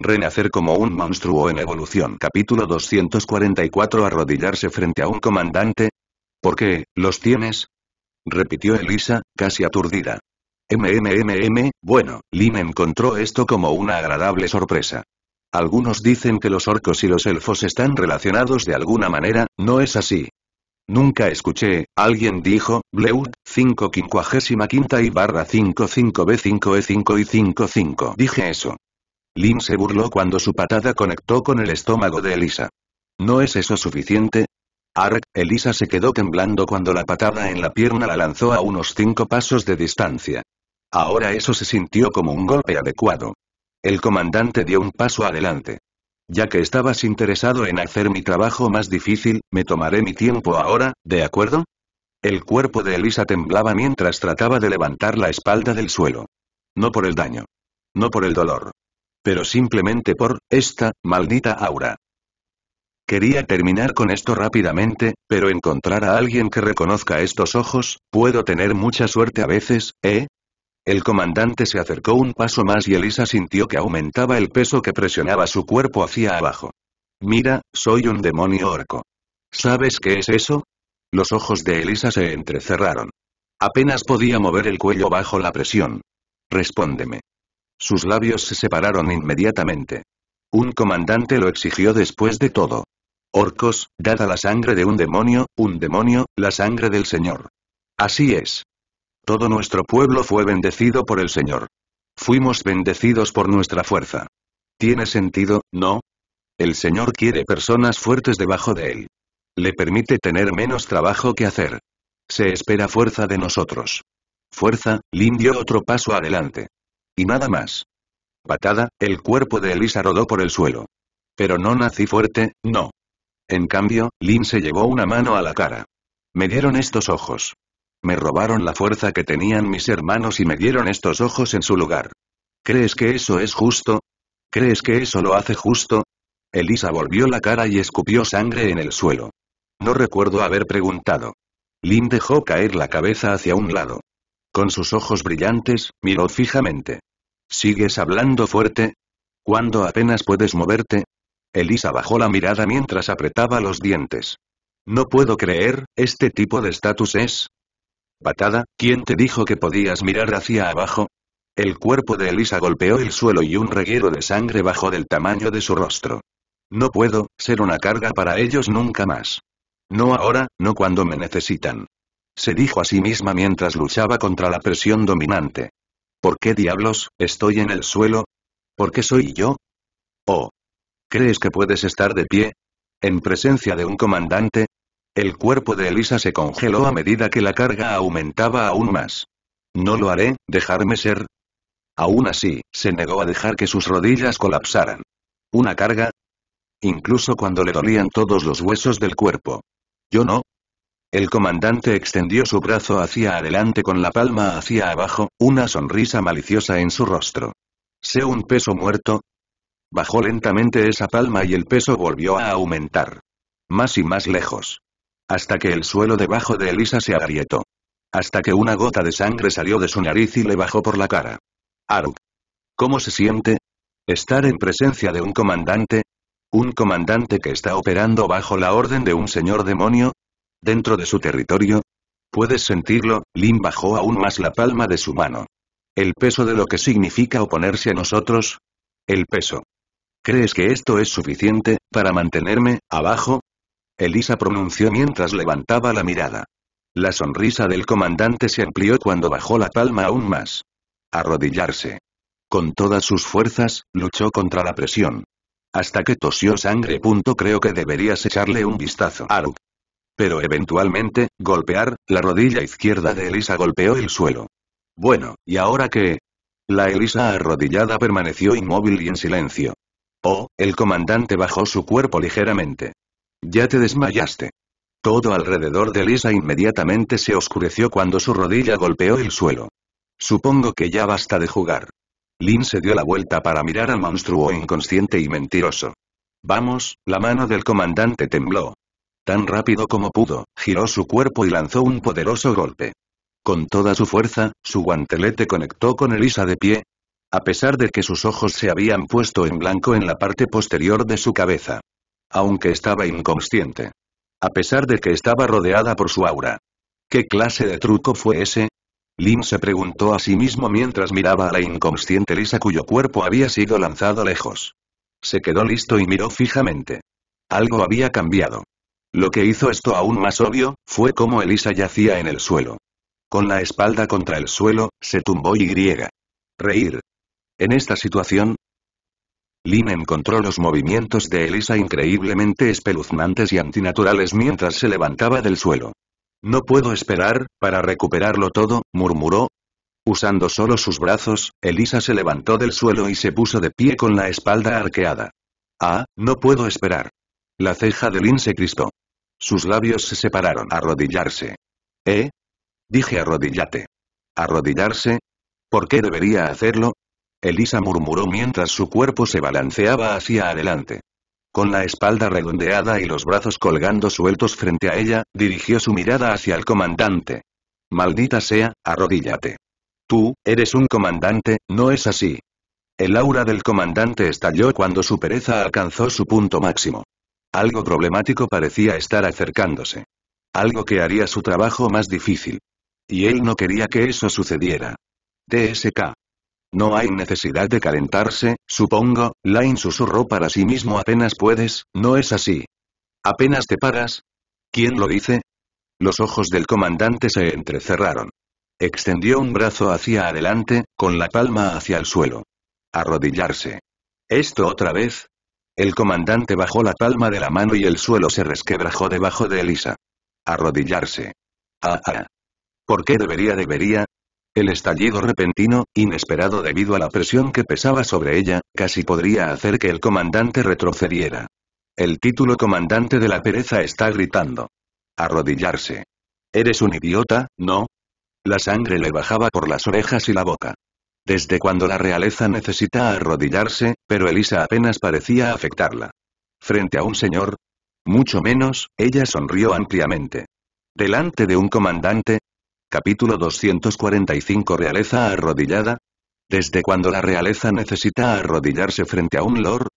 Renacer como un monstruo en evolución Capítulo 244 Arrodillarse frente a un comandante. ¿Por qué, los tienes? Repitió Elisa, casi aturdida. MMMM, bueno, Lin encontró esto como una agradable sorpresa. Algunos dicen que los orcos y los elfos están relacionados de alguna manera, no es así. Nunca escuché, alguien dijo, blue 5 quincuagésima quinta y barra 55 B 5 E 5 y 55. Dije eso. Lin se burló cuando su patada conectó con el estómago de Elisa. ¿No es eso suficiente? Ark, Elisa se quedó temblando cuando la patada en la pierna la lanzó a unos cinco pasos de distancia. Ahora eso se sintió como un golpe adecuado. El comandante dio un paso adelante. Ya que estabas interesado en hacer mi trabajo más difícil, me tomaré mi tiempo ahora, ¿de acuerdo? El cuerpo de Elisa temblaba mientras trataba de levantar la espalda del suelo. No por el daño. No por el dolor pero simplemente por, esta, maldita aura. Quería terminar con esto rápidamente, pero encontrar a alguien que reconozca estos ojos, puedo tener mucha suerte a veces, ¿eh? El comandante se acercó un paso más y Elisa sintió que aumentaba el peso que presionaba su cuerpo hacia abajo. Mira, soy un demonio orco. ¿Sabes qué es eso? Los ojos de Elisa se entrecerraron. Apenas podía mover el cuello bajo la presión. Respóndeme. Sus labios se separaron inmediatamente. Un comandante lo exigió después de todo. Orcos, dada la sangre de un demonio, un demonio, la sangre del Señor. Así es. Todo nuestro pueblo fue bendecido por el Señor. Fuimos bendecidos por nuestra fuerza. ¿Tiene sentido, no? El Señor quiere personas fuertes debajo de Él. Le permite tener menos trabajo que hacer. Se espera fuerza de nosotros. Fuerza, Lindio otro paso adelante. Y nada más. Patada, el cuerpo de Elisa rodó por el suelo. Pero no nací fuerte, no. En cambio, Lin se llevó una mano a la cara. Me dieron estos ojos. Me robaron la fuerza que tenían mis hermanos y me dieron estos ojos en su lugar. ¿Crees que eso es justo? ¿Crees que eso lo hace justo? Elisa volvió la cara y escupió sangre en el suelo. No recuerdo haber preguntado. Lin dejó caer la cabeza hacia un lado. Con sus ojos brillantes, miró fijamente. ¿Sigues hablando fuerte? ¿Cuándo apenas puedes moverte? Elisa bajó la mirada mientras apretaba los dientes. No puedo creer, este tipo de estatus es... Patada, ¿quién te dijo que podías mirar hacia abajo? El cuerpo de Elisa golpeó el suelo y un reguero de sangre bajó del tamaño de su rostro. No puedo, ser una carga para ellos nunca más. No ahora, no cuando me necesitan. Se dijo a sí misma mientras luchaba contra la presión dominante. ¿Por qué diablos, estoy en el suelo? ¿Por qué soy yo? Oh. ¿Crees que puedes estar de pie? ¿En presencia de un comandante? El cuerpo de Elisa se congeló a medida que la carga aumentaba aún más. No lo haré, dejarme ser. Aún así, se negó a dejar que sus rodillas colapsaran. ¿Una carga? Incluso cuando le dolían todos los huesos del cuerpo. Yo no, el comandante extendió su brazo hacia adelante con la palma hacia abajo, una sonrisa maliciosa en su rostro. ¿Sé un peso muerto? Bajó lentamente esa palma y el peso volvió a aumentar. Más y más lejos. Hasta que el suelo debajo de Elisa se agrietó. Hasta que una gota de sangre salió de su nariz y le bajó por la cara. Aruk. ¿Cómo se siente? ¿Estar en presencia de un comandante? ¿Un comandante que está operando bajo la orden de un señor demonio? Dentro de su territorio. Puedes sentirlo, Lin bajó aún más la palma de su mano. El peso de lo que significa oponerse a nosotros. El peso. ¿Crees que esto es suficiente, para mantenerme, abajo? Elisa pronunció mientras levantaba la mirada. La sonrisa del comandante se amplió cuando bajó la palma aún más. Arrodillarse. Con todas sus fuerzas, luchó contra la presión. Hasta que tosió sangre. Punto creo que deberías echarle un vistazo. Aruk. Pero eventualmente, golpear, la rodilla izquierda de Elisa golpeó el suelo. Bueno, ¿y ahora qué? La Elisa arrodillada permaneció inmóvil y en silencio. Oh, el comandante bajó su cuerpo ligeramente. Ya te desmayaste. Todo alrededor de Elisa inmediatamente se oscureció cuando su rodilla golpeó el suelo. Supongo que ya basta de jugar. Lin se dio la vuelta para mirar al monstruo inconsciente y mentiroso. Vamos, la mano del comandante tembló. Tan rápido como pudo, giró su cuerpo y lanzó un poderoso golpe. Con toda su fuerza, su guantelete conectó con Elisa de pie. A pesar de que sus ojos se habían puesto en blanco en la parte posterior de su cabeza. Aunque estaba inconsciente. A pesar de que estaba rodeada por su aura. ¿Qué clase de truco fue ese? Lin se preguntó a sí mismo mientras miraba a la inconsciente Elisa cuyo cuerpo había sido lanzado lejos. Se quedó listo y miró fijamente. Algo había cambiado. Lo que hizo esto aún más obvio, fue cómo Elisa yacía en el suelo. Con la espalda contra el suelo, se tumbó y griega. Reír. En esta situación, Lin encontró los movimientos de Elisa increíblemente espeluznantes y antinaturales mientras se levantaba del suelo. No puedo esperar, para recuperarlo todo, murmuró. Usando solo sus brazos, Elisa se levantó del suelo y se puso de pie con la espalda arqueada. Ah, no puedo esperar. La ceja de Lin se cristó. Sus labios se separaron. Arrodillarse. ¿Eh? Dije arrodillate. ¿Arrodillarse? ¿Por qué debería hacerlo? Elisa murmuró mientras su cuerpo se balanceaba hacia adelante. Con la espalda redondeada y los brazos colgando sueltos frente a ella, dirigió su mirada hacia el comandante. Maldita sea, arrodíllate. Tú, eres un comandante, ¿no es así? El aura del comandante estalló cuando su pereza alcanzó su punto máximo. Algo problemático parecía estar acercándose. Algo que haría su trabajo más difícil. Y él no quería que eso sucediera. TSK. No hay necesidad de calentarse, supongo, Lain susurró para sí mismo apenas puedes, ¿no es así? Apenas te paras. ¿Quién lo dice? Los ojos del comandante se entrecerraron. Extendió un brazo hacia adelante, con la palma hacia el suelo. Arrodillarse. ¿Esto otra vez? El comandante bajó la palma de la mano y el suelo se resquebrajó debajo de Elisa. Arrodillarse. Ah, ah. ¿Por qué debería debería? El estallido repentino, inesperado debido a la presión que pesaba sobre ella, casi podría hacer que el comandante retrocediera. El título comandante de la pereza está gritando. Arrodillarse. Eres un idiota, ¿no? La sangre le bajaba por las orejas y la boca desde cuando la realeza necesita arrodillarse, pero Elisa apenas parecía afectarla. Frente a un señor, mucho menos, ella sonrió ampliamente. Delante de un comandante. Capítulo 245 Realeza arrodillada. ¿Desde cuando la realeza necesita arrodillarse frente a un lord?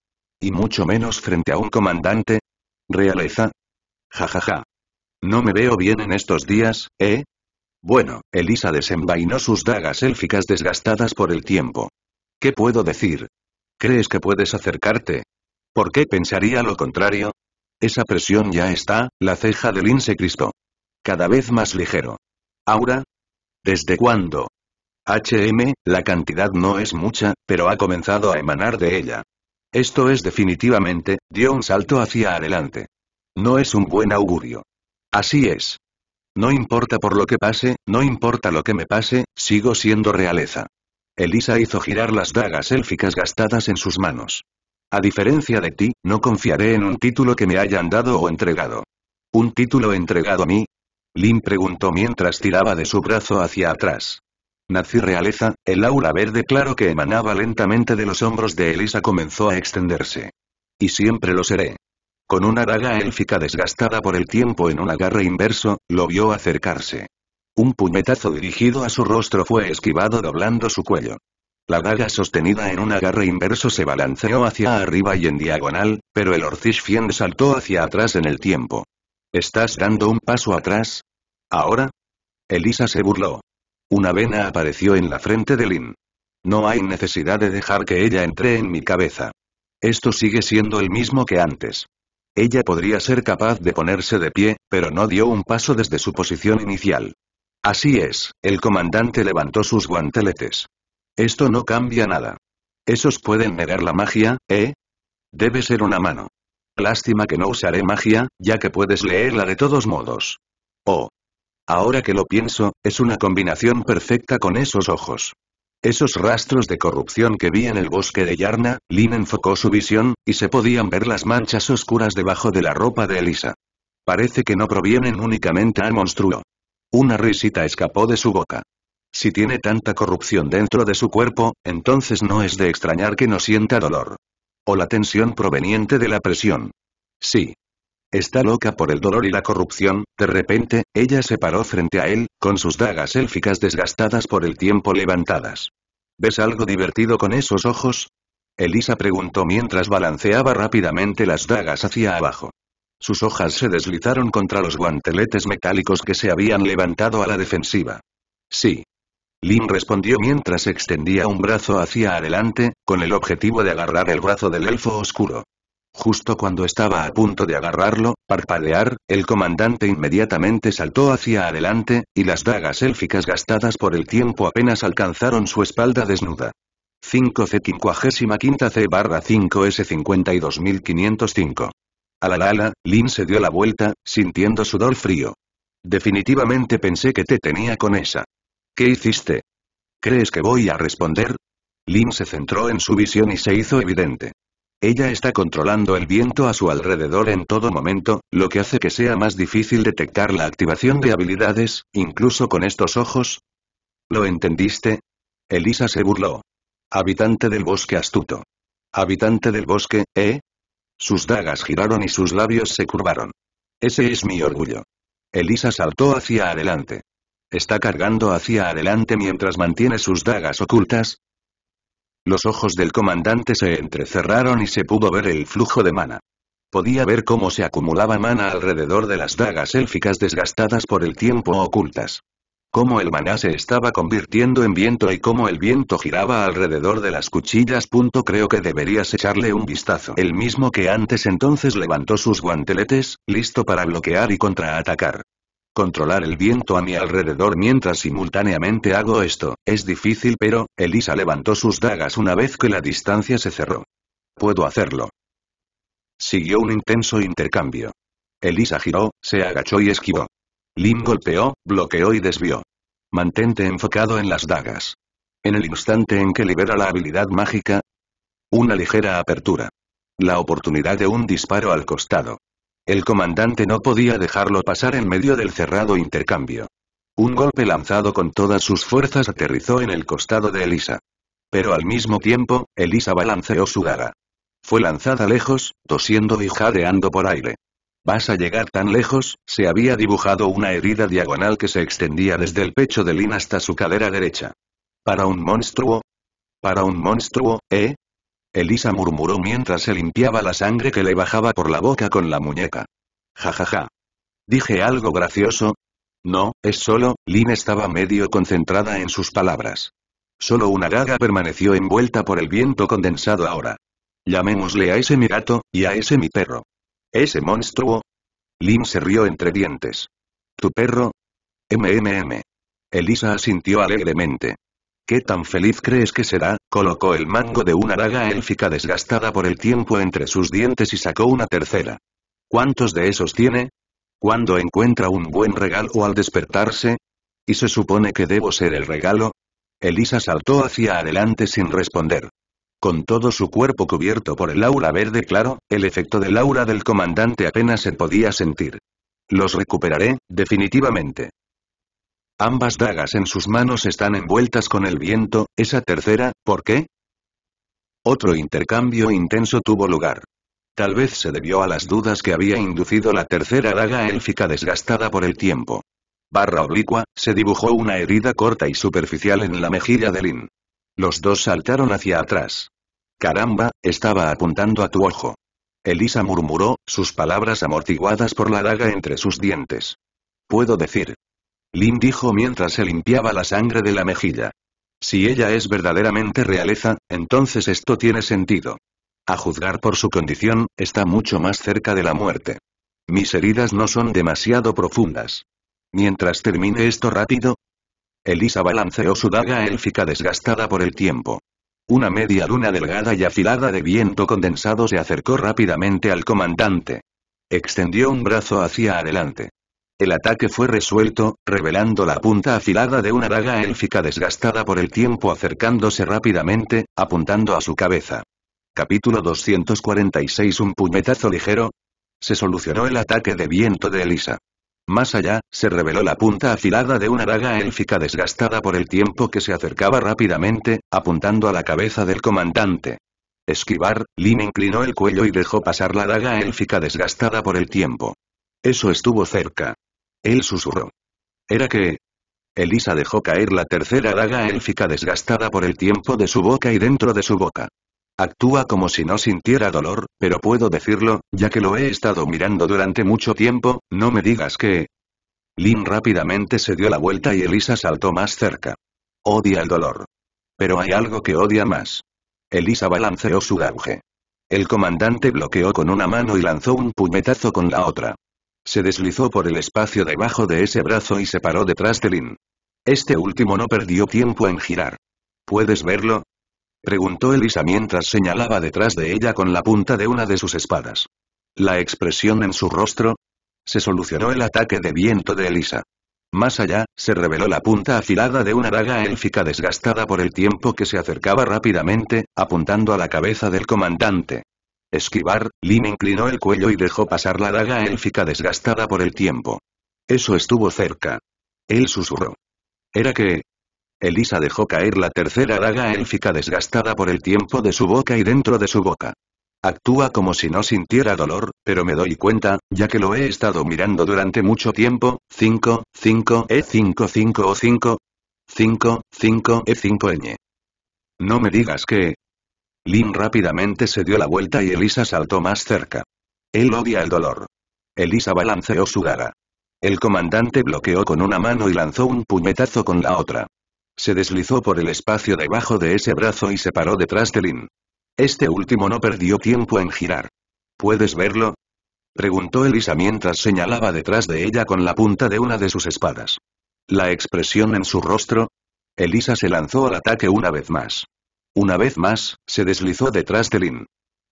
Y mucho menos frente a un comandante. Realeza. Jajaja. Ja, ja. No me veo bien en estos días, ¿eh? Bueno, Elisa desenvainó sus dagas élficas desgastadas por el tiempo. ¿Qué puedo decir? ¿Crees que puedes acercarte? ¿Por qué pensaría lo contrario? Esa presión ya está, la ceja de Lin se Cada vez más ligero. ¿Aura? ¿Desde cuándo? HM, la cantidad no es mucha, pero ha comenzado a emanar de ella. Esto es definitivamente, dio un salto hacia adelante. No es un buen augurio. Así es. No importa por lo que pase, no importa lo que me pase, sigo siendo realeza. Elisa hizo girar las dagas élficas gastadas en sus manos. A diferencia de ti, no confiaré en un título que me hayan dado o entregado. ¿Un título entregado a mí? Lin preguntó mientras tiraba de su brazo hacia atrás. Nací realeza, el aura verde claro que emanaba lentamente de los hombros de Elisa comenzó a extenderse. Y siempre lo seré con una daga élfica desgastada por el tiempo en un agarre inverso, lo vio acercarse. Un puñetazo dirigido a su rostro fue esquivado doblando su cuello. La daga sostenida en un agarre inverso se balanceó hacia arriba y en diagonal, pero el Orcish Fiend saltó hacia atrás en el tiempo. ¿Estás dando un paso atrás? ¿Ahora? Elisa se burló. Una vena apareció en la frente de Lin. No hay necesidad de dejar que ella entre en mi cabeza. Esto sigue siendo el mismo que antes. Ella podría ser capaz de ponerse de pie, pero no dio un paso desde su posición inicial. Así es, el comandante levantó sus guanteletes. Esto no cambia nada. Esos pueden negar la magia, ¿eh? Debe ser una mano. Lástima que no usaré magia, ya que puedes leerla de todos modos. Oh. Ahora que lo pienso, es una combinación perfecta con esos ojos. Esos rastros de corrupción que vi en el bosque de Yarna, Lin enfocó su visión, y se podían ver las manchas oscuras debajo de la ropa de Elisa. Parece que no provienen únicamente al monstruo. Una risita escapó de su boca. Si tiene tanta corrupción dentro de su cuerpo, entonces no es de extrañar que no sienta dolor. O la tensión proveniente de la presión. Sí, Está loca por el dolor y la corrupción, de repente, ella se paró frente a él, con sus dagas élficas desgastadas por el tiempo levantadas. ¿Ves algo divertido con esos ojos? Elisa preguntó mientras balanceaba rápidamente las dagas hacia abajo. Sus hojas se deslizaron contra los guanteletes metálicos que se habían levantado a la defensiva. Sí. Lin respondió mientras extendía un brazo hacia adelante, con el objetivo de agarrar el brazo del elfo oscuro. Justo cuando estaba a punto de agarrarlo, parpadear, el comandante inmediatamente saltó hacia adelante, y las dagas élficas gastadas por el tiempo apenas alcanzaron su espalda desnuda. 5C55C barra 5S52505. lala, Lin se dio la vuelta, sintiendo sudor frío. Definitivamente pensé que te tenía con esa. ¿Qué hiciste? ¿Crees que voy a responder? Lin se centró en su visión y se hizo evidente. Ella está controlando el viento a su alrededor en todo momento, lo que hace que sea más difícil detectar la activación de habilidades, incluso con estos ojos. ¿Lo entendiste? Elisa se burló. Habitante del bosque astuto. Habitante del bosque, ¿eh? Sus dagas giraron y sus labios se curvaron. Ese es mi orgullo. Elisa saltó hacia adelante. Está cargando hacia adelante mientras mantiene sus dagas ocultas, los ojos del comandante se entrecerraron y se pudo ver el flujo de mana. Podía ver cómo se acumulaba mana alrededor de las dagas élficas desgastadas por el tiempo ocultas. Cómo el maná se estaba convirtiendo en viento y cómo el viento giraba alrededor de las cuchillas. Creo que deberías echarle un vistazo. El mismo que antes entonces levantó sus guanteletes, listo para bloquear y contraatacar. Controlar el viento a mi alrededor mientras simultáneamente hago esto, es difícil pero, Elisa levantó sus dagas una vez que la distancia se cerró. Puedo hacerlo. Siguió un intenso intercambio. Elisa giró, se agachó y esquivó. Lim golpeó, bloqueó y desvió. Mantente enfocado en las dagas. En el instante en que libera la habilidad mágica, una ligera apertura. La oportunidad de un disparo al costado. El comandante no podía dejarlo pasar en medio del cerrado intercambio. Un golpe lanzado con todas sus fuerzas aterrizó en el costado de Elisa. Pero al mismo tiempo, Elisa balanceó su daga. Fue lanzada lejos, tosiendo y jadeando por aire. ¿Vas a llegar tan lejos? Se había dibujado una herida diagonal que se extendía desde el pecho de Lin hasta su cadera derecha. ¿Para un monstruo? ¿Para un monstruo, eh? Elisa murmuró mientras se limpiaba la sangre que le bajaba por la boca con la muñeca. Jajaja. ¿Dije algo gracioso? No, es solo, Lynn estaba medio concentrada en sus palabras. Solo una gaga permaneció envuelta por el viento condensado ahora. Llamémosle a ese mi gato, y a ese mi perro. ¿Ese monstruo? Lynn se rió entre dientes. ¿Tu perro? MMM. Elisa asintió alegremente. ¿Qué tan feliz crees que será? Colocó el mango de una daga élfica desgastada por el tiempo entre sus dientes y sacó una tercera. ¿Cuántos de esos tiene? ¿Cuándo encuentra un buen regalo o al despertarse? ¿Y se supone que debo ser el regalo? Elisa saltó hacia adelante sin responder. Con todo su cuerpo cubierto por el aura verde claro, el efecto del aura del comandante apenas se podía sentir. Los recuperaré, definitivamente. Ambas dagas en sus manos están envueltas con el viento, esa tercera, ¿por qué? Otro intercambio intenso tuvo lugar. Tal vez se debió a las dudas que había inducido la tercera daga élfica desgastada por el tiempo. Barra oblicua, se dibujó una herida corta y superficial en la mejilla de Lin. Los dos saltaron hacia atrás. Caramba, estaba apuntando a tu ojo. Elisa murmuró, sus palabras amortiguadas por la daga entre sus dientes. Puedo decir, Lin dijo mientras se limpiaba la sangre de la mejilla. Si ella es verdaderamente realeza, entonces esto tiene sentido. A juzgar por su condición, está mucho más cerca de la muerte. Mis heridas no son demasiado profundas. Mientras termine esto rápido... Elisa balanceó su daga élfica desgastada por el tiempo. Una media luna delgada y afilada de viento condensado se acercó rápidamente al comandante. Extendió un brazo hacia adelante. El ataque fue resuelto, revelando la punta afilada de una daga élfica desgastada por el tiempo acercándose rápidamente, apuntando a su cabeza. Capítulo 246 Un puñetazo ligero. Se solucionó el ataque de viento de Elisa. Más allá, se reveló la punta afilada de una daga élfica desgastada por el tiempo que se acercaba rápidamente, apuntando a la cabeza del comandante. Esquivar, Lin inclinó el cuello y dejó pasar la daga élfica desgastada por el tiempo. Eso estuvo cerca. Él susurró. Era que... Elisa dejó caer la tercera daga élfica desgastada por el tiempo de su boca y dentro de su boca. Actúa como si no sintiera dolor, pero puedo decirlo, ya que lo he estado mirando durante mucho tiempo, no me digas que... Lin rápidamente se dio la vuelta y Elisa saltó más cerca. Odia el dolor. Pero hay algo que odia más. Elisa balanceó su auge. El comandante bloqueó con una mano y lanzó un puñetazo con la otra. Se deslizó por el espacio debajo de ese brazo y se paró detrás de Lin. Este último no perdió tiempo en girar. ¿Puedes verlo? Preguntó Elisa mientras señalaba detrás de ella con la punta de una de sus espadas. La expresión en su rostro. Se solucionó el ataque de viento de Elisa. Más allá, se reveló la punta afilada de una daga élfica desgastada por el tiempo que se acercaba rápidamente, apuntando a la cabeza del comandante. Esquivar, me inclinó el cuello y dejó pasar la daga élfica desgastada por el tiempo. Eso estuvo cerca. Él susurró. Era que... Elisa dejó caer la tercera daga élfica desgastada por el tiempo de su boca y dentro de su boca. Actúa como si no sintiera dolor, pero me doy cuenta, ya que lo he estado mirando durante mucho tiempo, 5, 5, E5, 5 o 5, 5, 5, E5, ñ. No me digas que, Lin rápidamente se dio la vuelta y Elisa saltó más cerca. Él odia el dolor. Elisa balanceó su gara. El comandante bloqueó con una mano y lanzó un puñetazo con la otra. Se deslizó por el espacio debajo de ese brazo y se paró detrás de Lin. Este último no perdió tiempo en girar. ¿Puedes verlo? Preguntó Elisa mientras señalaba detrás de ella con la punta de una de sus espadas. La expresión en su rostro. Elisa se lanzó al ataque una vez más. Una vez más, se deslizó detrás de Lin.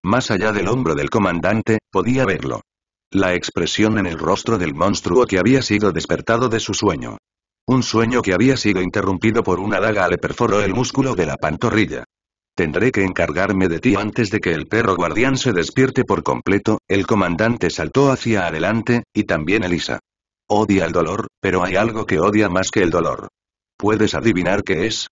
Más allá del hombro del comandante, podía verlo. La expresión en el rostro del monstruo que había sido despertado de su sueño. Un sueño que había sido interrumpido por una daga le perforó el músculo de la pantorrilla. Tendré que encargarme de ti antes de que el perro guardián se despierte por completo, el comandante saltó hacia adelante, y también Elisa. Odia el dolor, pero hay algo que odia más que el dolor. ¿Puedes adivinar qué es?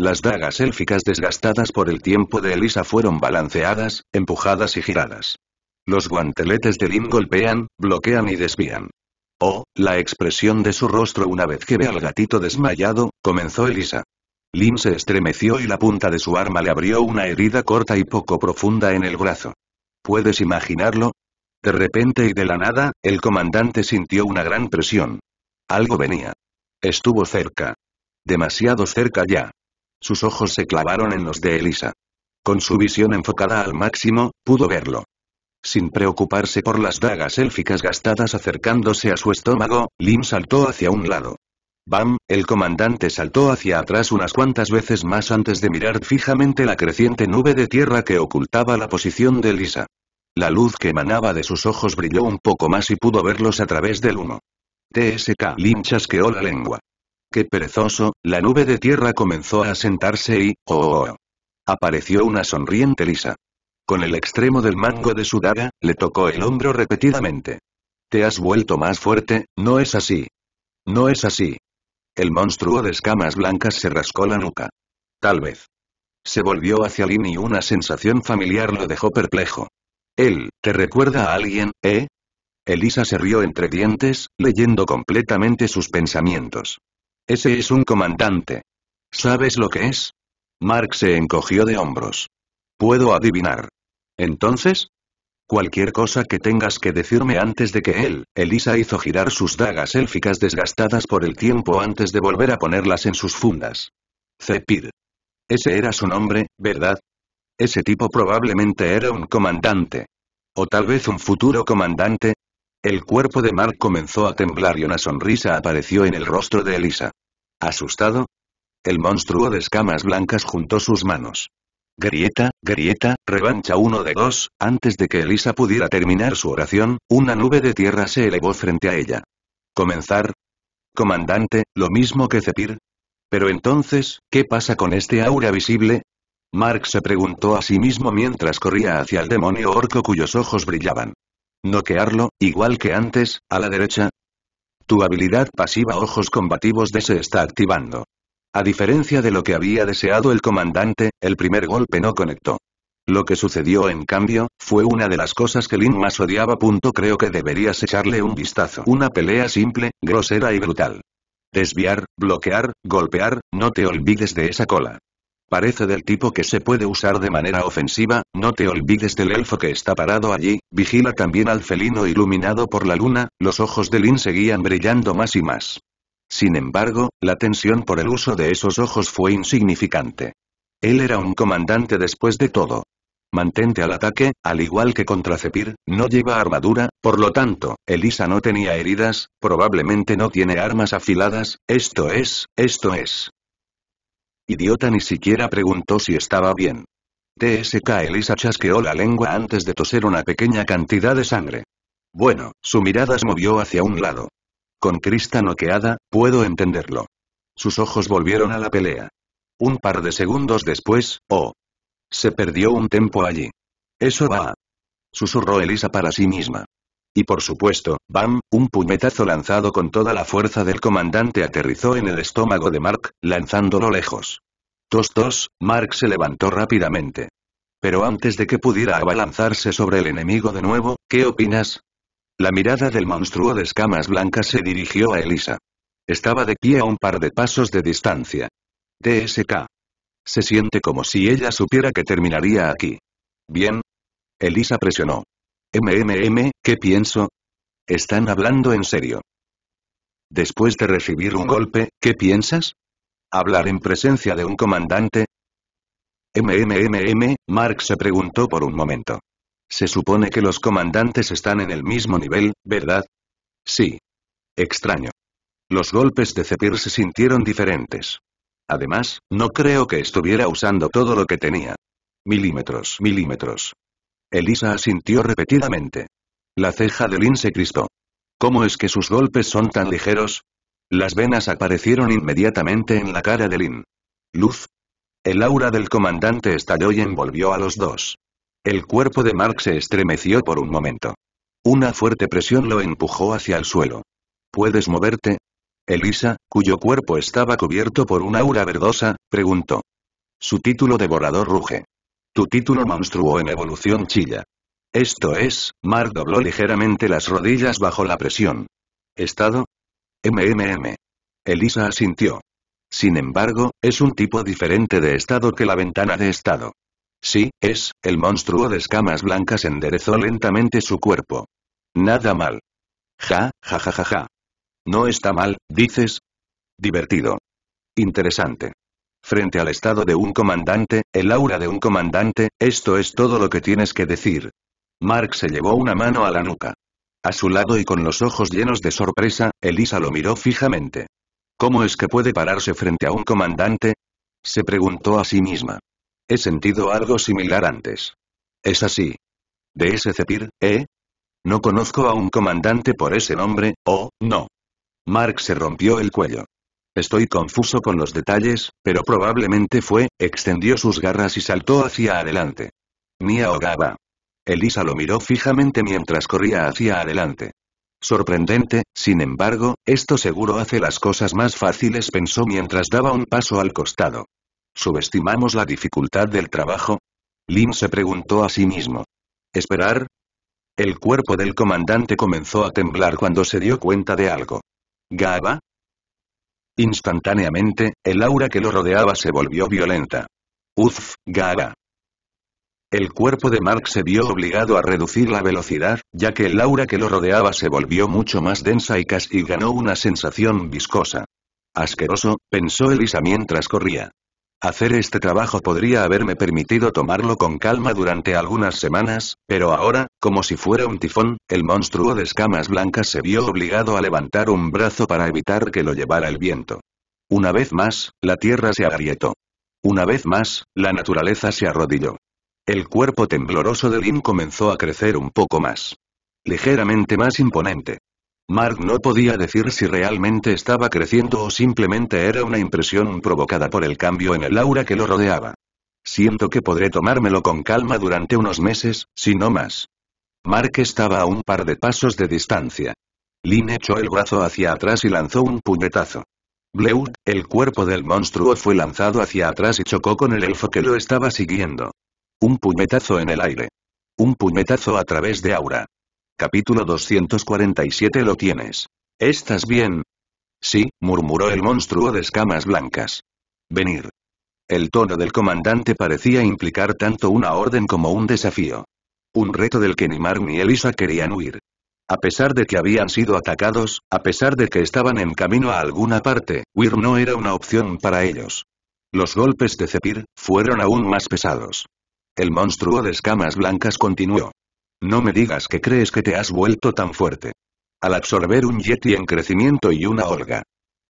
Las dagas élficas desgastadas por el tiempo de Elisa fueron balanceadas, empujadas y giradas. Los guanteletes de Lim golpean, bloquean y desvían. Oh, la expresión de su rostro una vez que ve al gatito desmayado, comenzó Elisa. Lim se estremeció y la punta de su arma le abrió una herida corta y poco profunda en el brazo. ¿Puedes imaginarlo? De repente y de la nada, el comandante sintió una gran presión. Algo venía. Estuvo cerca. Demasiado cerca ya. Sus ojos se clavaron en los de Elisa. Con su visión enfocada al máximo, pudo verlo. Sin preocuparse por las dagas élficas gastadas acercándose a su estómago, Lim saltó hacia un lado. Bam, el comandante saltó hacia atrás unas cuantas veces más antes de mirar fijamente la creciente nube de tierra que ocultaba la posición de Elisa. La luz que emanaba de sus ojos brilló un poco más y pudo verlos a través del humo. TSK Lim chasqueó la lengua. ¡Qué perezoso! La nube de tierra comenzó a asentarse y, oh, oh, Apareció una sonriente lisa. Con el extremo del mango de su daga, le tocó el hombro repetidamente. Te has vuelto más fuerte, no es así. No es así. El monstruo de escamas blancas se rascó la nuca. Tal vez. Se volvió hacia Lin y una sensación familiar lo dejó perplejo. Él, ¿te recuerda a alguien, eh? Elisa se rió entre dientes, leyendo completamente sus pensamientos. Ese es un comandante. ¿Sabes lo que es? Mark se encogió de hombros. Puedo adivinar. Entonces, Cualquier cosa que tengas que decirme antes de que él, Elisa hizo girar sus dagas élficas desgastadas por el tiempo antes de volver a ponerlas en sus fundas. «Cepir. Ese era su nombre, ¿verdad? Ese tipo probablemente era un comandante. O tal vez un futuro comandante, el cuerpo de Mark comenzó a temblar y una sonrisa apareció en el rostro de Elisa. ¿Asustado? El monstruo de escamas blancas juntó sus manos. Grieta, grieta, revancha uno de dos, antes de que Elisa pudiera terminar su oración, una nube de tierra se elevó frente a ella. ¿Comenzar? Comandante, lo mismo que Cepir. Pero entonces, ¿qué pasa con este aura visible? Mark se preguntó a sí mismo mientras corría hacia el demonio orco cuyos ojos brillaban. Noquearlo, igual que antes, a la derecha. Tu habilidad pasiva Ojos Combativos D se está activando. A diferencia de lo que había deseado el comandante, el primer golpe no conectó. Lo que sucedió en cambio, fue una de las cosas que Lin más odiaba. Creo que deberías echarle un vistazo. Una pelea simple, grosera y brutal. Desviar, bloquear, golpear, no te olvides de esa cola. Parece del tipo que se puede usar de manera ofensiva, no te olvides del elfo que está parado allí, vigila también al felino iluminado por la luna, los ojos de Lin seguían brillando más y más. Sin embargo, la tensión por el uso de esos ojos fue insignificante. Él era un comandante después de todo. Mantente al ataque, al igual que contra Cepir, no lleva armadura, por lo tanto, Elisa no tenía heridas, probablemente no tiene armas afiladas, esto es, esto es. Idiota ni siquiera preguntó si estaba bien. TSK Elisa chasqueó la lengua antes de toser una pequeña cantidad de sangre. Bueno, su mirada se movió hacia un lado. Con crista noqueada, puedo entenderlo. Sus ojos volvieron a la pelea. Un par de segundos después, oh. Se perdió un tiempo allí. Eso va. Susurró Elisa para sí misma. Y por supuesto, ¡bam!, un puñetazo lanzado con toda la fuerza del comandante aterrizó en el estómago de Mark, lanzándolo lejos. Tostos, Mark se levantó rápidamente. Pero antes de que pudiera abalanzarse sobre el enemigo de nuevo, ¿qué opinas? La mirada del monstruo de escamas blancas se dirigió a Elisa. Estaba de pie a un par de pasos de distancia. TSK. Se siente como si ella supiera que terminaría aquí. Bien. Elisa presionó mmm, ¿qué pienso? Están hablando en serio. Después de recibir un golpe, ¿qué piensas? ¿Hablar en presencia de un comandante? MMMM, Mark se preguntó por un momento. Se supone que los comandantes están en el mismo nivel, ¿verdad? Sí. Extraño. Los golpes de Zepir se sintieron diferentes. Además, no creo que estuviera usando todo lo que tenía. Milímetros, milímetros. Elisa asintió repetidamente. La ceja de Lin se crispó. ¿Cómo es que sus golpes son tan ligeros? Las venas aparecieron inmediatamente en la cara de Lin. Luz. El aura del comandante estalló y envolvió a los dos. El cuerpo de Mark se estremeció por un momento. Una fuerte presión lo empujó hacia el suelo. ¿Puedes moverte? Elisa, cuyo cuerpo estaba cubierto por una aura verdosa, preguntó. Su título devorador ruge. Tu título monstruo en evolución chilla. Esto es, Mar dobló ligeramente las rodillas bajo la presión. ¿Estado? MMM. Elisa asintió. Sin embargo, es un tipo diferente de estado que la ventana de estado. Sí, es, el monstruo de escamas blancas enderezó lentamente su cuerpo. Nada mal. Ja, ja ja ja ja. No está mal, dices. Divertido. Interesante frente al estado de un comandante, el aura de un comandante, esto es todo lo que tienes que decir. Mark se llevó una mano a la nuca. A su lado y con los ojos llenos de sorpresa, Elisa lo miró fijamente. ¿Cómo es que puede pararse frente a un comandante? Se preguntó a sí misma. He sentido algo similar antes. Es así. ¿De ese Cepir, eh? No conozco a un comandante por ese nombre, oh, no. Mark se rompió el cuello. Estoy confuso con los detalles, pero probablemente fue, extendió sus garras y saltó hacia adelante. me ahogaba. Elisa lo miró fijamente mientras corría hacia adelante. Sorprendente, sin embargo, esto seguro hace las cosas más fáciles pensó mientras daba un paso al costado. ¿Subestimamos la dificultad del trabajo? Lin se preguntó a sí mismo. ¿Esperar? El cuerpo del comandante comenzó a temblar cuando se dio cuenta de algo. ¿Gaba? Instantáneamente, el aura que lo rodeaba se volvió violenta. Uf, gaga. El cuerpo de Mark se vio obligado a reducir la velocidad, ya que el aura que lo rodeaba se volvió mucho más densa y casi ganó una sensación viscosa. Asqueroso, pensó Elisa mientras corría. Hacer este trabajo podría haberme permitido tomarlo con calma durante algunas semanas, pero ahora, como si fuera un tifón, el monstruo de escamas blancas se vio obligado a levantar un brazo para evitar que lo llevara el viento. Una vez más, la tierra se agrietó. Una vez más, la naturaleza se arrodilló. El cuerpo tembloroso de Lin comenzó a crecer un poco más. Ligeramente más imponente. Mark no podía decir si realmente estaba creciendo o simplemente era una impresión provocada por el cambio en el aura que lo rodeaba. Siento que podré tomármelo con calma durante unos meses, si no más. Mark estaba a un par de pasos de distancia. Lin echó el brazo hacia atrás y lanzó un puñetazo. Bleu, el cuerpo del monstruo fue lanzado hacia atrás y chocó con el elfo que lo estaba siguiendo. Un puñetazo en el aire. Un puñetazo a través de aura. Capítulo 247 Lo tienes. ¿Estás bien? Sí, murmuró el monstruo de escamas blancas. Venir. El tono del comandante parecía implicar tanto una orden como un desafío. Un reto del que ni Mar ni Elisa querían huir. A pesar de que habían sido atacados, a pesar de que estaban en camino a alguna parte, huir no era una opción para ellos. Los golpes de Zepir fueron aún más pesados. El monstruo de escamas blancas continuó. No me digas que crees que te has vuelto tan fuerte. Al absorber un Yeti en crecimiento y una Olga.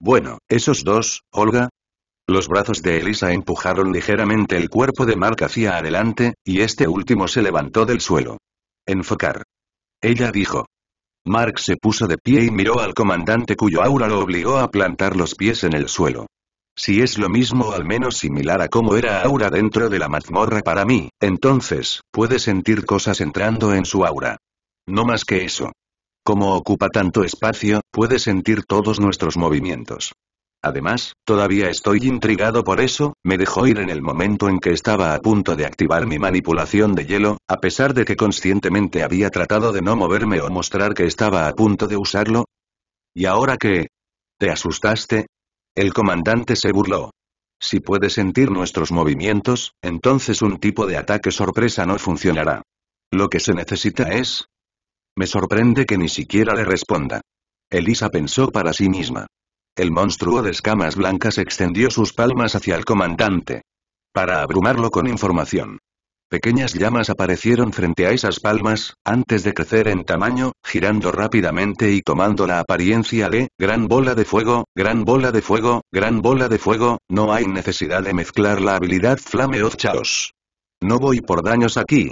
Bueno, esos dos, Olga. Los brazos de Elisa empujaron ligeramente el cuerpo de Mark hacia adelante, y este último se levantó del suelo. Enfocar. Ella dijo. Mark se puso de pie y miró al comandante cuyo aura lo obligó a plantar los pies en el suelo. Si es lo mismo o al menos similar a cómo era Aura dentro de la mazmorra para mí, entonces, puede sentir cosas entrando en su aura. No más que eso. Como ocupa tanto espacio, puede sentir todos nuestros movimientos. Además, todavía estoy intrigado por eso, me dejó ir en el momento en que estaba a punto de activar mi manipulación de hielo, a pesar de que conscientemente había tratado de no moverme o mostrar que estaba a punto de usarlo. ¿Y ahora qué? ¿Te asustaste? El comandante se burló. Si puede sentir nuestros movimientos, entonces un tipo de ataque sorpresa no funcionará. Lo que se necesita es... Me sorprende que ni siquiera le responda. Elisa pensó para sí misma. El monstruo de escamas blancas extendió sus palmas hacia el comandante. Para abrumarlo con información. Pequeñas llamas aparecieron frente a esas palmas, antes de crecer en tamaño, girando rápidamente y tomando la apariencia de, gran bola de fuego, gran bola de fuego, gran bola de fuego, no hay necesidad de mezclar la habilidad Flame of Chaos. No voy por daños aquí.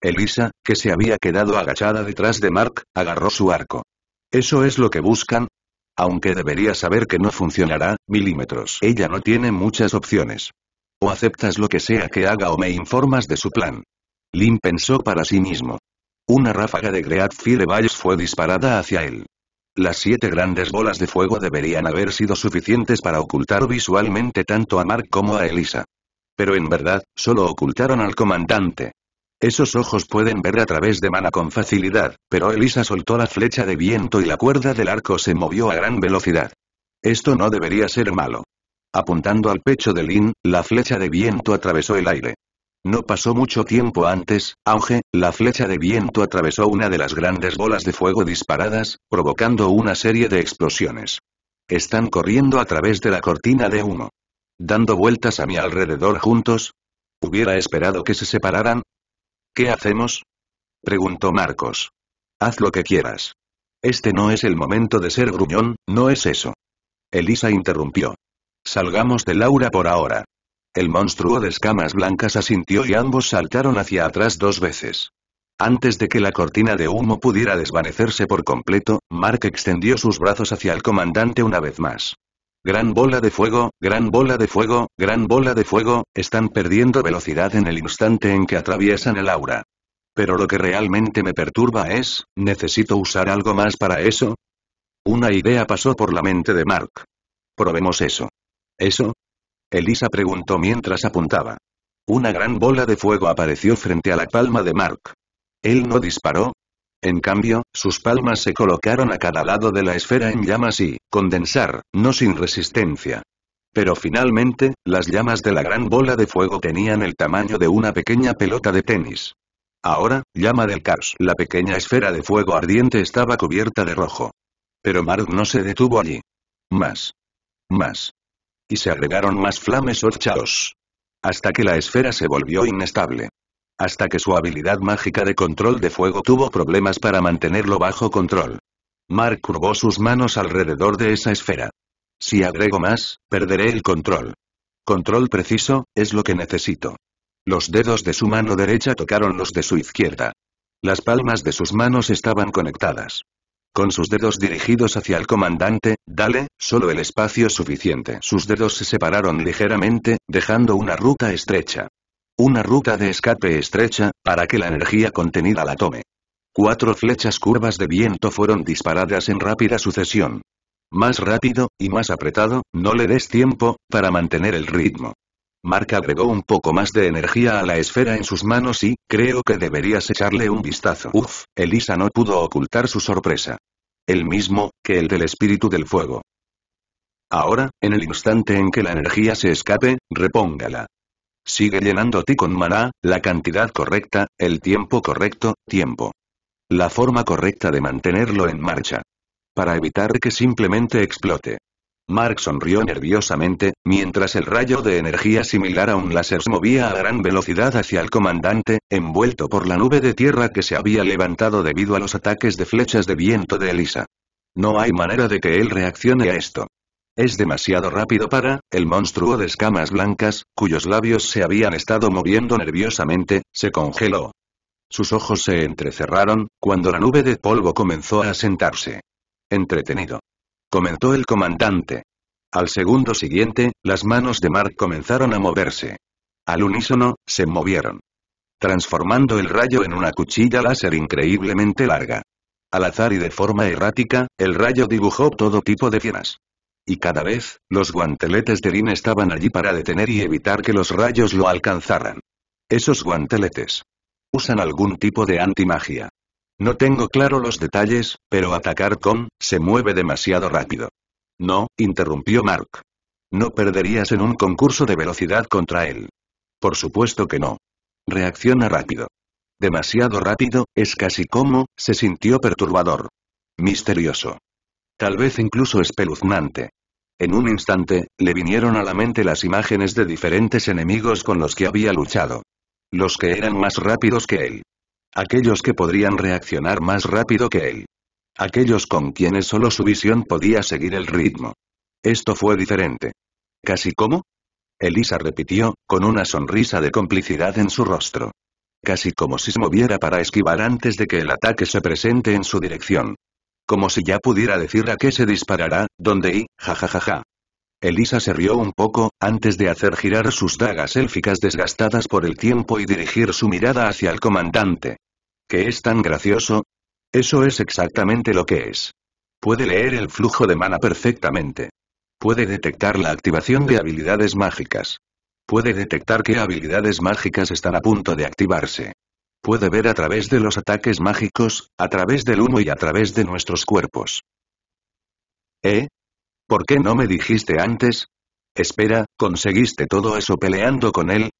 Elisa, que se había quedado agachada detrás de Mark, agarró su arco. ¿Eso es lo que buscan? Aunque debería saber que no funcionará, milímetros. Ella no tiene muchas opciones. O aceptas lo que sea que haga o me informas de su plan. Lin pensó para sí mismo. Una ráfaga de Great Fireballs fue disparada hacia él. Las siete grandes bolas de fuego deberían haber sido suficientes para ocultar visualmente tanto a Mark como a Elisa. Pero en verdad, solo ocultaron al comandante. Esos ojos pueden ver a través de mana con facilidad, pero Elisa soltó la flecha de viento y la cuerda del arco se movió a gran velocidad. Esto no debería ser malo. Apuntando al pecho de Lin, la flecha de viento atravesó el aire. No pasó mucho tiempo antes, auge, la flecha de viento atravesó una de las grandes bolas de fuego disparadas, provocando una serie de explosiones. Están corriendo a través de la cortina de humo. Dando vueltas a mi alrededor juntos. ¿Hubiera esperado que se separaran? ¿Qué hacemos? Preguntó Marcos. Haz lo que quieras. Este no es el momento de ser gruñón, no es eso. Elisa interrumpió. Salgamos de Laura por ahora. El monstruo de escamas blancas asintió y ambos saltaron hacia atrás dos veces. Antes de que la cortina de humo pudiera desvanecerse por completo, Mark extendió sus brazos hacia el comandante una vez más. Gran bola de fuego, gran bola de fuego, gran bola de fuego, están perdiendo velocidad en el instante en que atraviesan el aura. Pero lo que realmente me perturba es, ¿necesito usar algo más para eso? Una idea pasó por la mente de Mark. Probemos eso. ¿Eso? Elisa preguntó mientras apuntaba. Una gran bola de fuego apareció frente a la palma de Mark. Él no disparó. En cambio, sus palmas se colocaron a cada lado de la esfera en llamas y, condensar, no sin resistencia. Pero finalmente, las llamas de la gran bola de fuego tenían el tamaño de una pequeña pelota de tenis. Ahora, llama del caos. La pequeña esfera de fuego ardiente estaba cubierta de rojo. Pero Mark no se detuvo allí. Más. Más. Y se agregaron más Flames of Chaos. Hasta que la esfera se volvió inestable. Hasta que su habilidad mágica de control de fuego tuvo problemas para mantenerlo bajo control. Mark curvó sus manos alrededor de esa esfera. Si agrego más, perderé el control. Control preciso, es lo que necesito. Los dedos de su mano derecha tocaron los de su izquierda. Las palmas de sus manos estaban conectadas. Con sus dedos dirigidos hacia el comandante, dale, solo el espacio suficiente. Sus dedos se separaron ligeramente, dejando una ruta estrecha. Una ruta de escape estrecha, para que la energía contenida la tome. Cuatro flechas curvas de viento fueron disparadas en rápida sucesión. Más rápido, y más apretado, no le des tiempo, para mantener el ritmo. Mark agregó un poco más de energía a la esfera en sus manos y, creo que deberías echarle un vistazo. Uf, Elisa no pudo ocultar su sorpresa. El mismo, que el del espíritu del fuego. Ahora, en el instante en que la energía se escape, repóngala. Sigue llenándote con maná, la cantidad correcta, el tiempo correcto, tiempo. La forma correcta de mantenerlo en marcha. Para evitar que simplemente explote. Mark sonrió nerviosamente, mientras el rayo de energía similar a un láser se movía a gran velocidad hacia el comandante, envuelto por la nube de tierra que se había levantado debido a los ataques de flechas de viento de Elisa. No hay manera de que él reaccione a esto. Es demasiado rápido para, el monstruo de escamas blancas, cuyos labios se habían estado moviendo nerviosamente, se congeló. Sus ojos se entrecerraron, cuando la nube de polvo comenzó a asentarse. Entretenido comentó el comandante. Al segundo siguiente, las manos de Mark comenzaron a moverse. Al unísono, se movieron. Transformando el rayo en una cuchilla láser increíblemente larga. Al azar y de forma errática, el rayo dibujó todo tipo de fieras. Y cada vez, los guanteletes de Rin estaban allí para detener y evitar que los rayos lo alcanzaran. Esos guanteletes. Usan algún tipo de antimagia. No tengo claro los detalles, pero atacar con, se mueve demasiado rápido. No, interrumpió Mark. No perderías en un concurso de velocidad contra él. Por supuesto que no. Reacciona rápido. Demasiado rápido, es casi como, se sintió perturbador. Misterioso. Tal vez incluso espeluznante. En un instante, le vinieron a la mente las imágenes de diferentes enemigos con los que había luchado. Los que eran más rápidos que él. Aquellos que podrían reaccionar más rápido que él. Aquellos con quienes solo su visión podía seguir el ritmo. Esto fue diferente. ¿Casi cómo? Elisa repitió, con una sonrisa de complicidad en su rostro. Casi como si se moviera para esquivar antes de que el ataque se presente en su dirección. Como si ya pudiera decir a qué se disparará, dónde y, jajajaja. Ja, ja, ja. Elisa se rió un poco, antes de hacer girar sus dagas élficas desgastadas por el tiempo y dirigir su mirada hacia el comandante. ¿Qué es tan gracioso? Eso es exactamente lo que es. Puede leer el flujo de mana perfectamente. Puede detectar la activación de habilidades mágicas. Puede detectar qué habilidades mágicas están a punto de activarse. Puede ver a través de los ataques mágicos, a través del humo y a través de nuestros cuerpos. ¿Eh? ¿Por qué no me dijiste antes? Espera, ¿conseguiste todo eso peleando con él?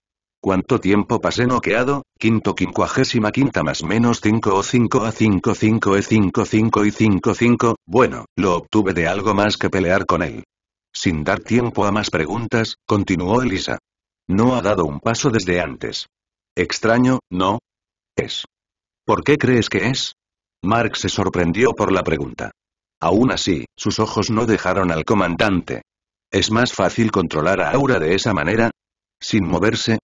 ¿Cuánto tiempo pasé noqueado? Quinto quincuagésima quinta más menos 5 o 5 a 5 5 e 5 5 y 5 5, bueno, lo obtuve de algo más que pelear con él. Sin dar tiempo a más preguntas, continuó Elisa. No ha dado un paso desde antes. Extraño, ¿no? Es. ¿Por qué crees que es? Mark se sorprendió por la pregunta. Aún así, sus ojos no dejaron al comandante. ¿Es más fácil controlar a Aura de esa manera? Sin moverse,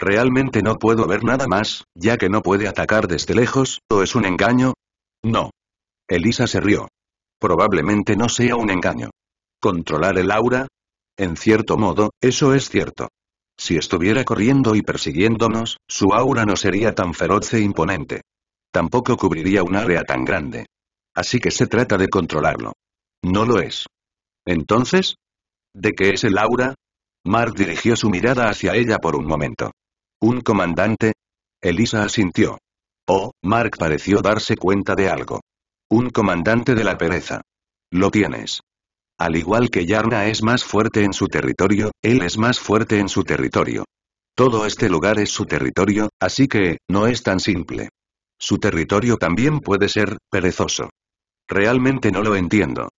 Realmente no puedo ver nada más, ya que no puede atacar desde lejos, ¿o es un engaño? No. Elisa se rió. Probablemente no sea un engaño. ¿Controlar el aura? En cierto modo, eso es cierto. Si estuviera corriendo y persiguiéndonos, su aura no sería tan feroz e imponente. Tampoco cubriría un área tan grande. Así que se trata de controlarlo. No lo es. Entonces? ¿De qué es el aura? Mark dirigió su mirada hacia ella por un momento. ¿Un comandante? Elisa asintió. Oh, Mark pareció darse cuenta de algo. Un comandante de la pereza. Lo tienes. Al igual que Yarna es más fuerte en su territorio, él es más fuerte en su territorio. Todo este lugar es su territorio, así que, no es tan simple. Su territorio también puede ser, perezoso. Realmente no lo entiendo.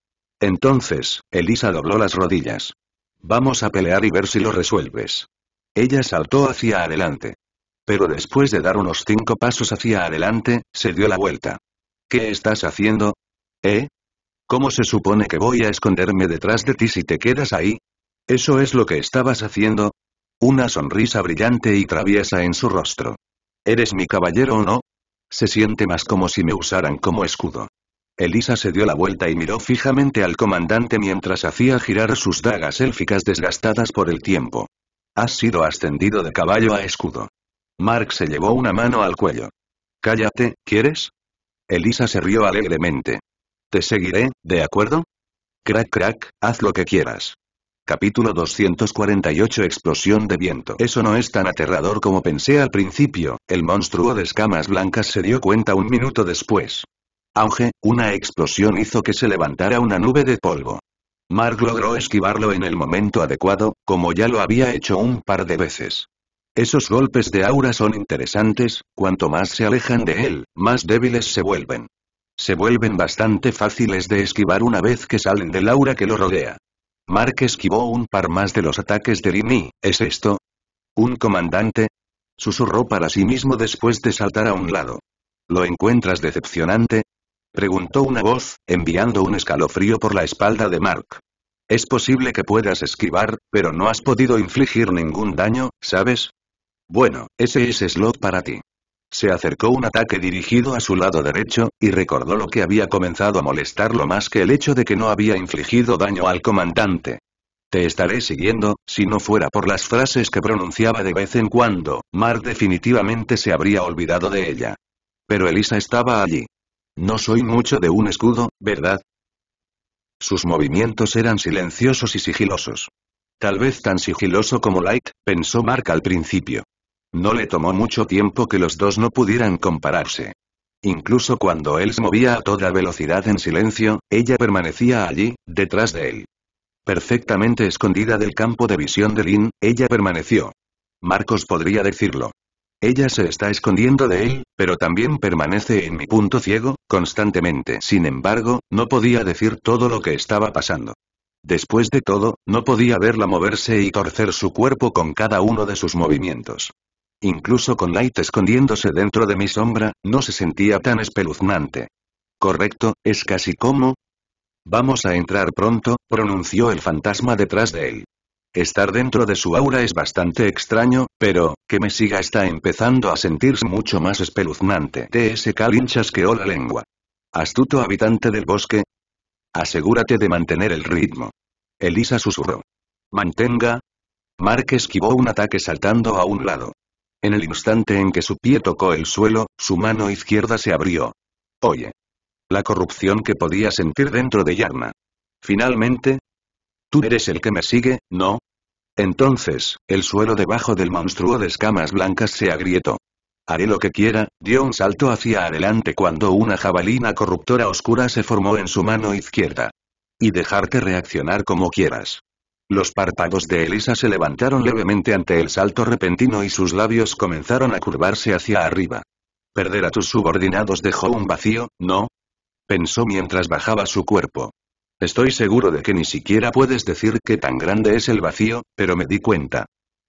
Entonces, Elisa dobló las rodillas. Vamos a pelear y ver si lo resuelves. Ella saltó hacia adelante. Pero después de dar unos cinco pasos hacia adelante, se dio la vuelta. ¿Qué estás haciendo? ¿Eh? ¿Cómo se supone que voy a esconderme detrás de ti si te quedas ahí? ¿Eso es lo que estabas haciendo? Una sonrisa brillante y traviesa en su rostro. ¿Eres mi caballero o no? Se siente más como si me usaran como escudo. Elisa se dio la vuelta y miró fijamente al comandante mientras hacía girar sus dagas élficas desgastadas por el tiempo. Has sido ascendido de caballo a escudo. Mark se llevó una mano al cuello. Cállate, ¿quieres? Elisa se rió alegremente. Te seguiré, ¿de acuerdo? Crack crack, haz lo que quieras. Capítulo 248 Explosión de viento Eso no es tan aterrador como pensé al principio, el monstruo de escamas blancas se dio cuenta un minuto después. Auge, una explosión hizo que se levantara una nube de polvo. Mark logró esquivarlo en el momento adecuado, como ya lo había hecho un par de veces. Esos golpes de aura son interesantes, cuanto más se alejan de él, más débiles se vuelven. Se vuelven bastante fáciles de esquivar una vez que salen del aura que lo rodea. Mark esquivó un par más de los ataques de Rini, ¿es esto? ¿Un comandante? Susurró para sí mismo después de saltar a un lado. ¿Lo encuentras decepcionante? preguntó una voz, enviando un escalofrío por la espalda de Mark. Es posible que puedas esquivar, pero no has podido infligir ningún daño, ¿sabes? Bueno, ese es slot para ti. Se acercó un ataque dirigido a su lado derecho, y recordó lo que había comenzado a molestarlo más que el hecho de que no había infligido daño al comandante. Te estaré siguiendo, si no fuera por las frases que pronunciaba de vez en cuando, Mark definitivamente se habría olvidado de ella. Pero Elisa estaba allí. No soy mucho de un escudo, ¿verdad? Sus movimientos eran silenciosos y sigilosos. Tal vez tan sigiloso como Light, pensó Mark al principio. No le tomó mucho tiempo que los dos no pudieran compararse. Incluso cuando él se movía a toda velocidad en silencio, ella permanecía allí, detrás de él. Perfectamente escondida del campo de visión de Lin, ella permaneció. Marcos podría decirlo. Ella se está escondiendo de él, pero también permanece en mi punto ciego, constantemente. Sin embargo, no podía decir todo lo que estaba pasando. Después de todo, no podía verla moverse y torcer su cuerpo con cada uno de sus movimientos. Incluso con Light escondiéndose dentro de mi sombra, no se sentía tan espeluznante. Correcto, es casi como... Vamos a entrar pronto, pronunció el fantasma detrás de él. Estar dentro de su aura es bastante extraño, pero, que me siga está empezando a sentirse mucho más espeluznante. TSK que que la lengua. Astuto habitante del bosque. Asegúrate de mantener el ritmo. Elisa susurró. Mantenga. Mark esquivó un ataque saltando a un lado. En el instante en que su pie tocó el suelo, su mano izquierda se abrió. Oye. La corrupción que podía sentir dentro de Yarna. Finalmente, Tú eres el que me sigue, ¿no? Entonces, el suelo debajo del monstruo de escamas blancas se agrietó. Haré lo que quiera, dio un salto hacia adelante cuando una jabalina corruptora oscura se formó en su mano izquierda. Y dejarte reaccionar como quieras. Los párpados de Elisa se levantaron levemente ante el salto repentino y sus labios comenzaron a curvarse hacia arriba. Perder a tus subordinados dejó un vacío, ¿no? Pensó mientras bajaba su cuerpo. Estoy seguro de que ni siquiera puedes decir qué tan grande es el vacío, pero me di cuenta.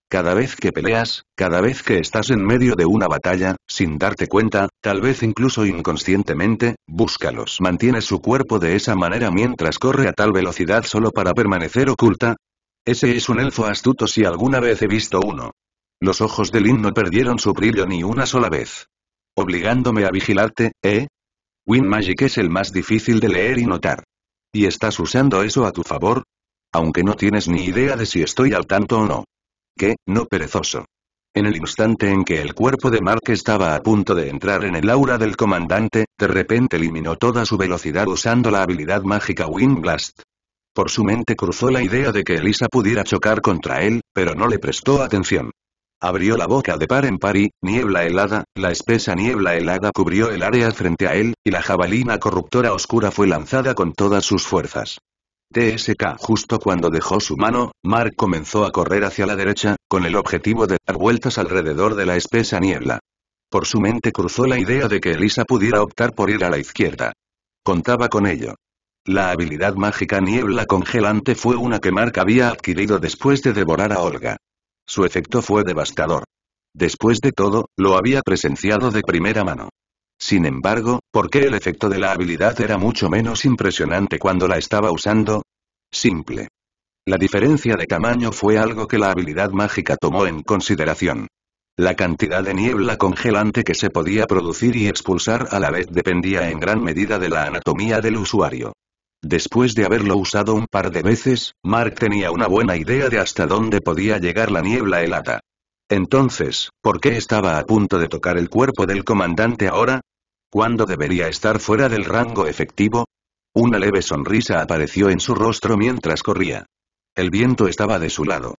Cada vez que peleas, cada vez que estás en medio de una batalla, sin darte cuenta, tal vez incluso inconscientemente, búscalos. Mantiene su cuerpo de esa manera mientras corre a tal velocidad solo para permanecer oculta. Ese es un elfo astuto si alguna vez he visto uno. Los ojos de Lin no perdieron su brillo ni una sola vez. Obligándome a vigilarte, ¿eh? Wind Magic es el más difícil de leer y notar. ¿Y estás usando eso a tu favor? Aunque no tienes ni idea de si estoy al tanto o no. ¿Qué, no perezoso? En el instante en que el cuerpo de Mark estaba a punto de entrar en el aura del comandante, de repente eliminó toda su velocidad usando la habilidad mágica Wind Blast. Por su mente cruzó la idea de que Elisa pudiera chocar contra él, pero no le prestó atención. Abrió la boca de par en par y, niebla helada, la espesa niebla helada cubrió el área frente a él, y la jabalina corruptora oscura fue lanzada con todas sus fuerzas. TSK justo cuando dejó su mano, Mark comenzó a correr hacia la derecha, con el objetivo de dar vueltas alrededor de la espesa niebla. Por su mente cruzó la idea de que Elisa pudiera optar por ir a la izquierda. Contaba con ello. La habilidad mágica niebla congelante fue una que Mark había adquirido después de devorar a Olga. Su efecto fue devastador. Después de todo, lo había presenciado de primera mano. Sin embargo, ¿por qué el efecto de la habilidad era mucho menos impresionante cuando la estaba usando? Simple. La diferencia de tamaño fue algo que la habilidad mágica tomó en consideración. La cantidad de niebla congelante que se podía producir y expulsar a la vez dependía en gran medida de la anatomía del usuario. Después de haberlo usado un par de veces, Mark tenía una buena idea de hasta dónde podía llegar la niebla helada. Entonces, ¿por qué estaba a punto de tocar el cuerpo del comandante ahora? ¿Cuándo debería estar fuera del rango efectivo? Una leve sonrisa apareció en su rostro mientras corría. El viento estaba de su lado.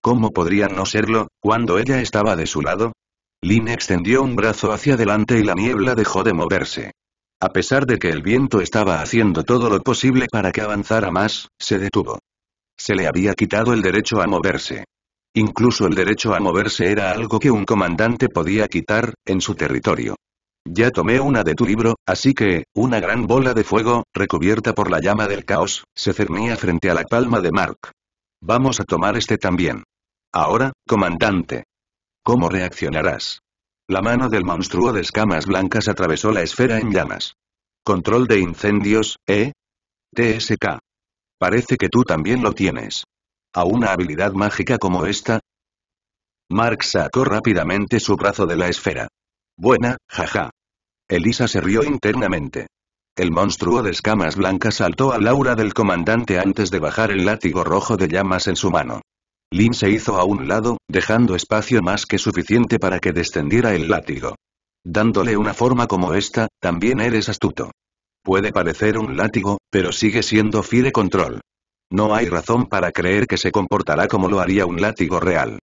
¿Cómo podría no serlo, cuando ella estaba de su lado? Lin extendió un brazo hacia adelante y la niebla dejó de moverse. A pesar de que el viento estaba haciendo todo lo posible para que avanzara más, se detuvo. Se le había quitado el derecho a moverse. Incluso el derecho a moverse era algo que un comandante podía quitar, en su territorio. Ya tomé una de tu libro, así que, una gran bola de fuego, recubierta por la llama del caos, se cernía frente a la palma de Mark. Vamos a tomar este también. Ahora, comandante. ¿Cómo reaccionarás? La mano del monstruo de escamas blancas atravesó la esfera en llamas. Control de incendios, ¿eh? TSK. Parece que tú también lo tienes. ¿A una habilidad mágica como esta? Mark sacó rápidamente su brazo de la esfera. Buena, jaja. Elisa se rió internamente. El monstruo de escamas blancas saltó a aura del comandante antes de bajar el látigo rojo de llamas en su mano. Lin se hizo a un lado, dejando espacio más que suficiente para que descendiera el látigo. Dándole una forma como esta, también eres astuto. Puede parecer un látigo, pero sigue siendo fide control. No hay razón para creer que se comportará como lo haría un látigo real.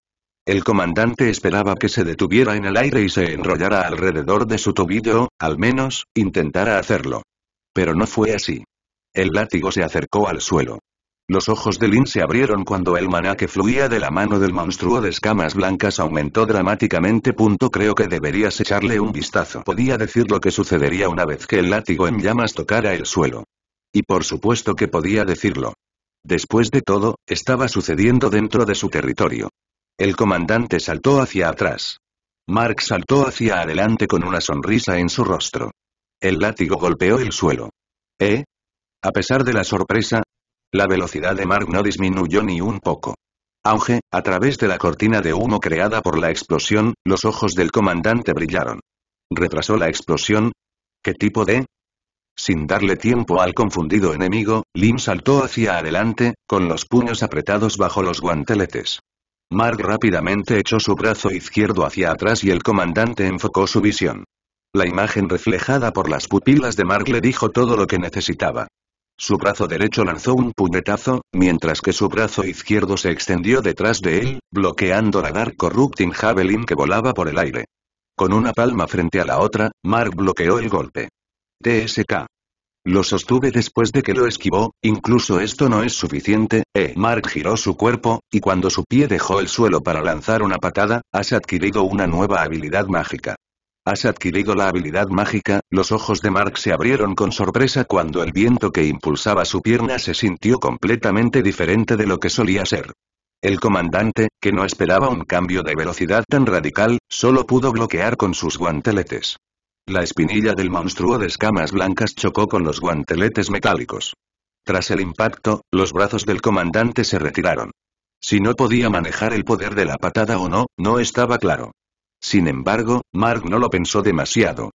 El comandante esperaba que se detuviera en el aire y se enrollara alrededor de su tobillo, al menos, intentara hacerlo. Pero no fue así. El látigo se acercó al suelo. Los ojos de Lynn se abrieron cuando el maná que fluía de la mano del monstruo de escamas blancas aumentó dramáticamente. creo que deberías echarle un vistazo. Podía decir lo que sucedería una vez que el látigo en llamas tocara el suelo. Y por supuesto que podía decirlo. Después de todo, estaba sucediendo dentro de su territorio. El comandante saltó hacia atrás. Mark saltó hacia adelante con una sonrisa en su rostro. El látigo golpeó el suelo. ¿Eh? A pesar de la sorpresa, la velocidad de Mark no disminuyó ni un poco. Auge, a través de la cortina de humo creada por la explosión, los ojos del comandante brillaron. ¿Retrasó la explosión? ¿Qué tipo de...? Sin darle tiempo al confundido enemigo, Lim saltó hacia adelante, con los puños apretados bajo los guanteletes. Mark rápidamente echó su brazo izquierdo hacia atrás y el comandante enfocó su visión. La imagen reflejada por las pupilas de Mark le dijo todo lo que necesitaba. Su brazo derecho lanzó un puñetazo, mientras que su brazo izquierdo se extendió detrás de él, bloqueando la Dark Corrupting Javelin que volaba por el aire. Con una palma frente a la otra, Mark bloqueó el golpe. TSK. Lo sostuve después de que lo esquivó, incluso esto no es suficiente, eh. Mark giró su cuerpo, y cuando su pie dejó el suelo para lanzar una patada, has adquirido una nueva habilidad mágica. Has adquirido la habilidad mágica, los ojos de Mark se abrieron con sorpresa cuando el viento que impulsaba su pierna se sintió completamente diferente de lo que solía ser. El comandante, que no esperaba un cambio de velocidad tan radical, solo pudo bloquear con sus guanteletes. La espinilla del monstruo de escamas blancas chocó con los guanteletes metálicos. Tras el impacto, los brazos del comandante se retiraron. Si no podía manejar el poder de la patada o no, no estaba claro. Sin embargo, Mark no lo pensó demasiado.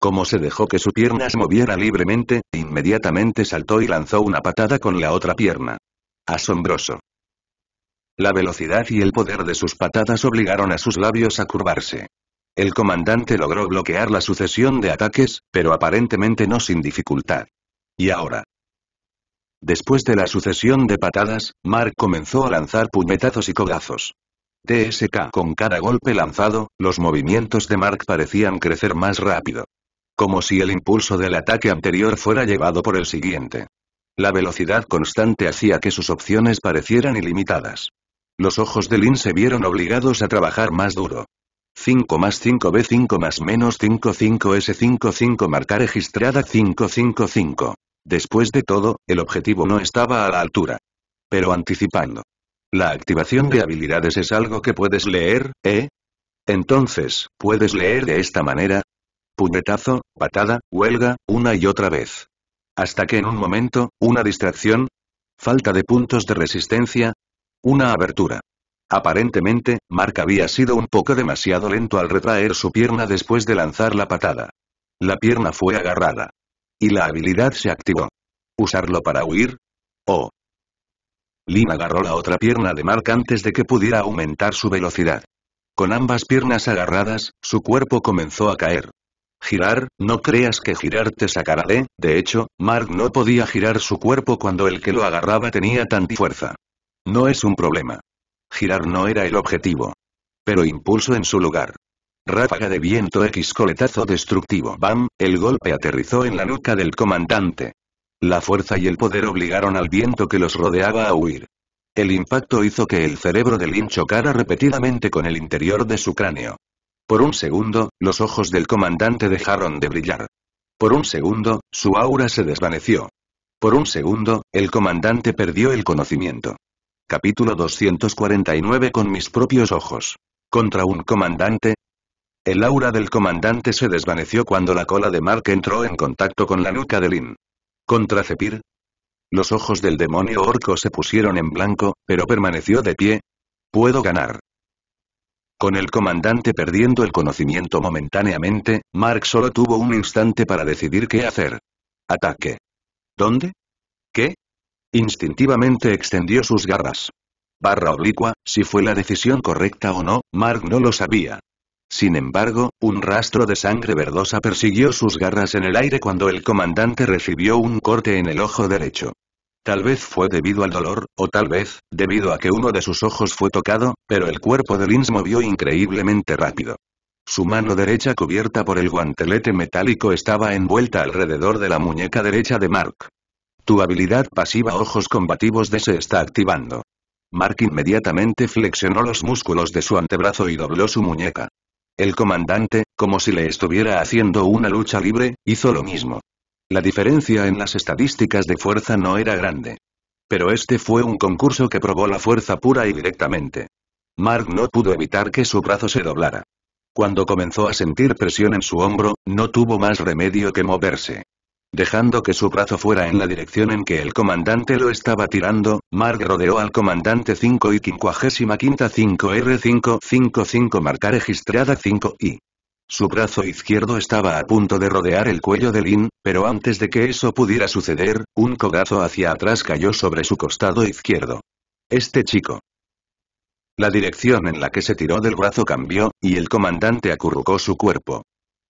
Como se dejó que su pierna se moviera libremente, inmediatamente saltó y lanzó una patada con la otra pierna. Asombroso. La velocidad y el poder de sus patadas obligaron a sus labios a curvarse. El comandante logró bloquear la sucesión de ataques, pero aparentemente no sin dificultad. ¿Y ahora? Después de la sucesión de patadas, Mark comenzó a lanzar puñetazos y cogazos. TSK con cada golpe lanzado, los movimientos de Mark parecían crecer más rápido. Como si el impulso del ataque anterior fuera llevado por el siguiente. La velocidad constante hacía que sus opciones parecieran ilimitadas. Los ojos de Lin se vieron obligados a trabajar más duro. 5 más 5 B 5 más menos 5 S 55 marca registrada 555. Después de todo, el objetivo no estaba a la altura. Pero anticipando. La activación de habilidades es algo que puedes leer, ¿eh? Entonces, puedes leer de esta manera. Puñetazo, patada, huelga, una y otra vez. Hasta que en un momento, una distracción. Falta de puntos de resistencia. Una abertura. Aparentemente, Mark había sido un poco demasiado lento al retraer su pierna después de lanzar la patada. La pierna fue agarrada. Y la habilidad se activó. ¿Usarlo para huir? Oh, Lin agarró la otra pierna de Mark antes de que pudiera aumentar su velocidad. Con ambas piernas agarradas, su cuerpo comenzó a caer. Girar, no creas que girar te sacará de, de hecho, Mark no podía girar su cuerpo cuando el que lo agarraba tenía tanta fuerza. No es un problema. Girar no era el objetivo. Pero impulso en su lugar. Ráfaga de viento X coletazo destructivo. Bam, el golpe aterrizó en la nuca del comandante. La fuerza y el poder obligaron al viento que los rodeaba a huir. El impacto hizo que el cerebro de Lin chocara repetidamente con el interior de su cráneo. Por un segundo, los ojos del comandante dejaron de brillar. Por un segundo, su aura se desvaneció. Por un segundo, el comandante perdió el conocimiento. Capítulo 249 Con mis propios ojos. Contra un comandante. El aura del comandante se desvaneció cuando la cola de Mark entró en contacto con la nuca de Lin. ¿Contracepir? Los ojos del demonio orco se pusieron en blanco, pero permaneció de pie. Puedo ganar. Con el comandante perdiendo el conocimiento momentáneamente, Mark solo tuvo un instante para decidir qué hacer. Ataque. ¿Dónde? ¿Qué? Instintivamente extendió sus garras. Barra oblicua, si fue la decisión correcta o no, Mark no lo sabía. Sin embargo, un rastro de sangre verdosa persiguió sus garras en el aire cuando el comandante recibió un corte en el ojo derecho. Tal vez fue debido al dolor, o tal vez, debido a que uno de sus ojos fue tocado, pero el cuerpo de Lins movió increíblemente rápido. Su mano derecha cubierta por el guantelete metálico estaba envuelta alrededor de la muñeca derecha de Mark. Tu habilidad pasiva Ojos Combativos de se está activando. Mark inmediatamente flexionó los músculos de su antebrazo y dobló su muñeca. El comandante, como si le estuviera haciendo una lucha libre, hizo lo mismo. La diferencia en las estadísticas de fuerza no era grande. Pero este fue un concurso que probó la fuerza pura y directamente. Mark no pudo evitar que su brazo se doblara. Cuando comenzó a sentir presión en su hombro, no tuvo más remedio que moverse. Dejando que su brazo fuera en la dirección en que el comandante lo estaba tirando, Mark rodeó al comandante 5 y 55 r 555 marca registrada 5 y. Su brazo izquierdo estaba a punto de rodear el cuello de Lin, pero antes de que eso pudiera suceder, un cogazo hacia atrás cayó sobre su costado izquierdo. Este chico. La dirección en la que se tiró del brazo cambió, y el comandante acurrucó su cuerpo.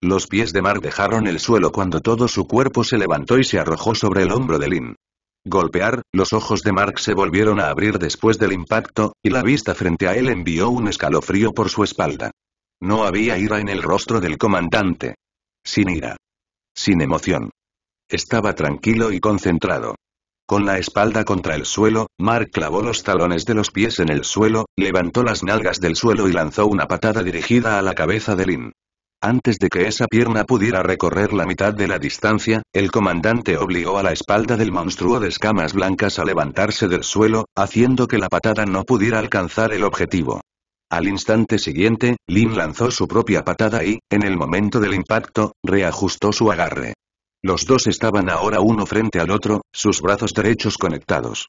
Los pies de Mark dejaron el suelo cuando todo su cuerpo se levantó y se arrojó sobre el hombro de Lin. Golpear, los ojos de Mark se volvieron a abrir después del impacto, y la vista frente a él envió un escalofrío por su espalda. No había ira en el rostro del comandante. Sin ira. Sin emoción. Estaba tranquilo y concentrado. Con la espalda contra el suelo, Mark clavó los talones de los pies en el suelo, levantó las nalgas del suelo y lanzó una patada dirigida a la cabeza de Lin. Antes de que esa pierna pudiera recorrer la mitad de la distancia, el comandante obligó a la espalda del monstruo de escamas blancas a levantarse del suelo, haciendo que la patada no pudiera alcanzar el objetivo. Al instante siguiente, Lin lanzó su propia patada y, en el momento del impacto, reajustó su agarre. Los dos estaban ahora uno frente al otro, sus brazos derechos conectados.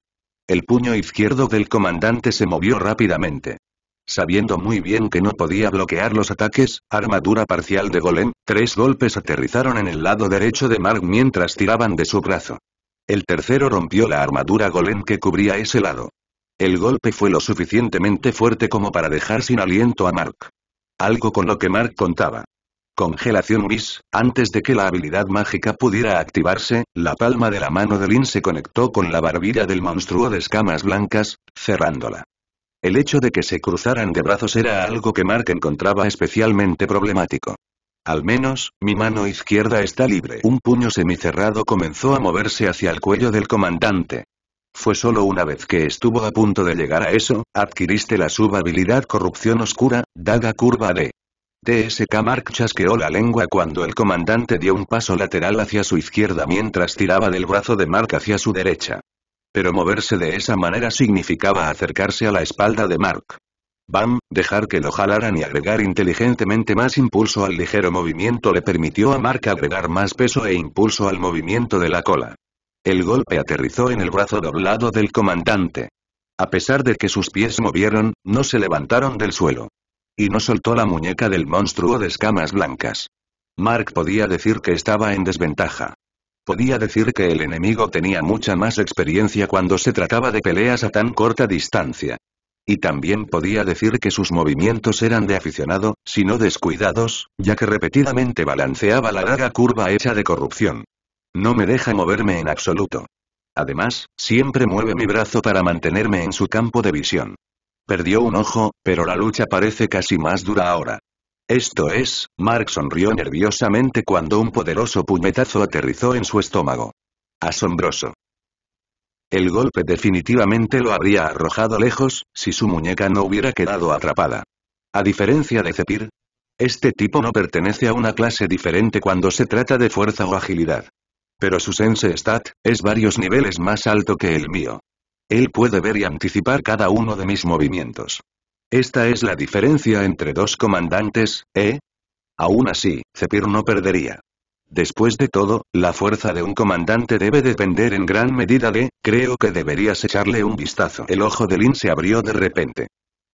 El puño izquierdo del comandante se movió rápidamente. Sabiendo muy bien que no podía bloquear los ataques, armadura parcial de golem, tres golpes aterrizaron en el lado derecho de Mark mientras tiraban de su brazo. El tercero rompió la armadura golem que cubría ese lado. El golpe fue lo suficientemente fuerte como para dejar sin aliento a Mark. Algo con lo que Mark contaba. Congelación Whis, antes de que la habilidad mágica pudiera activarse, la palma de la mano de Lynn se conectó con la barbilla del monstruo de escamas blancas, cerrándola. El hecho de que se cruzaran de brazos era algo que Mark encontraba especialmente problemático. Al menos, mi mano izquierda está libre. Un puño semicerrado comenzó a moverse hacia el cuello del comandante. Fue solo una vez que estuvo a punto de llegar a eso, adquiriste la subhabilidad corrupción oscura, daga curva de. TSK Mark chasqueó la lengua cuando el comandante dio un paso lateral hacia su izquierda mientras tiraba del brazo de Mark hacia su derecha. Pero moverse de esa manera significaba acercarse a la espalda de Mark. Bam, dejar que lo jalaran y agregar inteligentemente más impulso al ligero movimiento le permitió a Mark agregar más peso e impulso al movimiento de la cola. El golpe aterrizó en el brazo doblado del comandante. A pesar de que sus pies movieron, no se levantaron del suelo. Y no soltó la muñeca del monstruo de escamas blancas. Mark podía decir que estaba en desventaja. Podía decir que el enemigo tenía mucha más experiencia cuando se trataba de peleas a tan corta distancia. Y también podía decir que sus movimientos eran de aficionado, si no descuidados, ya que repetidamente balanceaba la larga curva hecha de corrupción. No me deja moverme en absoluto. Además, siempre mueve mi brazo para mantenerme en su campo de visión. Perdió un ojo, pero la lucha parece casi más dura ahora. Esto es, Mark sonrió nerviosamente cuando un poderoso puñetazo aterrizó en su estómago. Asombroso. El golpe definitivamente lo habría arrojado lejos, si su muñeca no hubiera quedado atrapada. A diferencia de Cepir, este tipo no pertenece a una clase diferente cuando se trata de fuerza o agilidad. Pero su sense stat, es varios niveles más alto que el mío. Él puede ver y anticipar cada uno de mis movimientos. Esta es la diferencia entre dos comandantes, ¿eh? Aún así, Zepir no perdería. Después de todo, la fuerza de un comandante debe depender en gran medida de, creo que deberías echarle un vistazo. El ojo de Lin se abrió de repente.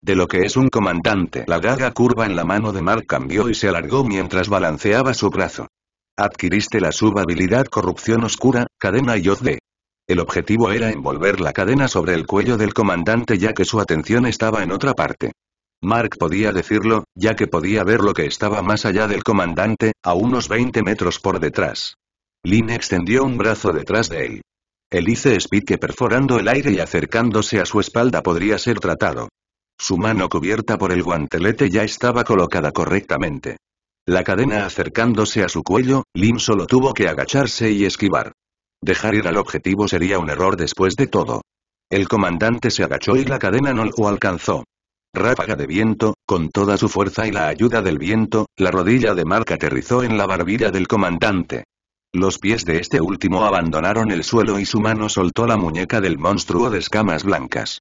De lo que es un comandante. La gaga curva en la mano de Mark cambió y se alargó mientras balanceaba su brazo. Adquiriste la subhabilidad corrupción oscura, cadena y Oz de el objetivo era envolver la cadena sobre el cuello del comandante ya que su atención estaba en otra parte. Mark podía decirlo, ya que podía ver lo que estaba más allá del comandante, a unos 20 metros por detrás. Lin extendió un brazo detrás de él. El hice Speed que perforando el aire y acercándose a su espalda podría ser tratado. Su mano cubierta por el guantelete ya estaba colocada correctamente. La cadena acercándose a su cuello, Lin solo tuvo que agacharse y esquivar. Dejar ir al objetivo sería un error después de todo. El comandante se agachó y la cadena no lo alcanzó. Rápaga de viento, con toda su fuerza y la ayuda del viento, la rodilla de Mark aterrizó en la barbilla del comandante. Los pies de este último abandonaron el suelo y su mano soltó la muñeca del monstruo de escamas blancas.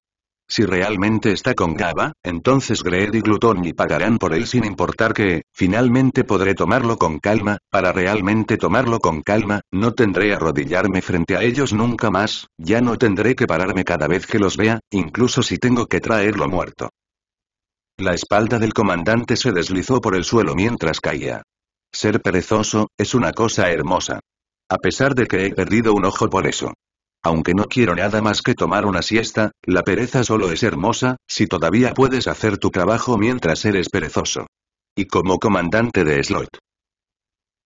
Si realmente está con Gaba, entonces Greed y Glutoni pagarán por él sin importar que, finalmente podré tomarlo con calma, para realmente tomarlo con calma, no tendré arrodillarme frente a ellos nunca más, ya no tendré que pararme cada vez que los vea, incluso si tengo que traerlo muerto. La espalda del comandante se deslizó por el suelo mientras caía. Ser perezoso, es una cosa hermosa. A pesar de que he perdido un ojo por eso. Aunque no quiero nada más que tomar una siesta, la pereza solo es hermosa, si todavía puedes hacer tu trabajo mientras eres perezoso. Y como comandante de Slot.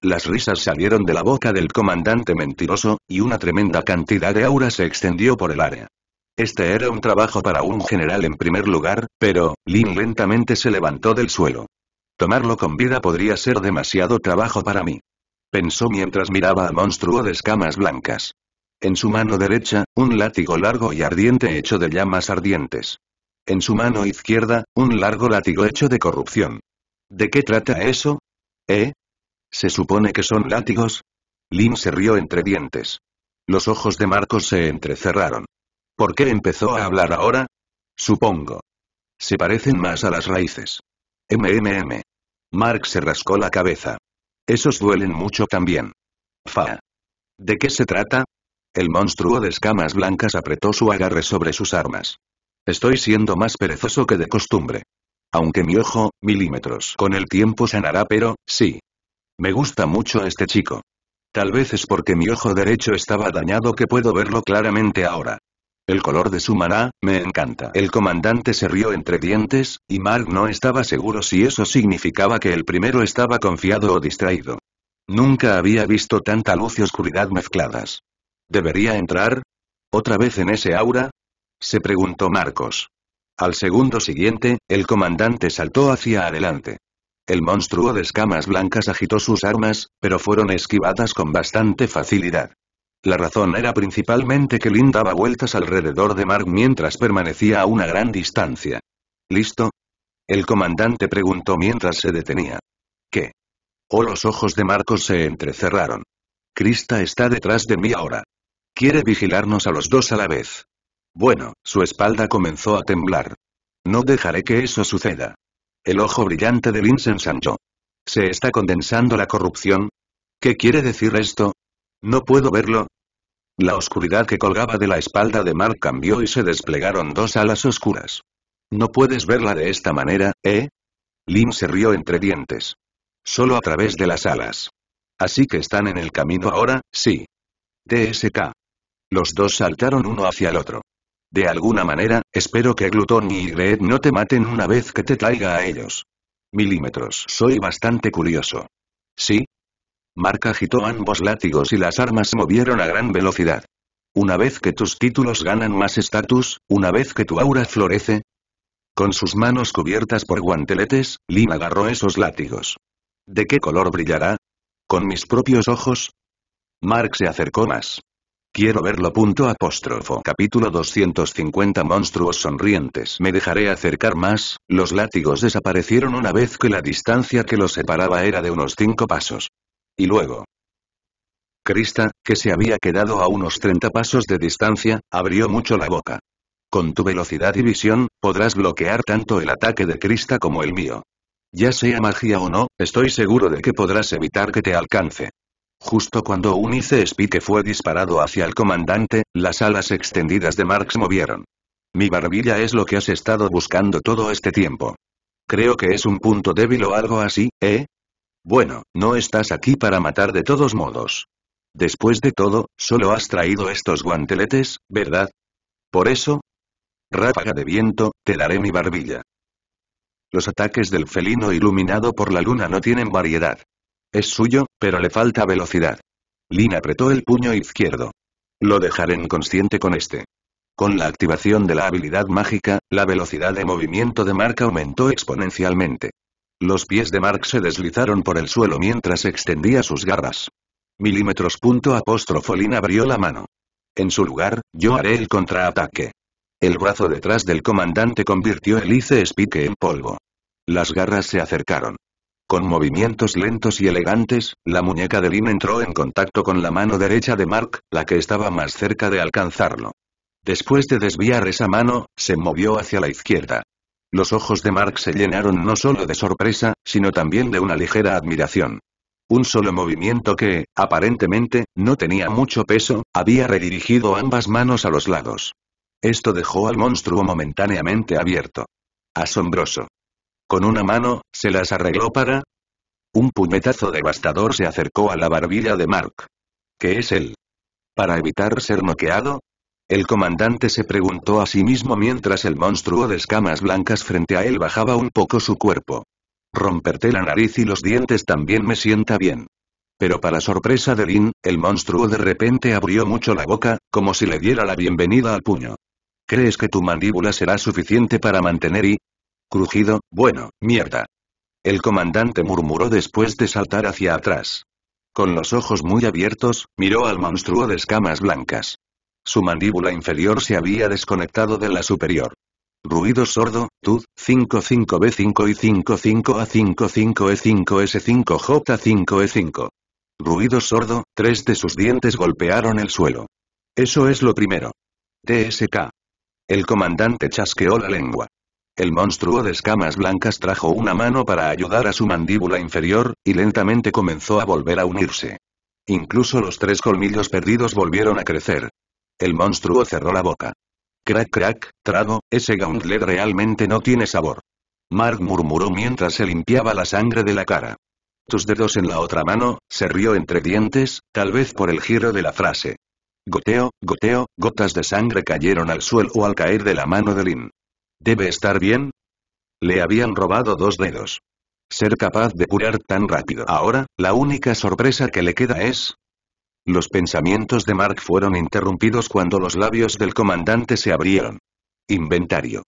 Las risas salieron de la boca del comandante mentiroso, y una tremenda cantidad de aura se extendió por el área. Este era un trabajo para un general en primer lugar, pero, Lin lentamente se levantó del suelo. Tomarlo con vida podría ser demasiado trabajo para mí. Pensó mientras miraba al monstruo de escamas blancas. En su mano derecha, un látigo largo y ardiente hecho de llamas ardientes. En su mano izquierda, un largo látigo hecho de corrupción. ¿De qué trata eso? ¿Eh? ¿Se supone que son látigos? Lin se rió entre dientes. Los ojos de Marcos se entrecerraron. ¿Por qué empezó a hablar ahora? Supongo. Se parecen más a las raíces. MMM. Mark se rascó la cabeza. Esos duelen mucho también. Fa. ¿De qué se trata? El monstruo de escamas blancas apretó su agarre sobre sus armas. Estoy siendo más perezoso que de costumbre. Aunque mi ojo, milímetros con el tiempo sanará pero, sí. Me gusta mucho este chico. Tal vez es porque mi ojo derecho estaba dañado que puedo verlo claramente ahora. El color de su maná, me encanta. El comandante se rió entre dientes, y Mark no estaba seguro si eso significaba que el primero estaba confiado o distraído. Nunca había visto tanta luz y oscuridad mezcladas. ¿Debería entrar? ¿Otra vez en ese aura? Se preguntó Marcos. Al segundo siguiente, el comandante saltó hacia adelante. El monstruo de escamas blancas agitó sus armas, pero fueron esquivadas con bastante facilidad. La razón era principalmente que Lynn daba vueltas alrededor de Mark mientras permanecía a una gran distancia. ¿Listo? El comandante preguntó mientras se detenía. ¿Qué? o oh, los ojos de Marcos se entrecerraron. Crista está detrás de mí ahora. Quiere vigilarnos a los dos a la vez. Bueno, su espalda comenzó a temblar. No dejaré que eso suceda. El ojo brillante de Lin se ensanchó. ¿Se está condensando la corrupción? ¿Qué quiere decir esto? No puedo verlo. La oscuridad que colgaba de la espalda de Mark cambió y se desplegaron dos alas oscuras. No puedes verla de esta manera, ¿eh? Lin se rió entre dientes. Solo a través de las alas. Así que están en el camino ahora, sí. TSK. Los dos saltaron uno hacia el otro. De alguna manera, espero que Glutón y Red no te maten una vez que te traiga a ellos. Milímetros. Soy bastante curioso. ¿Sí? Mark agitó ambos látigos y las armas se movieron a gran velocidad. Una vez que tus títulos ganan más estatus, una vez que tu aura florece. Con sus manos cubiertas por guanteletes, Lima agarró esos látigos. ¿De qué color brillará? ¿Con mis propios ojos? Mark se acercó más. Quiero verlo. apóstrofo. Capítulo 250 Monstruos sonrientes. Me dejaré acercar más, los látigos desaparecieron una vez que la distancia que los separaba era de unos cinco pasos. Y luego. Krista, que se había quedado a unos 30 pasos de distancia, abrió mucho la boca. Con tu velocidad y visión, podrás bloquear tanto el ataque de Krista como el mío. Ya sea magia o no, estoy seguro de que podrás evitar que te alcance. Justo cuando un Ice Spike fue disparado hacia el comandante, las alas extendidas de Marx movieron. Mi barbilla es lo que has estado buscando todo este tiempo. Creo que es un punto débil o algo así, ¿eh? Bueno, no estás aquí para matar de todos modos. Después de todo, solo has traído estos guanteletes, ¿verdad? Por eso... Ráfaga de viento, te daré mi barbilla. Los ataques del felino iluminado por la luna no tienen variedad. Es suyo, pero le falta velocidad. Lin apretó el puño izquierdo. Lo dejaré inconsciente con este. Con la activación de la habilidad mágica, la velocidad de movimiento de Mark aumentó exponencialmente. Los pies de Mark se deslizaron por el suelo mientras extendía sus garras. Milímetros. Punto apóstrofo Lin abrió la mano. En su lugar, yo haré el contraataque. El brazo detrás del comandante convirtió el ICE Spike en polvo. Las garras se acercaron. Con movimientos lentos y elegantes, la muñeca de Lin entró en contacto con la mano derecha de Mark, la que estaba más cerca de alcanzarlo. Después de desviar esa mano, se movió hacia la izquierda. Los ojos de Mark se llenaron no solo de sorpresa, sino también de una ligera admiración. Un solo movimiento que, aparentemente, no tenía mucho peso, había redirigido ambas manos a los lados. Esto dejó al monstruo momentáneamente abierto. Asombroso con una mano, se las arregló para... Un puñetazo devastador se acercó a la barbilla de Mark. ¿Qué es él? ¿Para evitar ser noqueado? El comandante se preguntó a sí mismo mientras el monstruo de escamas blancas frente a él bajaba un poco su cuerpo. Romperte la nariz y los dientes también me sienta bien. Pero para sorpresa de Lin, el monstruo de repente abrió mucho la boca, como si le diera la bienvenida al puño. ¿Crees que tu mandíbula será suficiente para mantener y Crujido, bueno, mierda. El comandante murmuró después de saltar hacia atrás. Con los ojos muy abiertos, miró al monstruo de escamas blancas. Su mandíbula inferior se había desconectado de la superior. Ruido sordo, TUD, 55B5 y 55A55E5S5J5E5. Ruido sordo, tres de sus dientes golpearon el suelo. Eso es lo primero. TSK. El comandante chasqueó la lengua. El monstruo de escamas blancas trajo una mano para ayudar a su mandíbula inferior, y lentamente comenzó a volver a unirse. Incluso los tres colmillos perdidos volvieron a crecer. El monstruo cerró la boca. Crack crack, trago, ese gauntlet realmente no tiene sabor. Mark murmuró mientras se limpiaba la sangre de la cara. Tus dedos en la otra mano, se rió entre dientes, tal vez por el giro de la frase. Goteo, goteo, gotas de sangre cayeron al suelo o al caer de la mano de Lin. ¿Debe estar bien? Le habían robado dos dedos. Ser capaz de curar tan rápido. Ahora, la única sorpresa que le queda es... Los pensamientos de Mark fueron interrumpidos cuando los labios del comandante se abrieron. Inventario.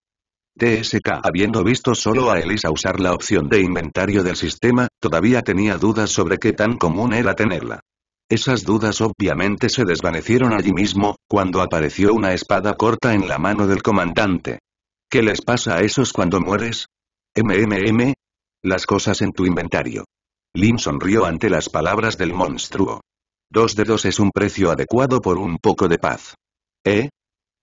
TSK habiendo visto solo a Elisa usar la opción de inventario del sistema, todavía tenía dudas sobre qué tan común era tenerla. Esas dudas obviamente se desvanecieron allí mismo, cuando apareció una espada corta en la mano del comandante. ¿Qué les pasa a esos cuando mueres? MMM. Las cosas en tu inventario. Lin sonrió ante las palabras del monstruo. Dos dedos es un precio adecuado por un poco de paz. ¿Eh?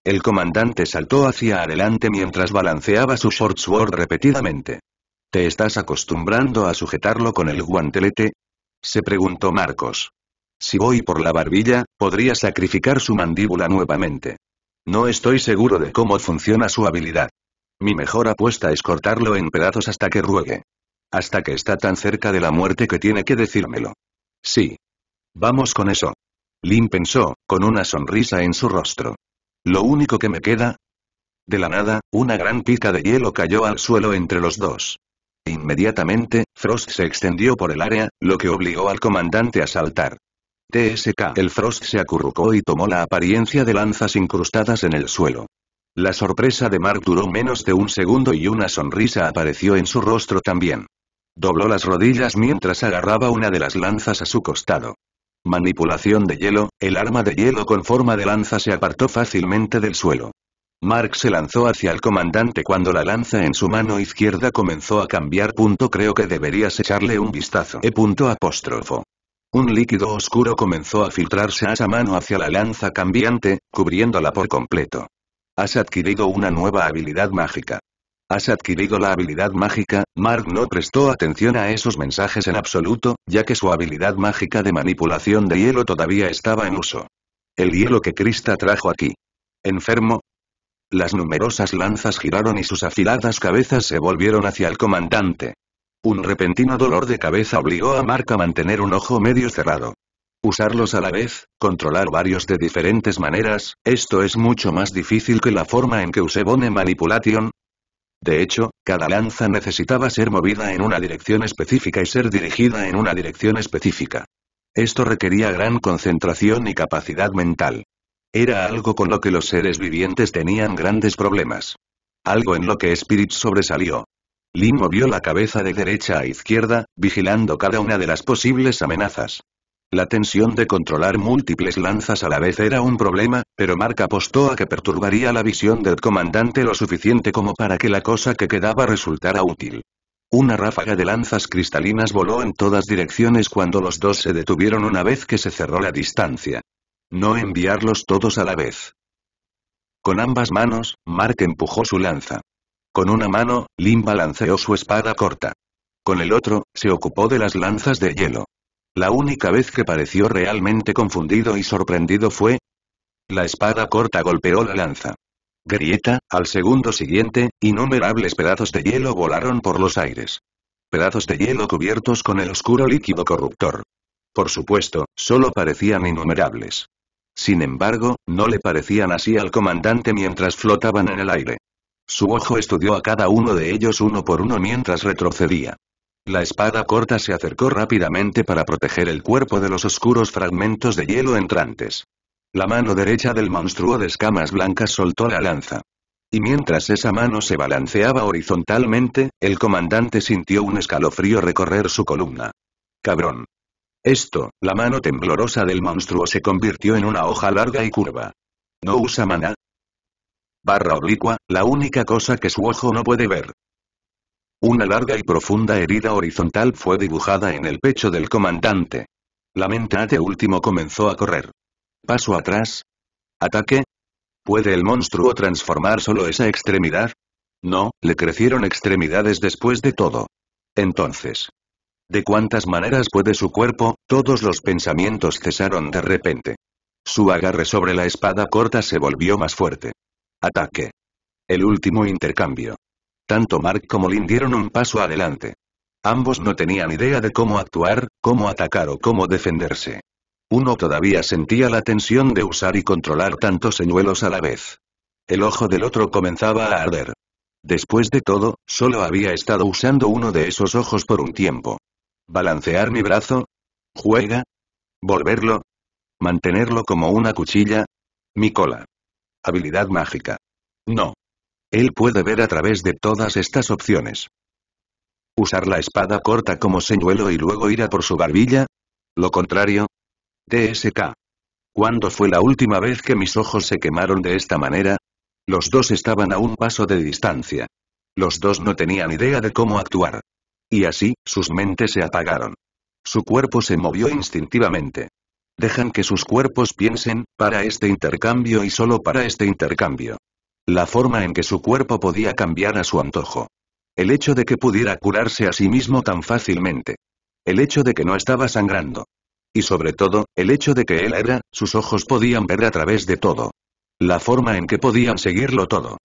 El comandante saltó hacia adelante mientras balanceaba su short sword repetidamente. ¿Te estás acostumbrando a sujetarlo con el guantelete? Se preguntó Marcos. Si voy por la barbilla, podría sacrificar su mandíbula nuevamente. No estoy seguro de cómo funciona su habilidad. Mi mejor apuesta es cortarlo en pedazos hasta que ruegue. Hasta que está tan cerca de la muerte que tiene que decírmelo. Sí. Vamos con eso. Lin pensó, con una sonrisa en su rostro. Lo único que me queda... De la nada, una gran pica de hielo cayó al suelo entre los dos. Inmediatamente, Frost se extendió por el área, lo que obligó al comandante a saltar. TSK. El Frost se acurrucó y tomó la apariencia de lanzas incrustadas en el suelo. La sorpresa de Mark duró menos de un segundo y una sonrisa apareció en su rostro también. Dobló las rodillas mientras agarraba una de las lanzas a su costado. Manipulación de hielo, el arma de hielo con forma de lanza se apartó fácilmente del suelo. Mark se lanzó hacia el comandante cuando la lanza en su mano izquierda comenzó a cambiar. Punto creo que deberías echarle un vistazo. E punto apóstrofo. Un líquido oscuro comenzó a filtrarse a esa mano hacia la lanza cambiante, cubriéndola por completo. Has adquirido una nueva habilidad mágica. Has adquirido la habilidad mágica, Mark no prestó atención a esos mensajes en absoluto, ya que su habilidad mágica de manipulación de hielo todavía estaba en uso. El hielo que Krista trajo aquí. ¿Enfermo? Las numerosas lanzas giraron y sus afiladas cabezas se volvieron hacia el comandante. Un repentino dolor de cabeza obligó a Mark a mantener un ojo medio cerrado usarlos a la vez, controlar varios de diferentes maneras, esto es mucho más difícil que la forma en que usé Bone Manipulation. De hecho, cada lanza necesitaba ser movida en una dirección específica y ser dirigida en una dirección específica. Esto requería gran concentración y capacidad mental. Era algo con lo que los seres vivientes tenían grandes problemas. Algo en lo que Spirit sobresalió. Lin movió la cabeza de derecha a izquierda, vigilando cada una de las posibles amenazas. La tensión de controlar múltiples lanzas a la vez era un problema, pero Mark apostó a que perturbaría la visión del comandante lo suficiente como para que la cosa que quedaba resultara útil. Una ráfaga de lanzas cristalinas voló en todas direcciones cuando los dos se detuvieron una vez que se cerró la distancia. No enviarlos todos a la vez. Con ambas manos, Mark empujó su lanza. Con una mano, Limba balanceó su espada corta. Con el otro, se ocupó de las lanzas de hielo. La única vez que pareció realmente confundido y sorprendido fue... La espada corta golpeó la lanza. Grieta, al segundo siguiente, innumerables pedazos de hielo volaron por los aires. Pedazos de hielo cubiertos con el oscuro líquido corruptor. Por supuesto, solo parecían innumerables. Sin embargo, no le parecían así al comandante mientras flotaban en el aire. Su ojo estudió a cada uno de ellos uno por uno mientras retrocedía. La espada corta se acercó rápidamente para proteger el cuerpo de los oscuros fragmentos de hielo entrantes. La mano derecha del monstruo de escamas blancas soltó la lanza. Y mientras esa mano se balanceaba horizontalmente, el comandante sintió un escalofrío recorrer su columna. Cabrón. Esto, la mano temblorosa del monstruo se convirtió en una hoja larga y curva. ¿No usa maná? Barra oblicua, la única cosa que su ojo no puede ver. Una larga y profunda herida horizontal fue dibujada en el pecho del comandante. La mente de último comenzó a correr. Paso atrás. Ataque. ¿Puede el monstruo transformar solo esa extremidad? No, le crecieron extremidades después de todo. Entonces. ¿De cuántas maneras puede su cuerpo? Todos los pensamientos cesaron de repente. Su agarre sobre la espada corta se volvió más fuerte. Ataque. El último intercambio tanto Mark como Lynn dieron un paso adelante. Ambos no tenían idea de cómo actuar, cómo atacar o cómo defenderse. Uno todavía sentía la tensión de usar y controlar tantos señuelos a la vez. El ojo del otro comenzaba a arder. Después de todo, solo había estado usando uno de esos ojos por un tiempo. ¿Balancear mi brazo? ¿Juega? ¿Volverlo? ¿Mantenerlo como una cuchilla? Mi cola. Habilidad mágica. No. Él puede ver a través de todas estas opciones. Usar la espada corta como señuelo y luego ir a por su barbilla. Lo contrario. TSK. ¿Cuándo fue la última vez que mis ojos se quemaron de esta manera? Los dos estaban a un paso de distancia. Los dos no tenían idea de cómo actuar. Y así, sus mentes se apagaron. Su cuerpo se movió instintivamente. Dejan que sus cuerpos piensen, para este intercambio y solo para este intercambio la forma en que su cuerpo podía cambiar a su antojo. El hecho de que pudiera curarse a sí mismo tan fácilmente. El hecho de que no estaba sangrando. Y sobre todo, el hecho de que él era, sus ojos podían ver a través de todo. La forma en que podían seguirlo todo.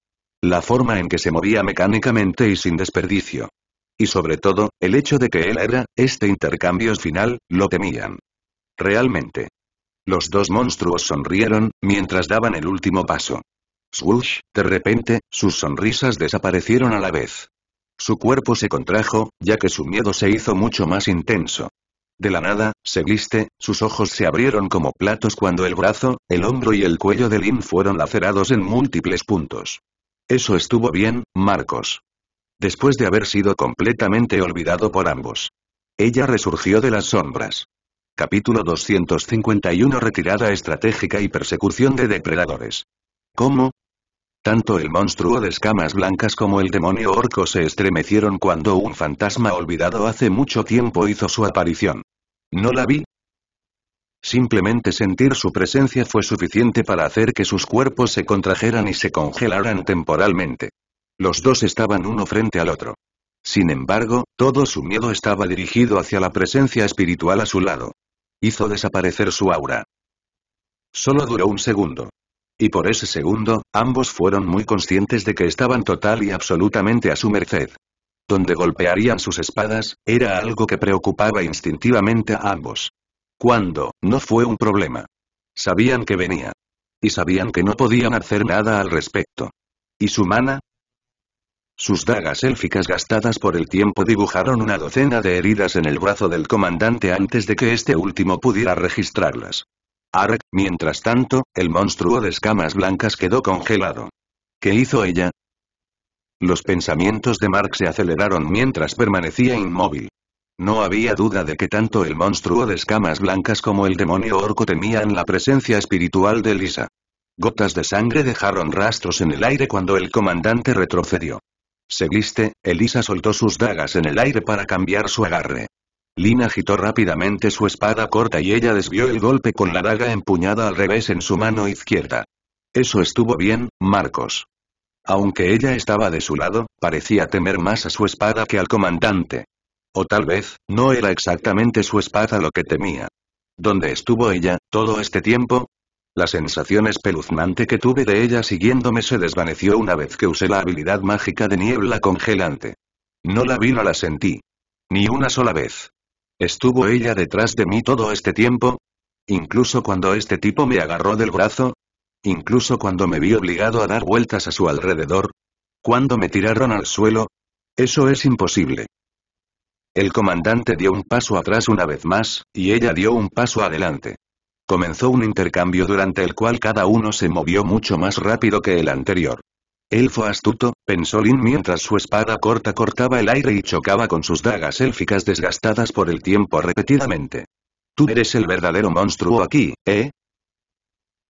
La forma en que se movía mecánicamente y sin desperdicio. Y sobre todo, el hecho de que él era, este intercambio es final, lo temían. Realmente. Los dos monstruos sonrieron, mientras daban el último paso. Swoosh, de repente, sus sonrisas desaparecieron a la vez. Su cuerpo se contrajo, ya que su miedo se hizo mucho más intenso. De la nada, se viste, sus ojos se abrieron como platos cuando el brazo, el hombro y el cuello de Lin fueron lacerados en múltiples puntos. Eso estuvo bien, Marcos. Después de haber sido completamente olvidado por ambos. Ella resurgió de las sombras. Capítulo 251 Retirada estratégica y persecución de depredadores. ¿Cómo? Tanto el monstruo de escamas blancas como el demonio orco se estremecieron cuando un fantasma olvidado hace mucho tiempo hizo su aparición. No la vi, Simplemente sentir su presencia fue suficiente para hacer que sus cuerpos se contrajeran y se congelaran temporalmente. Los dos estaban uno frente al otro. Sin embargo, todo su miedo estaba dirigido hacia la presencia espiritual a su lado. Hizo desaparecer su aura. Solo duró un segundo y por ese segundo, ambos fueron muy conscientes de que estaban total y absolutamente a su merced. Donde golpearían sus espadas, era algo que preocupaba instintivamente a ambos. Cuando, no fue un problema. Sabían que venía. Y sabían que no podían hacer nada al respecto. ¿Y su mana? Sus dagas élficas gastadas por el tiempo dibujaron una docena de heridas en el brazo del comandante antes de que este último pudiera registrarlas. Ark, mientras tanto, el monstruo de escamas blancas quedó congelado. ¿Qué hizo ella? Los pensamientos de Mark se aceleraron mientras permanecía inmóvil. No había duda de que tanto el monstruo de escamas blancas como el demonio orco temían la presencia espiritual de Elisa. Gotas de sangre dejaron rastros en el aire cuando el comandante retrocedió. Seguiste, Elisa soltó sus dagas en el aire para cambiar su agarre. Lina agitó rápidamente su espada corta y ella desvió el golpe con la daga empuñada al revés en su mano izquierda. Eso estuvo bien, Marcos. Aunque ella estaba de su lado, parecía temer más a su espada que al comandante. O tal vez, no era exactamente su espada lo que temía. ¿Dónde estuvo ella, todo este tiempo? La sensación espeluznante que tuve de ella siguiéndome se desvaneció una vez que usé la habilidad mágica de niebla congelante. No la vi, no la sentí. Ni una sola vez. ¿Estuvo ella detrás de mí todo este tiempo? ¿Incluso cuando este tipo me agarró del brazo? ¿Incluso cuando me vi obligado a dar vueltas a su alrededor? ¿Cuando me tiraron al suelo? Eso es imposible. El comandante dio un paso atrás una vez más, y ella dio un paso adelante. Comenzó un intercambio durante el cual cada uno se movió mucho más rápido que el anterior. Elfo astuto, pensó Lin mientras su espada corta cortaba el aire y chocaba con sus dagas élficas desgastadas por el tiempo repetidamente. Tú eres el verdadero monstruo aquí, ¿eh?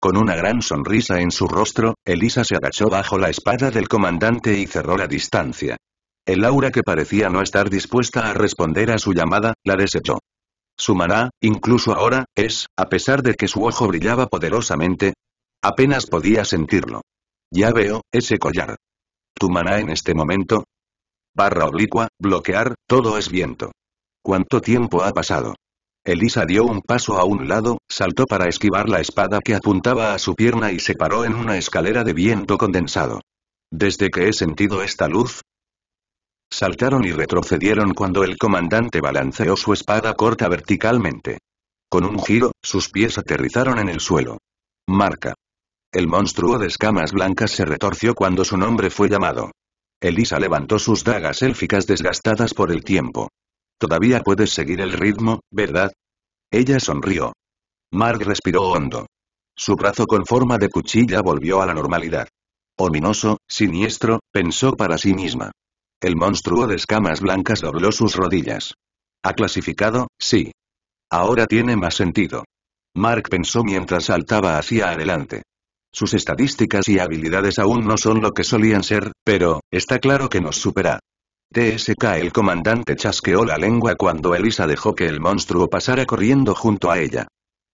Con una gran sonrisa en su rostro, Elisa se agachó bajo la espada del comandante y cerró la distancia. El aura que parecía no estar dispuesta a responder a su llamada, la desechó. Su maná, incluso ahora, es, a pesar de que su ojo brillaba poderosamente, apenas podía sentirlo. Ya veo, ese collar. Tu maná en este momento. Barra oblicua, bloquear, todo es viento. ¿Cuánto tiempo ha pasado? Elisa dio un paso a un lado, saltó para esquivar la espada que apuntaba a su pierna y se paró en una escalera de viento condensado. Desde que he sentido esta luz, Saltaron y retrocedieron cuando el comandante balanceó su espada corta verticalmente. Con un giro, sus pies aterrizaron en el suelo. Marca. El monstruo de escamas blancas se retorció cuando su nombre fue llamado. Elisa levantó sus dagas élficas desgastadas por el tiempo. Todavía puedes seguir el ritmo, ¿verdad? Ella sonrió. Mark respiró hondo. Su brazo con forma de cuchilla volvió a la normalidad. Ominoso, siniestro, pensó para sí misma. El monstruo de escamas blancas dobló sus rodillas. ¿Ha clasificado? Sí. Ahora tiene más sentido. Mark pensó mientras saltaba hacia adelante. Sus estadísticas y habilidades aún no son lo que solían ser, pero, está claro que nos supera. TSK El comandante chasqueó la lengua cuando Elisa dejó que el monstruo pasara corriendo junto a ella.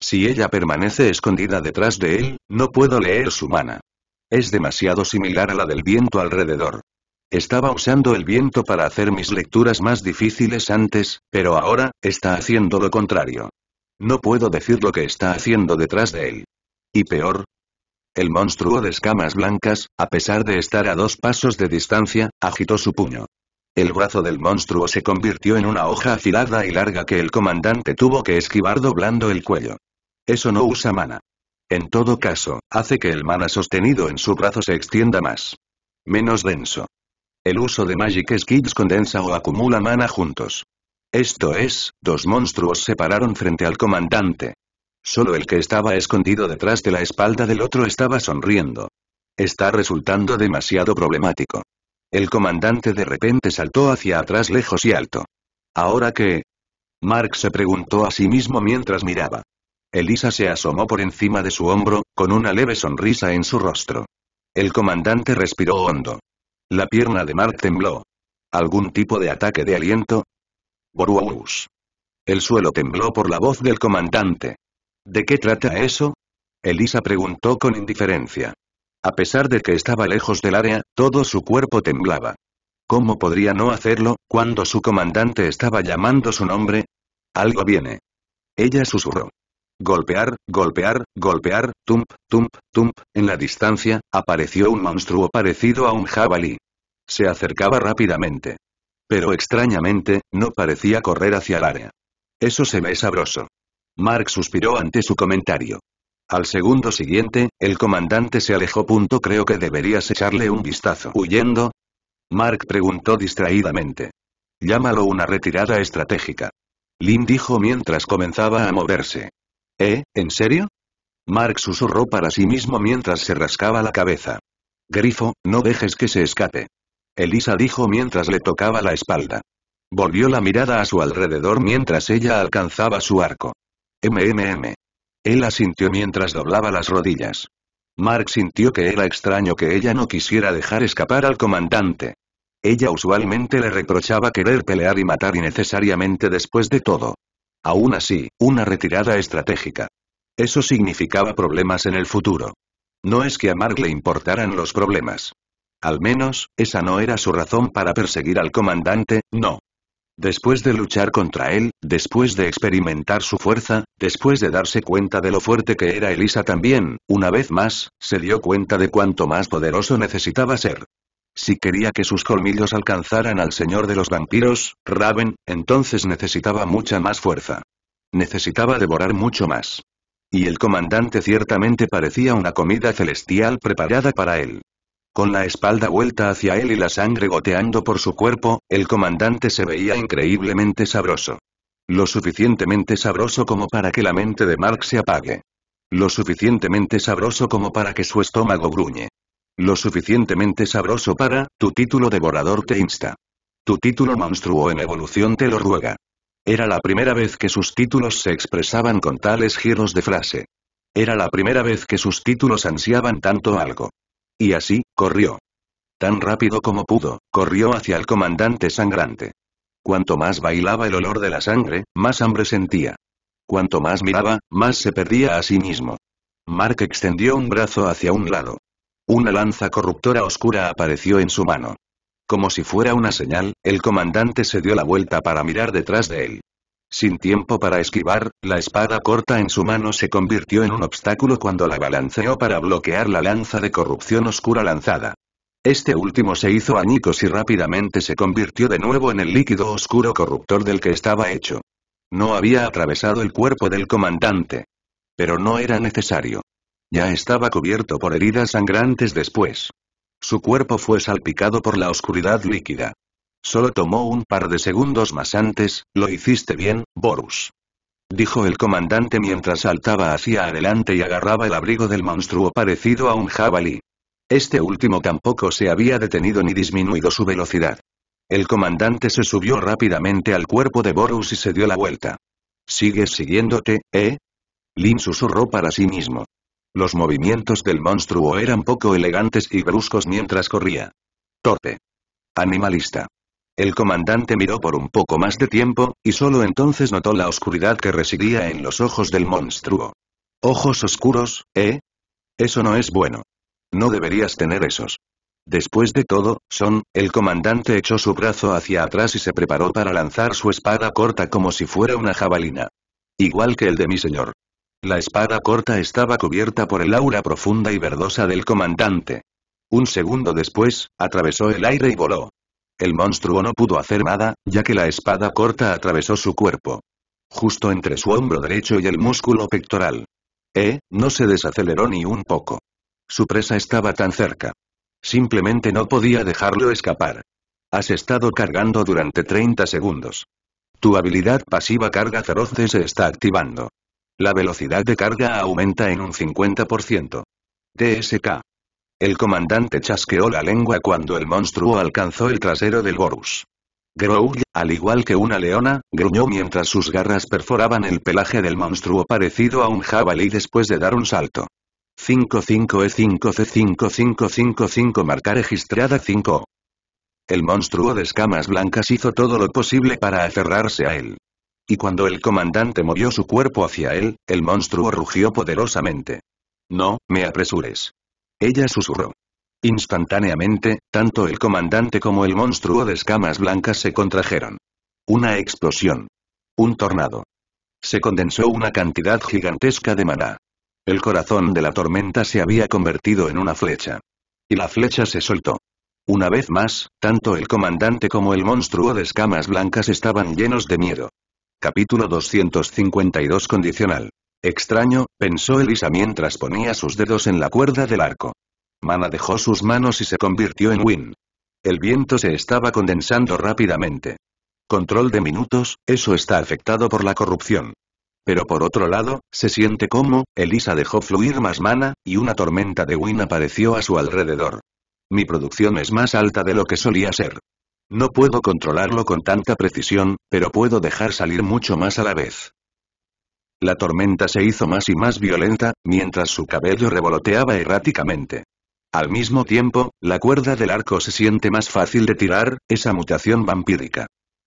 Si ella permanece escondida detrás de él, no puedo leer su mana. Es demasiado similar a la del viento alrededor. Estaba usando el viento para hacer mis lecturas más difíciles antes, pero ahora, está haciendo lo contrario. No puedo decir lo que está haciendo detrás de él. Y peor, el monstruo de escamas blancas, a pesar de estar a dos pasos de distancia, agitó su puño. El brazo del monstruo se convirtió en una hoja afilada y larga que el comandante tuvo que esquivar doblando el cuello. Eso no usa mana. En todo caso, hace que el mana sostenido en su brazo se extienda más. Menos denso. El uso de Magic Skids condensa o acumula mana juntos. Esto es, dos monstruos se pararon frente al comandante, Solo el que estaba escondido detrás de la espalda del otro estaba sonriendo. Está resultando demasiado problemático. El comandante de repente saltó hacia atrás lejos y alto. ¿Ahora qué? Mark se preguntó a sí mismo mientras miraba. Elisa se asomó por encima de su hombro, con una leve sonrisa en su rostro. El comandante respiró hondo. La pierna de Mark tembló. ¿Algún tipo de ataque de aliento? Boruaus. El suelo tembló por la voz del comandante. ¿De qué trata eso? Elisa preguntó con indiferencia. A pesar de que estaba lejos del área, todo su cuerpo temblaba. ¿Cómo podría no hacerlo, cuando su comandante estaba llamando su nombre? Algo viene. Ella susurró. Golpear, golpear, golpear, tump, tump, tump, en la distancia, apareció un monstruo parecido a un jabalí. Se acercaba rápidamente. Pero extrañamente, no parecía correr hacia el área. Eso se ve sabroso. Mark suspiró ante su comentario. Al segundo siguiente, el comandante se alejó. Creo que deberías echarle un vistazo. ¿Huyendo? Mark preguntó distraídamente. Llámalo una retirada estratégica. Lin dijo mientras comenzaba a moverse. ¿Eh, en serio? Mark susurró para sí mismo mientras se rascaba la cabeza. Grifo, no dejes que se escape. Elisa dijo mientras le tocaba la espalda. Volvió la mirada a su alrededor mientras ella alcanzaba su arco. MMM. Él asintió mientras doblaba las rodillas. Mark sintió que era extraño que ella no quisiera dejar escapar al comandante. Ella usualmente le reprochaba querer pelear y matar innecesariamente después de todo. Aún así, una retirada estratégica. Eso significaba problemas en el futuro. No es que a Mark le importaran los problemas. Al menos, esa no era su razón para perseguir al comandante, no. Después de luchar contra él, después de experimentar su fuerza, después de darse cuenta de lo fuerte que era Elisa también, una vez más, se dio cuenta de cuánto más poderoso necesitaba ser. Si quería que sus colmillos alcanzaran al señor de los vampiros, Raven, entonces necesitaba mucha más fuerza. Necesitaba devorar mucho más. Y el comandante ciertamente parecía una comida celestial preparada para él. Con la espalda vuelta hacia él y la sangre goteando por su cuerpo, el comandante se veía increíblemente sabroso. Lo suficientemente sabroso como para que la mente de Mark se apague. Lo suficientemente sabroso como para que su estómago gruñe. Lo suficientemente sabroso para, tu título devorador te insta. Tu título monstruo en evolución te lo ruega. Era la primera vez que sus títulos se expresaban con tales giros de frase. Era la primera vez que sus títulos ansiaban tanto algo. Y así, corrió. Tan rápido como pudo, corrió hacia el comandante sangrante. Cuanto más bailaba el olor de la sangre, más hambre sentía. Cuanto más miraba, más se perdía a sí mismo. Mark extendió un brazo hacia un lado. Una lanza corruptora oscura apareció en su mano. Como si fuera una señal, el comandante se dio la vuelta para mirar detrás de él. Sin tiempo para esquivar, la espada corta en su mano se convirtió en un obstáculo cuando la balanceó para bloquear la lanza de corrupción oscura lanzada. Este último se hizo añicos y rápidamente se convirtió de nuevo en el líquido oscuro corruptor del que estaba hecho. No había atravesado el cuerpo del comandante. Pero no era necesario. Ya estaba cubierto por heridas sangrantes después. Su cuerpo fue salpicado por la oscuridad líquida. Solo tomó un par de segundos más antes, lo hiciste bien, Borus. Dijo el comandante mientras saltaba hacia adelante y agarraba el abrigo del monstruo parecido a un jabalí. Este último tampoco se había detenido ni disminuido su velocidad. El comandante se subió rápidamente al cuerpo de Borus y se dio la vuelta. ¿Sigues siguiéndote, eh? Lin susurró para sí mismo. Los movimientos del monstruo eran poco elegantes y bruscos mientras corría. Torpe. Animalista. El comandante miró por un poco más de tiempo, y solo entonces notó la oscuridad que residía en los ojos del monstruo. Ojos oscuros, ¿eh? Eso no es bueno. No deberías tener esos. Después de todo, son, el comandante echó su brazo hacia atrás y se preparó para lanzar su espada corta como si fuera una jabalina. Igual que el de mi señor. La espada corta estaba cubierta por el aura profunda y verdosa del comandante. Un segundo después, atravesó el aire y voló. El monstruo no pudo hacer nada, ya que la espada corta atravesó su cuerpo. Justo entre su hombro derecho y el músculo pectoral. Eh, no se desaceleró ni un poco. Su presa estaba tan cerca. Simplemente no podía dejarlo escapar. Has estado cargando durante 30 segundos. Tu habilidad pasiva carga feroz se está activando. La velocidad de carga aumenta en un 50%. TSK. El comandante chasqueó la lengua cuando el monstruo alcanzó el trasero del Gorus. Growl, al igual que una leona, gruñó mientras sus garras perforaban el pelaje del monstruo parecido a un jabalí después de dar un salto. 55E5C5555 marca registrada 5. El monstruo de escamas blancas hizo todo lo posible para aferrarse a él. Y cuando el comandante movió su cuerpo hacia él, el monstruo rugió poderosamente. No, me apresures. Ella susurró. Instantáneamente, tanto el comandante como el monstruo de escamas blancas se contrajeron. Una explosión. Un tornado. Se condensó una cantidad gigantesca de maná. El corazón de la tormenta se había convertido en una flecha. Y la flecha se soltó. Una vez más, tanto el comandante como el monstruo de escamas blancas estaban llenos de miedo. Capítulo 252 Condicional. Extraño, pensó Elisa mientras ponía sus dedos en la cuerda del arco. Mana dejó sus manos y se convirtió en Win. El viento se estaba condensando rápidamente. Control de minutos, eso está afectado por la corrupción. Pero por otro lado, se siente como, Elisa dejó fluir más mana, y una tormenta de Win apareció a su alrededor. Mi producción es más alta de lo que solía ser. No puedo controlarlo con tanta precisión, pero puedo dejar salir mucho más a la vez. La tormenta se hizo más y más violenta, mientras su cabello revoloteaba erráticamente. Al mismo tiempo, la cuerda del arco se siente más fácil de tirar, esa mutación vampírica.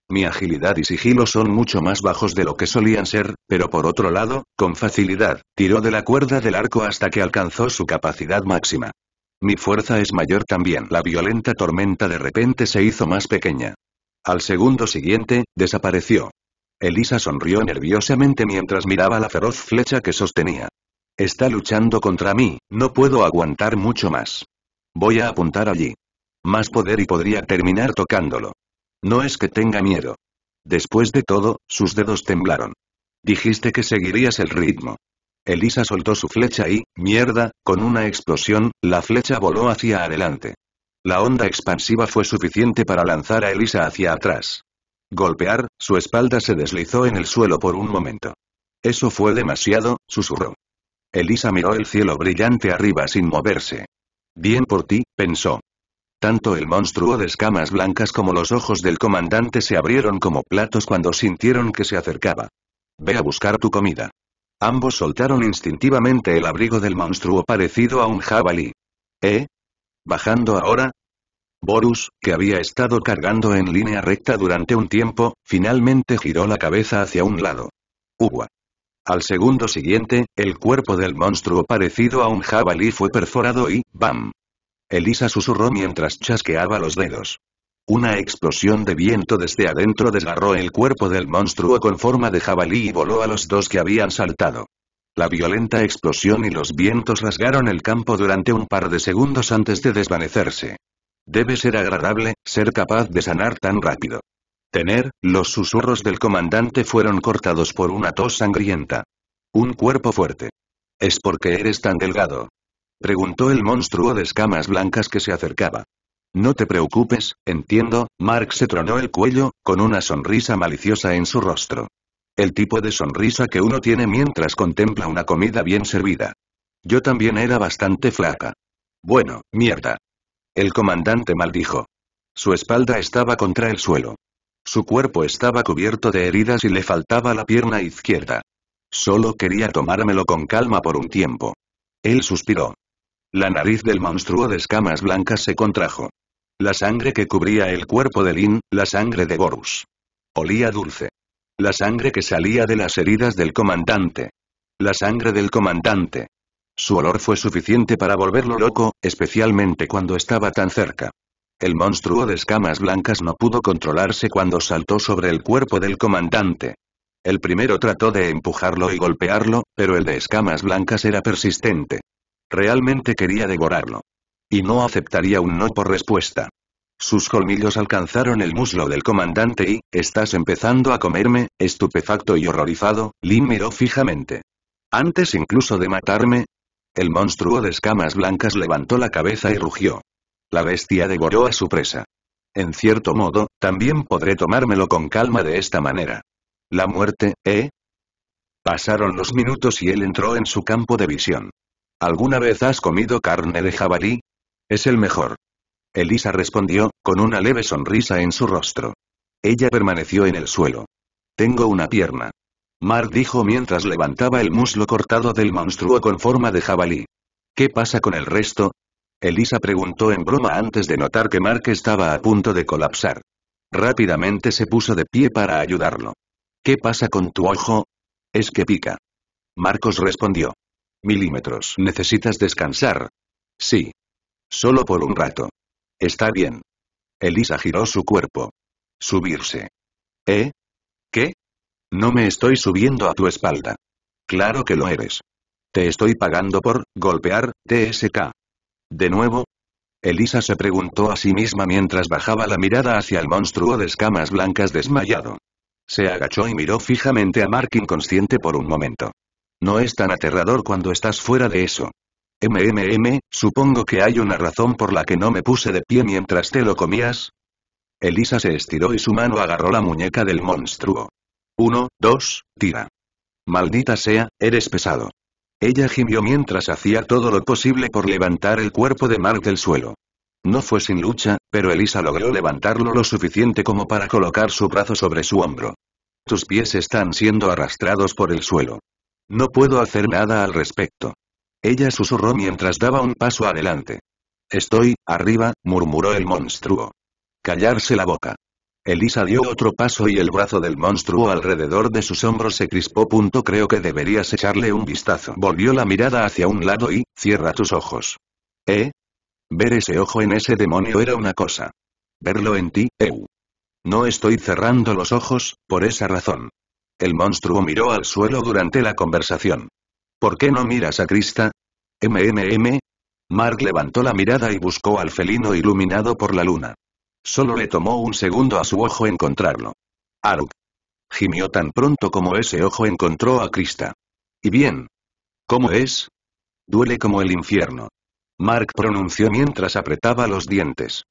Mi agilidad y sigilo son mucho más bajos de lo que solían ser, pero por otro lado, con facilidad, tiró de la cuerda del arco hasta que alcanzó su capacidad máxima. Mi fuerza es mayor también. La violenta tormenta de repente se hizo más pequeña. Al segundo siguiente, desapareció. Elisa sonrió nerviosamente mientras miraba la feroz flecha que sostenía. Está luchando contra mí, no puedo aguantar mucho más. Voy a apuntar allí. Más poder y podría terminar tocándolo. No es que tenga miedo. Después de todo, sus dedos temblaron. Dijiste que seguirías el ritmo. Elisa soltó su flecha y, mierda, con una explosión, la flecha voló hacia adelante. La onda expansiva fue suficiente para lanzar a Elisa hacia atrás golpear, su espalda se deslizó en el suelo por un momento. Eso fue demasiado, susurró. Elisa miró el cielo brillante arriba sin moverse. Bien por ti, pensó. Tanto el monstruo de escamas blancas como los ojos del comandante se abrieron como platos cuando sintieron que se acercaba. Ve a buscar tu comida. Ambos soltaron instintivamente el abrigo del monstruo parecido a un jabalí. ¿Eh? Bajando ahora, Borus, que había estado cargando en línea recta durante un tiempo, finalmente giró la cabeza hacia un lado. ¡Uwa! Al segundo siguiente, el cuerpo del monstruo parecido a un jabalí fue perforado y, ¡bam! Elisa susurró mientras chasqueaba los dedos. Una explosión de viento desde adentro desgarró el cuerpo del monstruo con forma de jabalí y voló a los dos que habían saltado. La violenta explosión y los vientos rasgaron el campo durante un par de segundos antes de desvanecerse. Debe ser agradable, ser capaz de sanar tan rápido. Tener, los susurros del comandante fueron cortados por una tos sangrienta. Un cuerpo fuerte. ¿Es porque eres tan delgado? Preguntó el monstruo de escamas blancas que se acercaba. No te preocupes, entiendo, Mark se tronó el cuello, con una sonrisa maliciosa en su rostro. El tipo de sonrisa que uno tiene mientras contempla una comida bien servida. Yo también era bastante flaca. Bueno, mierda. El comandante maldijo. Su espalda estaba contra el suelo. Su cuerpo estaba cubierto de heridas y le faltaba la pierna izquierda. Solo quería tomármelo con calma por un tiempo. Él suspiró. La nariz del monstruo de escamas blancas se contrajo. La sangre que cubría el cuerpo de Lin, la sangre de Gorus. Olía dulce. La sangre que salía de las heridas del comandante. La sangre del comandante. Su olor fue suficiente para volverlo loco, especialmente cuando estaba tan cerca. El monstruo de escamas blancas no pudo controlarse cuando saltó sobre el cuerpo del comandante. El primero trató de empujarlo y golpearlo, pero el de escamas blancas era persistente. Realmente quería devorarlo. Y no aceptaría un no por respuesta. Sus colmillos alcanzaron el muslo del comandante y, estás empezando a comerme, estupefacto y horrorizado, Lin miró fijamente. Antes incluso de matarme, el monstruo de escamas blancas levantó la cabeza y rugió. La bestia devoró a su presa. En cierto modo, también podré tomármelo con calma de esta manera. La muerte, ¿eh? Pasaron los minutos y él entró en su campo de visión. ¿Alguna vez has comido carne de jabalí? Es el mejor. Elisa respondió, con una leve sonrisa en su rostro. Ella permaneció en el suelo. Tengo una pierna. Mar dijo mientras levantaba el muslo cortado del monstruo con forma de jabalí. ¿Qué pasa con el resto? Elisa preguntó en broma antes de notar que Mark estaba a punto de colapsar. Rápidamente se puso de pie para ayudarlo. ¿Qué pasa con tu ojo? Es que pica. Marcos respondió. Milímetros. ¿Necesitas descansar? Sí. Solo por un rato. Está bien. Elisa giró su cuerpo. Subirse. ¿Eh? ¿Qué? No me estoy subiendo a tu espalda. Claro que lo eres. Te estoy pagando por golpear, TSK. De nuevo. Elisa se preguntó a sí misma mientras bajaba la mirada hacia el monstruo de escamas blancas desmayado. Se agachó y miró fijamente a Mark inconsciente por un momento. No es tan aterrador cuando estás fuera de eso. MMM, supongo que hay una razón por la que no me puse de pie mientras te lo comías. Elisa se estiró y su mano agarró la muñeca del monstruo. Uno, dos, tira. Maldita sea, eres pesado. Ella gimió mientras hacía todo lo posible por levantar el cuerpo de Mark del suelo. No fue sin lucha, pero Elisa logró levantarlo lo suficiente como para colocar su brazo sobre su hombro. Tus pies están siendo arrastrados por el suelo. No puedo hacer nada al respecto. Ella susurró mientras daba un paso adelante. Estoy, arriba, murmuró el monstruo. Callarse la boca. Elisa dio otro paso y el brazo del monstruo alrededor de sus hombros se crispó. Creo que deberías echarle un vistazo. Volvió la mirada hacia un lado y, cierra tus ojos. ¿Eh? Ver ese ojo en ese demonio era una cosa. Verlo en ti, eu. No estoy cerrando los ojos, por esa razón. El monstruo miró al suelo durante la conversación. ¿Por qué no miras a Krista? MMM. Mark levantó la mirada y buscó al felino iluminado por la luna. Solo le tomó un segundo a su ojo encontrarlo. Aruk. Gimió tan pronto como ese ojo encontró a Krista. ¿Y bien? ¿Cómo es? Duele como el infierno. Mark pronunció mientras apretaba los dientes.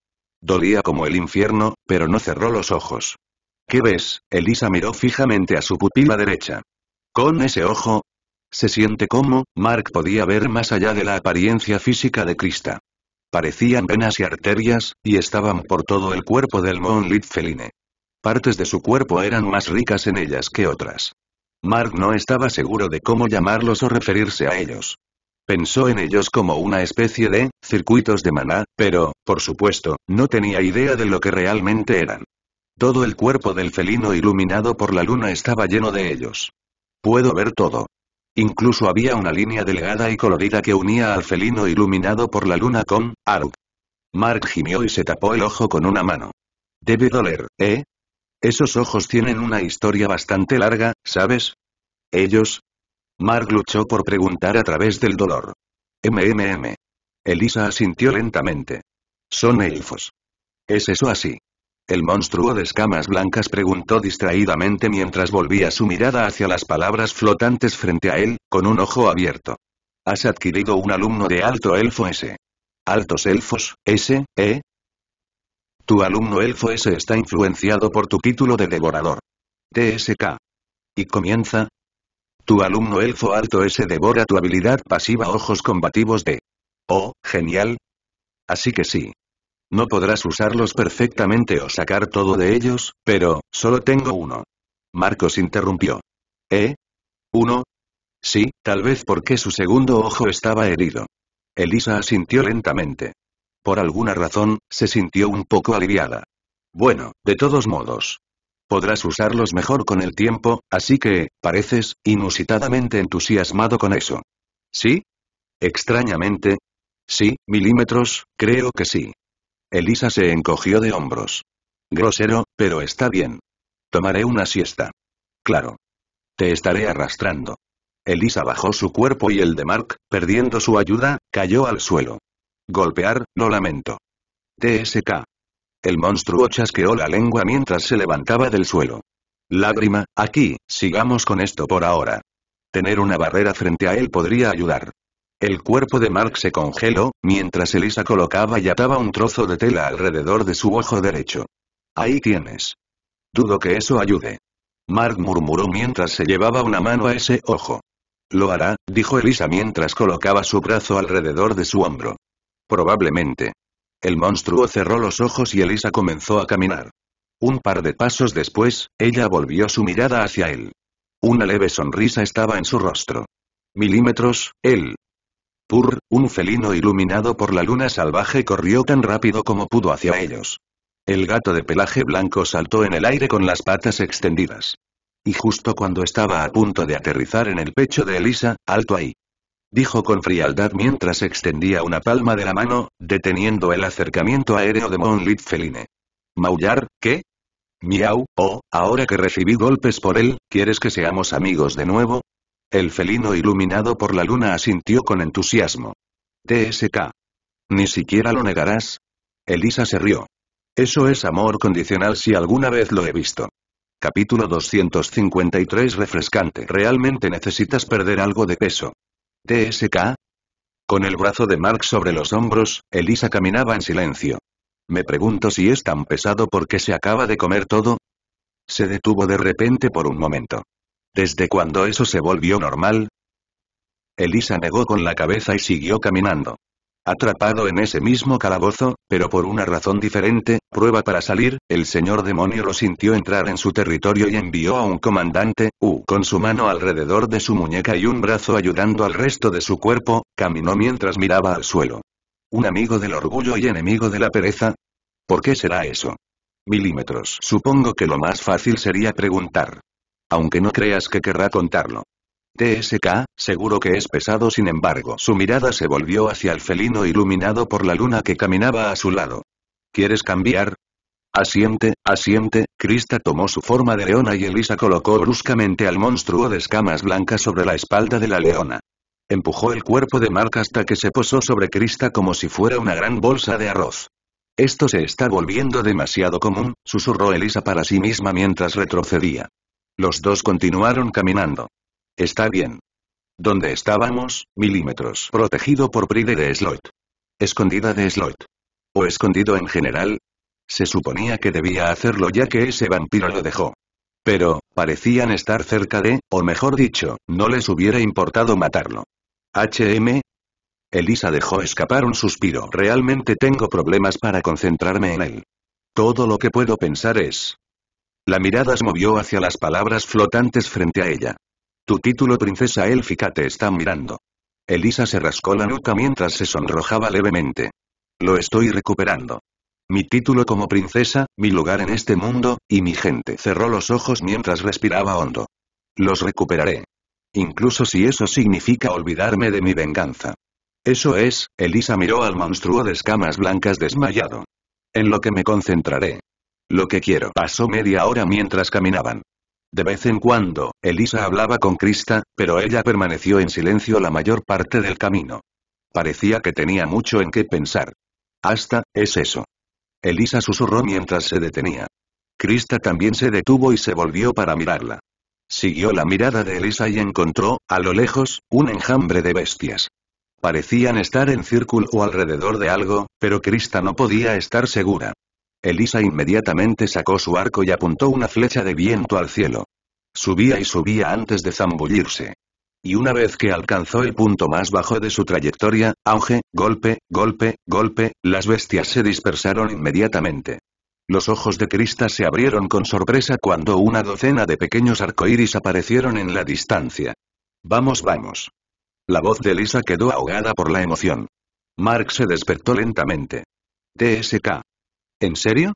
Dolía como el infierno, pero no cerró los ojos. ¿Qué ves? Elisa miró fijamente a su pupila derecha. Con ese ojo, se siente como, Mark podía ver más allá de la apariencia física de Krista. Parecían venas y arterias, y estaban por todo el cuerpo del Moonlit Feline. Partes de su cuerpo eran más ricas en ellas que otras. Mark no estaba seguro de cómo llamarlos o referirse a ellos. Pensó en ellos como una especie de circuitos de maná, pero, por supuesto, no tenía idea de lo que realmente eran. Todo el cuerpo del felino iluminado por la luna estaba lleno de ellos. Puedo ver todo. Incluso había una línea delgada y colorida que unía al felino iluminado por la luna con Aruk. Mark gimió y se tapó el ojo con una mano. Debe doler, ¿eh? Esos ojos tienen una historia bastante larga, ¿sabes? Ellos. Mark luchó por preguntar a través del dolor. MMM. Elisa asintió lentamente. Son elfos. ¿Es eso así? El monstruo de escamas blancas preguntó distraídamente mientras volvía su mirada hacia las palabras flotantes frente a él, con un ojo abierto. ¿Has adquirido un alumno de alto elfo S? ¿Altos elfos, S, E? Tu alumno elfo S está influenciado por tu título de devorador. TSK. Y comienza. Tu alumno elfo alto S devora tu habilidad pasiva ojos combativos de. Oh, genial. Así que sí, no podrás usarlos perfectamente o sacar todo de ellos, pero, solo tengo uno. Marcos interrumpió. ¿Eh? ¿Uno? Sí, tal vez porque su segundo ojo estaba herido. Elisa asintió lentamente. Por alguna razón, se sintió un poco aliviada. Bueno, de todos modos. Podrás usarlos mejor con el tiempo, así que, pareces, inusitadamente entusiasmado con eso. ¿Sí? Extrañamente. Sí, milímetros, creo que sí. Elisa se encogió de hombros. Grosero, pero está bien. Tomaré una siesta. Claro. Te estaré arrastrando. Elisa bajó su cuerpo y el de Mark, perdiendo su ayuda, cayó al suelo. Golpear, lo lamento. TSK. El monstruo chasqueó la lengua mientras se levantaba del suelo. Lágrima, aquí, sigamos con esto por ahora. Tener una barrera frente a él podría ayudar. El cuerpo de Mark se congeló, mientras Elisa colocaba y ataba un trozo de tela alrededor de su ojo derecho. Ahí tienes. Dudo que eso ayude. Mark murmuró mientras se llevaba una mano a ese ojo. Lo hará, dijo Elisa mientras colocaba su brazo alrededor de su hombro. Probablemente. El monstruo cerró los ojos y Elisa comenzó a caminar. Un par de pasos después, ella volvió su mirada hacia él. Una leve sonrisa estaba en su rostro. Milímetros, él, Purr, un felino iluminado por la luna salvaje corrió tan rápido como pudo hacia ellos. El gato de pelaje blanco saltó en el aire con las patas extendidas. Y justo cuando estaba a punto de aterrizar en el pecho de Elisa, alto ahí. Dijo con frialdad mientras extendía una palma de la mano, deteniendo el acercamiento aéreo de monlit Feline. ¿Maullar, qué? Miau, oh, ahora que recibí golpes por él, ¿quieres que seamos amigos de nuevo? El felino iluminado por la luna asintió con entusiasmo. TSK. ¿Ni siquiera lo negarás? Elisa se rió. Eso es amor condicional si alguna vez lo he visto. Capítulo 253 Refrescante. ¿Realmente necesitas perder algo de peso? TSK. Con el brazo de Mark sobre los hombros, Elisa caminaba en silencio. Me pregunto si es tan pesado porque se acaba de comer todo. Se detuvo de repente por un momento. ¿Desde cuando eso se volvió normal? Elisa negó con la cabeza y siguió caminando. Atrapado en ese mismo calabozo, pero por una razón diferente, prueba para salir, el señor demonio lo sintió entrar en su territorio y envió a un comandante, U, con su mano alrededor de su muñeca y un brazo ayudando al resto de su cuerpo, caminó mientras miraba al suelo. ¿Un amigo del orgullo y enemigo de la pereza? ¿Por qué será eso? Milímetros. Supongo que lo más fácil sería preguntar aunque no creas que querrá contarlo. TSK, seguro que es pesado sin embargo. Su mirada se volvió hacia el felino iluminado por la luna que caminaba a su lado. ¿Quieres cambiar? Asiente, asiente, Krista tomó su forma de leona y Elisa colocó bruscamente al monstruo de escamas blancas sobre la espalda de la leona. Empujó el cuerpo de Mark hasta que se posó sobre Krista como si fuera una gran bolsa de arroz. Esto se está volviendo demasiado común, susurró Elisa para sí misma mientras retrocedía. Los dos continuaron caminando. Está bien. ¿Dónde estábamos? Milímetros. Protegido por Pride de Sloit. Escondida de Slot. O escondido en general. Se suponía que debía hacerlo ya que ese vampiro lo dejó. Pero, parecían estar cerca de, o mejor dicho, no les hubiera importado matarlo. HM. Elisa dejó escapar un suspiro. Realmente tengo problemas para concentrarme en él. Todo lo que puedo pensar es, la mirada se movió hacia las palabras flotantes frente a ella. Tu título princesa élfica te están mirando. Elisa se rascó la nuca mientras se sonrojaba levemente. Lo estoy recuperando. Mi título como princesa, mi lugar en este mundo, y mi gente cerró los ojos mientras respiraba hondo. Los recuperaré. Incluso si eso significa olvidarme de mi venganza. Eso es, Elisa miró al monstruo de escamas blancas desmayado. En lo que me concentraré. Lo que quiero. Pasó media hora mientras caminaban. De vez en cuando, Elisa hablaba con Krista, pero ella permaneció en silencio la mayor parte del camino. Parecía que tenía mucho en qué pensar. Hasta, es eso. Elisa susurró mientras se detenía. Krista también se detuvo y se volvió para mirarla. Siguió la mirada de Elisa y encontró, a lo lejos, un enjambre de bestias. Parecían estar en círculo o alrededor de algo, pero Krista no podía estar segura. Elisa inmediatamente sacó su arco y apuntó una flecha de viento al cielo. Subía y subía antes de zambullirse. Y una vez que alcanzó el punto más bajo de su trayectoria, auge, golpe, golpe, golpe, las bestias se dispersaron inmediatamente. Los ojos de Crista se abrieron con sorpresa cuando una docena de pequeños arcoíris aparecieron en la distancia. Vamos, vamos. La voz de Elisa quedó ahogada por la emoción. Mark se despertó lentamente. TSK. ¿En serio?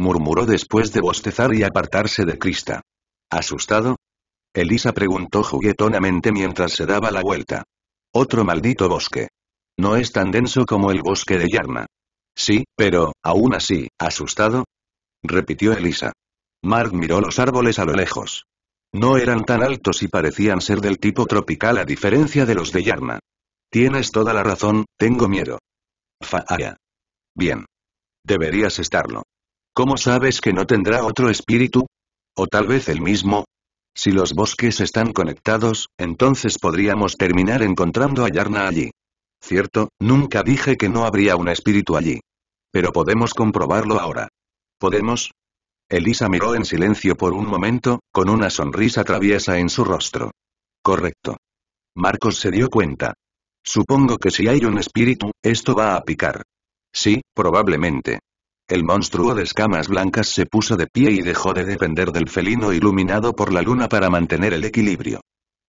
murmuró después de bostezar y apartarse de Krista. ¿Asustado? Elisa preguntó juguetonamente mientras se daba la vuelta. Otro maldito bosque. No es tan denso como el bosque de Yarna. Sí, pero, aún así, ¿asustado? repitió Elisa. Mark miró los árboles a lo lejos. No eran tan altos y parecían ser del tipo tropical a diferencia de los de Yarna. Tienes toda la razón, tengo miedo. Faaya. Ah, Bien. Deberías estarlo. ¿Cómo sabes que no tendrá otro espíritu? ¿O tal vez el mismo? Si los bosques están conectados, entonces podríamos terminar encontrando a Yarna allí. Cierto, nunca dije que no habría un espíritu allí. Pero podemos comprobarlo ahora. ¿Podemos? Elisa miró en silencio por un momento, con una sonrisa traviesa en su rostro. Correcto. Marcos se dio cuenta. Supongo que si hay un espíritu, esto va a picar. Sí, probablemente. El monstruo de escamas blancas se puso de pie y dejó de depender del felino iluminado por la luna para mantener el equilibrio.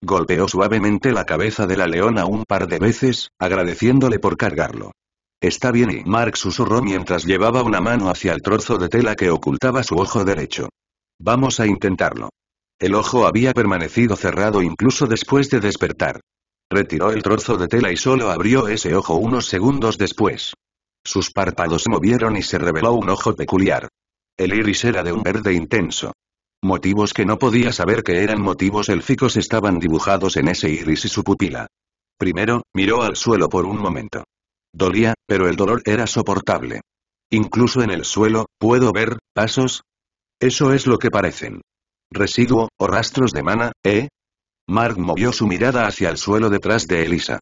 Golpeó suavemente la cabeza de la leona un par de veces, agradeciéndole por cargarlo. Está bien y Mark susurró mientras llevaba una mano hacia el trozo de tela que ocultaba su ojo derecho. Vamos a intentarlo. El ojo había permanecido cerrado incluso después de despertar. Retiró el trozo de tela y solo abrió ese ojo unos segundos después. Sus párpados movieron y se reveló un ojo peculiar. El iris era de un verde intenso. Motivos que no podía saber que eran motivos élficos estaban dibujados en ese iris y su pupila. Primero, miró al suelo por un momento. Dolía, pero el dolor era soportable. Incluso en el suelo, puedo ver, pasos. Eso es lo que parecen. Residuo, o rastros de mana, ¿eh? Mark movió su mirada hacia el suelo detrás de Elisa.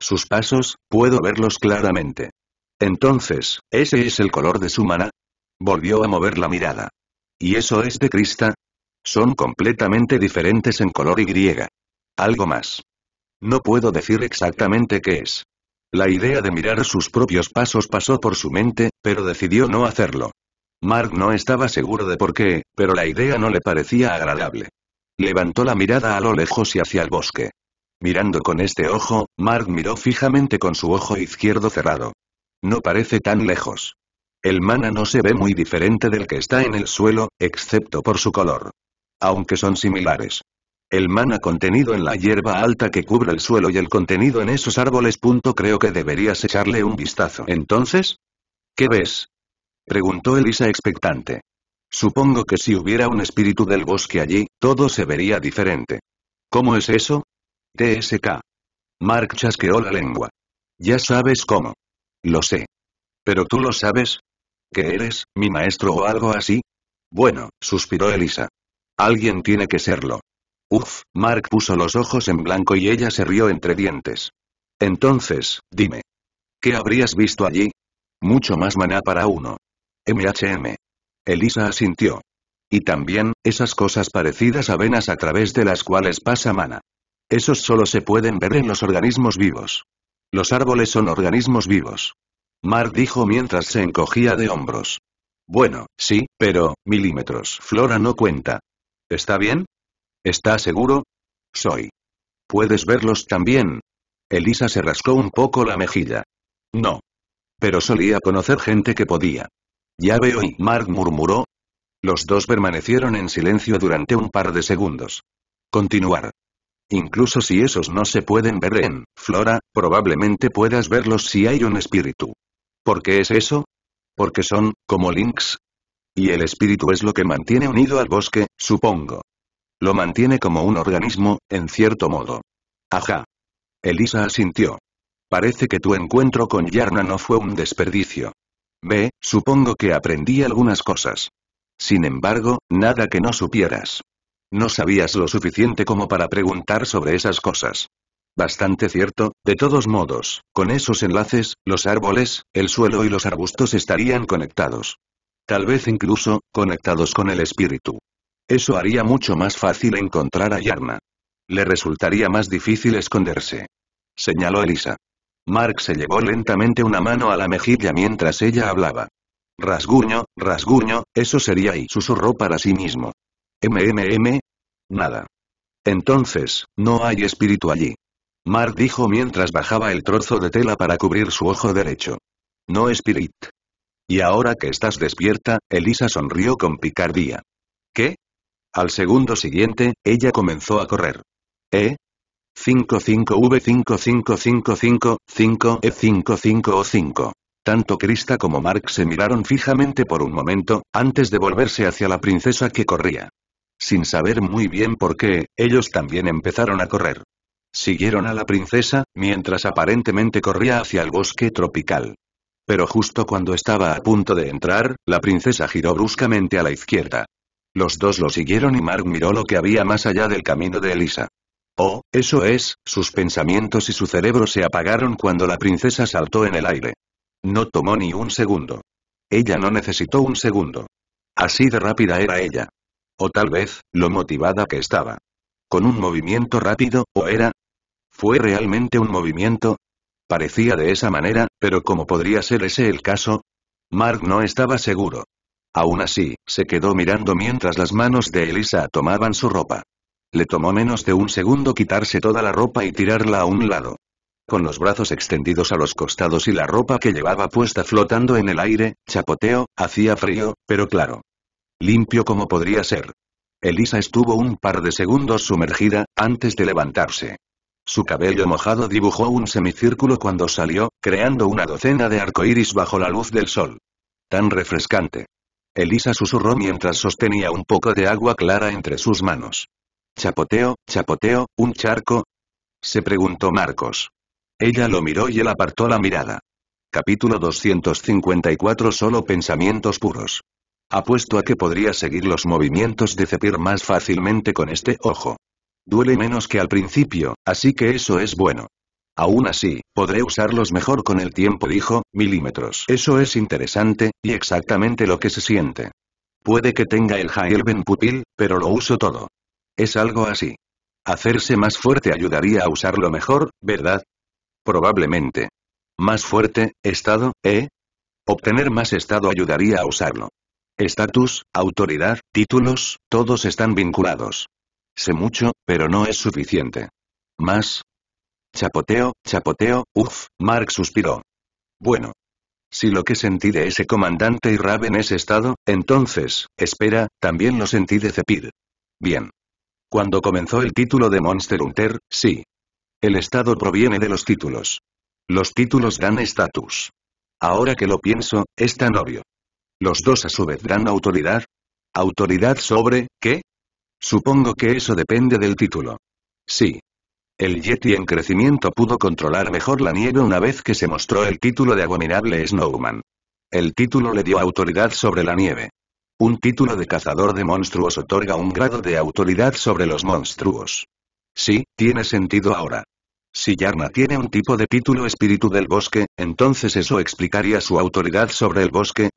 Sus pasos, puedo verlos claramente. Entonces, ¿ese es el color de su mana. Volvió a mover la mirada. ¿Y eso es de Crista? Son completamente diferentes en color y griega. Algo más. No puedo decir exactamente qué es. La idea de mirar sus propios pasos pasó por su mente, pero decidió no hacerlo. Mark no estaba seguro de por qué, pero la idea no le parecía agradable. Levantó la mirada a lo lejos y hacia el bosque. Mirando con este ojo, Mark miró fijamente con su ojo izquierdo cerrado. No parece tan lejos. El mana no se ve muy diferente del que está en el suelo, excepto por su color. Aunque son similares. El mana contenido en la hierba alta que cubre el suelo y el contenido en esos árboles. Punto creo que deberías echarle un vistazo. Entonces, ¿qué ves? Preguntó Elisa expectante. Supongo que si hubiera un espíritu del bosque allí, todo se vería diferente. ¿Cómo es eso? TSK. Mark chasqueó la lengua. Ya sabes cómo. Lo sé. Pero tú lo sabes. ¿Que eres, mi maestro o algo así? Bueno, suspiró Elisa. Alguien tiene que serlo. Uf, Mark puso los ojos en blanco y ella se rió entre dientes. Entonces, dime. ¿Qué habrías visto allí? Mucho más maná para uno. MHM. Elisa asintió. Y también, esas cosas parecidas a venas a través de las cuales pasa mana. Esos solo se pueden ver en los organismos vivos. Los árboles son organismos vivos. Mark dijo mientras se encogía de hombros. Bueno, sí, pero, milímetros. Flora no cuenta. ¿Está bien? ¿Está seguro? Soy. ¿Puedes verlos también? Elisa se rascó un poco la mejilla. No. Pero solía conocer gente que podía. Ya veo y Mark murmuró. Los dos permanecieron en silencio durante un par de segundos. Continuar. Incluso si esos no se pueden ver en Flora, probablemente puedas verlos si hay un espíritu. ¿Por qué es eso? Porque son, como links. Y el espíritu es lo que mantiene unido al bosque, supongo. Lo mantiene como un organismo, en cierto modo. Ajá. Elisa asintió. Parece que tu encuentro con Yarna no fue un desperdicio. Ve, supongo que aprendí algunas cosas. Sin embargo, nada que no supieras. No sabías lo suficiente como para preguntar sobre esas cosas. Bastante cierto, de todos modos, con esos enlaces, los árboles, el suelo y los arbustos estarían conectados. Tal vez incluso, conectados con el espíritu. Eso haría mucho más fácil encontrar a Yarna. Le resultaría más difícil esconderse. Señaló Elisa. Mark se llevó lentamente una mano a la mejilla mientras ella hablaba. Rasguño, rasguño, eso sería y susurró para sí mismo. ¿MMM? Nada. Entonces, no hay espíritu allí. Mark dijo mientras bajaba el trozo de tela para cubrir su ojo derecho. No espíritu. Y ahora que estás despierta, Elisa sonrió con picardía. ¿Qué? Al segundo siguiente, ella comenzó a correr. ¿Eh? 55V555555E55O5. Tanto Krista como Mark se miraron fijamente por un momento, antes de volverse hacia la princesa que corría. Sin saber muy bien por qué, ellos también empezaron a correr. Siguieron a la princesa, mientras aparentemente corría hacia el bosque tropical. Pero justo cuando estaba a punto de entrar, la princesa giró bruscamente a la izquierda. Los dos lo siguieron y Mark miró lo que había más allá del camino de Elisa. Oh, eso es, sus pensamientos y su cerebro se apagaron cuando la princesa saltó en el aire. No tomó ni un segundo. Ella no necesitó un segundo. Así de rápida era ella. O tal vez, lo motivada que estaba. Con un movimiento rápido, ¿o era? ¿Fue realmente un movimiento? Parecía de esa manera, pero ¿cómo podría ser ese el caso? Mark no estaba seguro. Aún así, se quedó mirando mientras las manos de Elisa tomaban su ropa. Le tomó menos de un segundo quitarse toda la ropa y tirarla a un lado. Con los brazos extendidos a los costados y la ropa que llevaba puesta flotando en el aire, chapoteo, hacía frío, pero claro, Limpio como podría ser. Elisa estuvo un par de segundos sumergida, antes de levantarse. Su cabello mojado dibujó un semicírculo cuando salió, creando una docena de arcoíris bajo la luz del sol. Tan refrescante. Elisa susurró mientras sostenía un poco de agua clara entre sus manos. Chapoteo, chapoteo, un charco, se preguntó Marcos. Ella lo miró y él apartó la mirada. Capítulo 254 Solo pensamientos puros. Apuesto a que podría seguir los movimientos de Cepir más fácilmente con este ojo. Duele menos que al principio, así que eso es bueno. Aún así, podré usarlos mejor con el tiempo dijo, milímetros. Eso es interesante, y exactamente lo que se siente. Puede que tenga el Heilben Pupil, pero lo uso todo. Es algo así. Hacerse más fuerte ayudaría a usarlo mejor, ¿verdad? Probablemente. Más fuerte, estado, ¿eh? Obtener más estado ayudaría a usarlo. Estatus, autoridad, títulos, todos están vinculados. Sé mucho, pero no es suficiente. Más. Chapoteo, chapoteo, uff, Mark suspiró. Bueno. Si lo que sentí de ese comandante y Raven es estado, entonces, espera, también lo sentí de Cepir. Bien. Cuando comenzó el título de Monster Hunter, sí. El estado proviene de los títulos. Los títulos dan estatus. Ahora que lo pienso, es tan obvio. Los dos a su vez dan autoridad. ¿Autoridad sobre qué? Supongo que eso depende del título. Sí. El Yeti en crecimiento pudo controlar mejor la nieve una vez que se mostró el título de abominable Snowman. El título le dio autoridad sobre la nieve. Un título de cazador de monstruos otorga un grado de autoridad sobre los monstruos. Sí, tiene sentido ahora. Si Yarna tiene un tipo de título espíritu del bosque, entonces eso explicaría su autoridad sobre el bosque,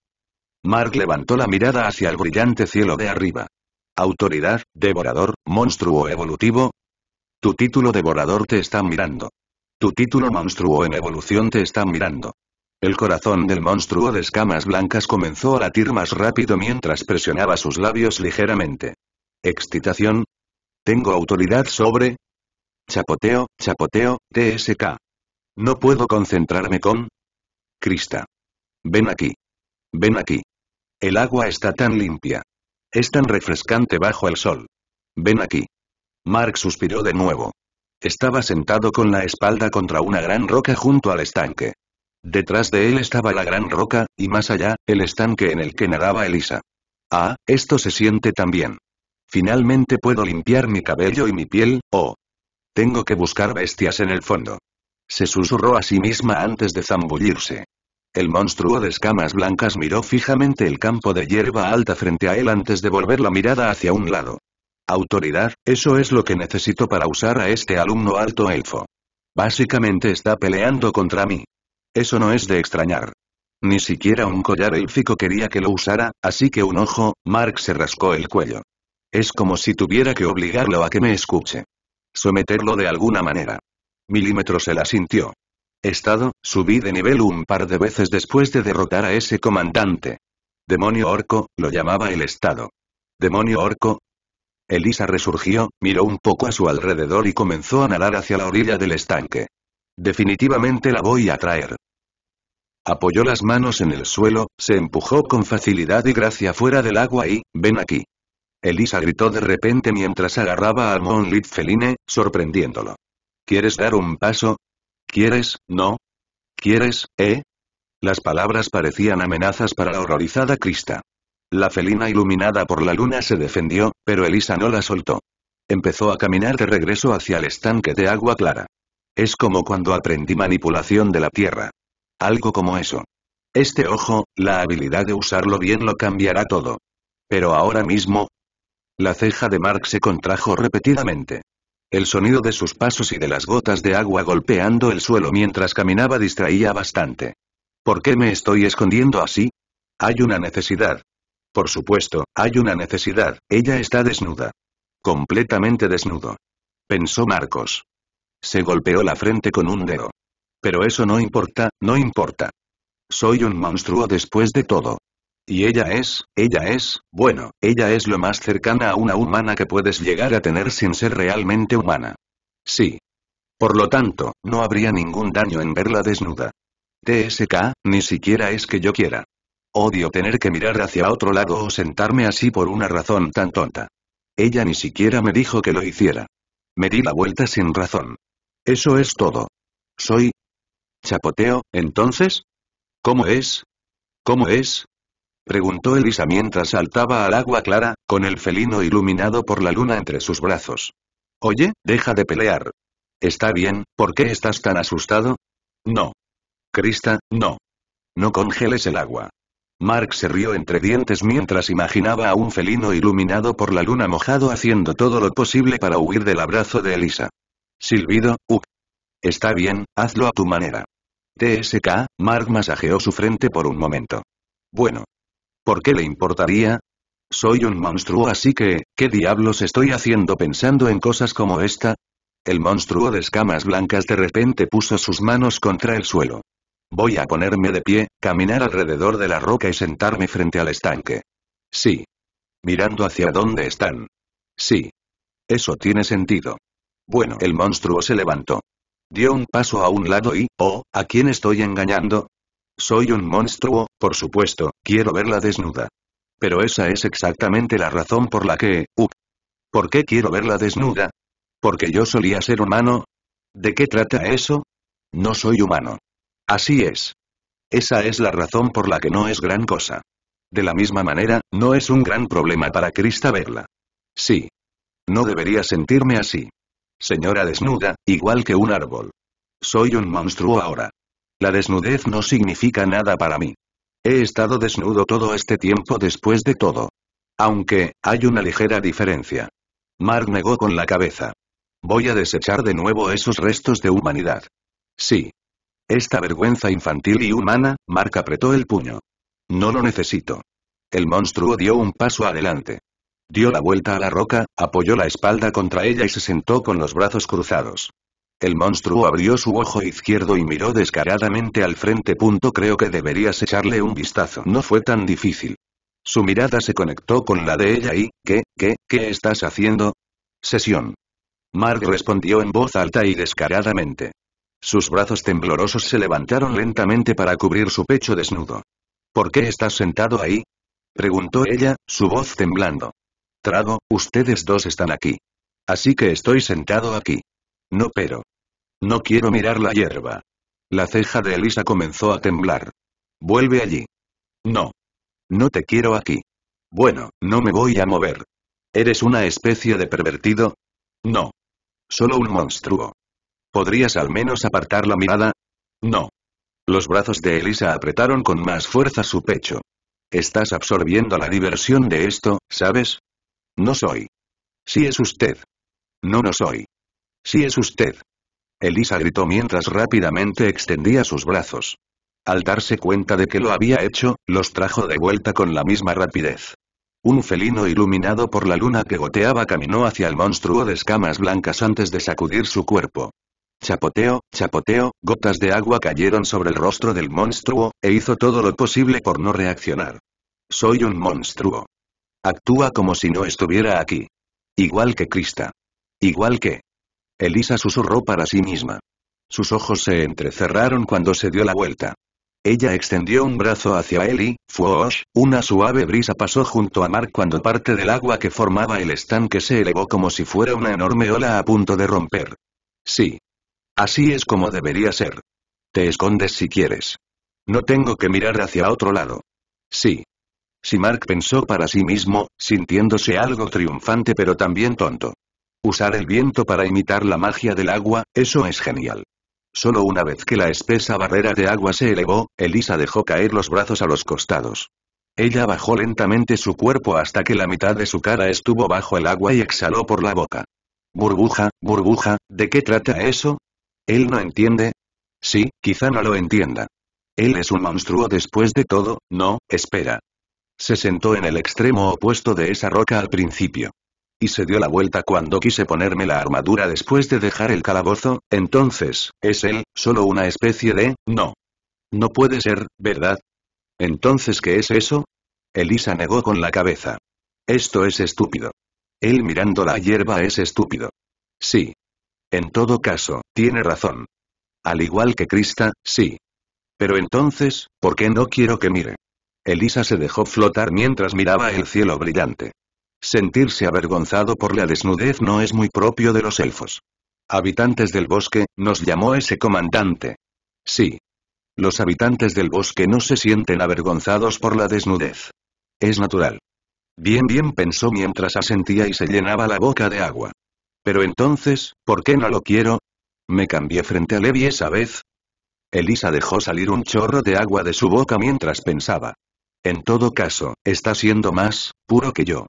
Mark levantó la mirada hacia el brillante cielo de arriba. Autoridad, devorador, monstruo evolutivo. Tu título devorador te está mirando. Tu título monstruo en evolución te está mirando. El corazón del monstruo de escamas blancas comenzó a latir más rápido mientras presionaba sus labios ligeramente. ¿Excitación? ¿Tengo autoridad sobre? Chapoteo, chapoteo, TSK. No puedo concentrarme con... Crista. Ven aquí. Ven aquí. El agua está tan limpia. Es tan refrescante bajo el sol. Ven aquí. Mark suspiró de nuevo. Estaba sentado con la espalda contra una gran roca junto al estanque. Detrás de él estaba la gran roca, y más allá, el estanque en el que nadaba Elisa. Ah, esto se siente tan bien. Finalmente puedo limpiar mi cabello y mi piel, oh. Tengo que buscar bestias en el fondo. Se susurró a sí misma antes de zambullirse. El monstruo de escamas blancas miró fijamente el campo de hierba alta frente a él antes de volver la mirada hacia un lado. Autoridad, eso es lo que necesito para usar a este alumno alto elfo. Básicamente está peleando contra mí. Eso no es de extrañar. Ni siquiera un collar élfico quería que lo usara, así que un ojo, Mark se rascó el cuello. Es como si tuviera que obligarlo a que me escuche. Someterlo de alguna manera. Milímetro se la sintió. Estado, subí de nivel un par de veces después de derrotar a ese comandante. Demonio orco, lo llamaba el Estado. Demonio orco. Elisa resurgió, miró un poco a su alrededor y comenzó a nadar hacia la orilla del estanque. Definitivamente la voy a traer. Apoyó las manos en el suelo, se empujó con facilidad y gracia fuera del agua y, ven aquí. Elisa gritó de repente mientras agarraba a Monlit Feline, sorprendiéndolo. ¿Quieres dar un paso? ¿Quieres, no? ¿Quieres, eh? Las palabras parecían amenazas para la horrorizada Krista. La felina iluminada por la luna se defendió, pero Elisa no la soltó. Empezó a caminar de regreso hacia el estanque de agua clara. Es como cuando aprendí manipulación de la tierra. Algo como eso. Este ojo, la habilidad de usarlo bien lo cambiará todo. Pero ahora mismo... La ceja de Mark se contrajo repetidamente. El sonido de sus pasos y de las gotas de agua golpeando el suelo mientras caminaba distraía bastante. ¿Por qué me estoy escondiendo así? Hay una necesidad. Por supuesto, hay una necesidad, ella está desnuda. Completamente desnudo. Pensó Marcos. Se golpeó la frente con un dedo. Pero eso no importa, no importa. Soy un monstruo después de todo. Y ella es, ella es, bueno, ella es lo más cercana a una humana que puedes llegar a tener sin ser realmente humana. Sí. Por lo tanto, no habría ningún daño en verla desnuda. TSK, ni siquiera es que yo quiera. Odio tener que mirar hacia otro lado o sentarme así por una razón tan tonta. Ella ni siquiera me dijo que lo hiciera. Me di la vuelta sin razón. Eso es todo. Soy... Chapoteo, entonces. ¿Cómo es? ¿Cómo es? preguntó Elisa mientras saltaba al agua clara, con el felino iluminado por la luna entre sus brazos. Oye, deja de pelear. Está bien, ¿por qué estás tan asustado? No. Crista, no. No congeles el agua. Mark se rió entre dientes mientras imaginaba a un felino iluminado por la luna mojado haciendo todo lo posible para huir del abrazo de Elisa. Silbido, uh». Está bien, hazlo a tu manera. TSK, Mark masajeó su frente por un momento. Bueno, ¿Por qué le importaría? Soy un monstruo así que, ¿qué diablos estoy haciendo pensando en cosas como esta? El monstruo de escamas blancas de repente puso sus manos contra el suelo. Voy a ponerme de pie, caminar alrededor de la roca y sentarme frente al estanque. Sí. Mirando hacia dónde están. Sí. Eso tiene sentido. Bueno, el monstruo se levantó. Dio un paso a un lado y, oh, ¿a quién estoy engañando? Soy un monstruo, por supuesto, quiero verla desnuda. Pero esa es exactamente la razón por la que... Uh, ¿Por qué quiero verla desnuda? ¿Porque yo solía ser humano? ¿De qué trata eso? No soy humano. Así es. Esa es la razón por la que no es gran cosa. De la misma manera, no es un gran problema para Krista verla. Sí. No debería sentirme así. Señora desnuda, igual que un árbol. Soy un monstruo ahora. La desnudez no significa nada para mí. He estado desnudo todo este tiempo después de todo. Aunque, hay una ligera diferencia. Mark negó con la cabeza. Voy a desechar de nuevo esos restos de humanidad. Sí. Esta vergüenza infantil y humana, Mark apretó el puño. No lo necesito. El monstruo dio un paso adelante. Dio la vuelta a la roca, apoyó la espalda contra ella y se sentó con los brazos cruzados. El monstruo abrió su ojo izquierdo y miró descaradamente al frente. Creo que deberías echarle un vistazo. No fue tan difícil. Su mirada se conectó con la de ella y, ¿qué, qué, qué estás haciendo? Sesión. Mark respondió en voz alta y descaradamente. Sus brazos temblorosos se levantaron lentamente para cubrir su pecho desnudo. ¿Por qué estás sentado ahí? Preguntó ella, su voz temblando. Trago, ustedes dos están aquí. Así que estoy sentado aquí. No pero. No quiero mirar la hierba. La ceja de Elisa comenzó a temblar. Vuelve allí. No. No te quiero aquí. Bueno, no me voy a mover. ¿Eres una especie de pervertido? No. Solo un monstruo. ¿Podrías al menos apartar la mirada? No. Los brazos de Elisa apretaron con más fuerza su pecho. Estás absorbiendo la diversión de esto, ¿sabes? No soy. Si es usted. No, no soy. Si es usted. Elisa gritó mientras rápidamente extendía sus brazos. Al darse cuenta de que lo había hecho, los trajo de vuelta con la misma rapidez. Un felino iluminado por la luna que goteaba caminó hacia el monstruo de escamas blancas antes de sacudir su cuerpo. Chapoteo, chapoteo, gotas de agua cayeron sobre el rostro del monstruo, e hizo todo lo posible por no reaccionar. Soy un monstruo. Actúa como si no estuviera aquí. Igual que Krista. Igual que... Elisa susurró para sí misma. Sus ojos se entrecerraron cuando se dio la vuelta. Ella extendió un brazo hacia él y, fuosh, una suave brisa pasó junto a Mark cuando parte del agua que formaba el estanque se elevó como si fuera una enorme ola a punto de romper. Sí. Así es como debería ser. Te escondes si quieres. No tengo que mirar hacia otro lado. Sí. Si Mark pensó para sí mismo, sintiéndose algo triunfante pero también tonto. Usar el viento para imitar la magia del agua, eso es genial. Solo una vez que la espesa barrera de agua se elevó, Elisa dejó caer los brazos a los costados. Ella bajó lentamente su cuerpo hasta que la mitad de su cara estuvo bajo el agua y exhaló por la boca. Burbuja, burbuja, ¿de qué trata eso? ¿Él no entiende? Sí, quizá no lo entienda. Él es un monstruo después de todo, no, espera. Se sentó en el extremo opuesto de esa roca al principio. Y se dio la vuelta cuando quise ponerme la armadura después de dejar el calabozo, entonces, es él, solo una especie de, no. No puede ser, ¿verdad? Entonces ¿qué es eso? Elisa negó con la cabeza. Esto es estúpido. Él mirando la hierba es estúpido. Sí. En todo caso, tiene razón. Al igual que Krista, sí. Pero entonces, ¿por qué no quiero que mire? Elisa se dejó flotar mientras miraba el cielo brillante. Sentirse avergonzado por la desnudez no es muy propio de los elfos. Habitantes del bosque, nos llamó ese comandante. Sí. Los habitantes del bosque no se sienten avergonzados por la desnudez. Es natural. Bien bien pensó mientras asentía y se llenaba la boca de agua. Pero entonces, ¿por qué no lo quiero? Me cambié frente a Levi esa vez. Elisa dejó salir un chorro de agua de su boca mientras pensaba. En todo caso, está siendo más puro que yo.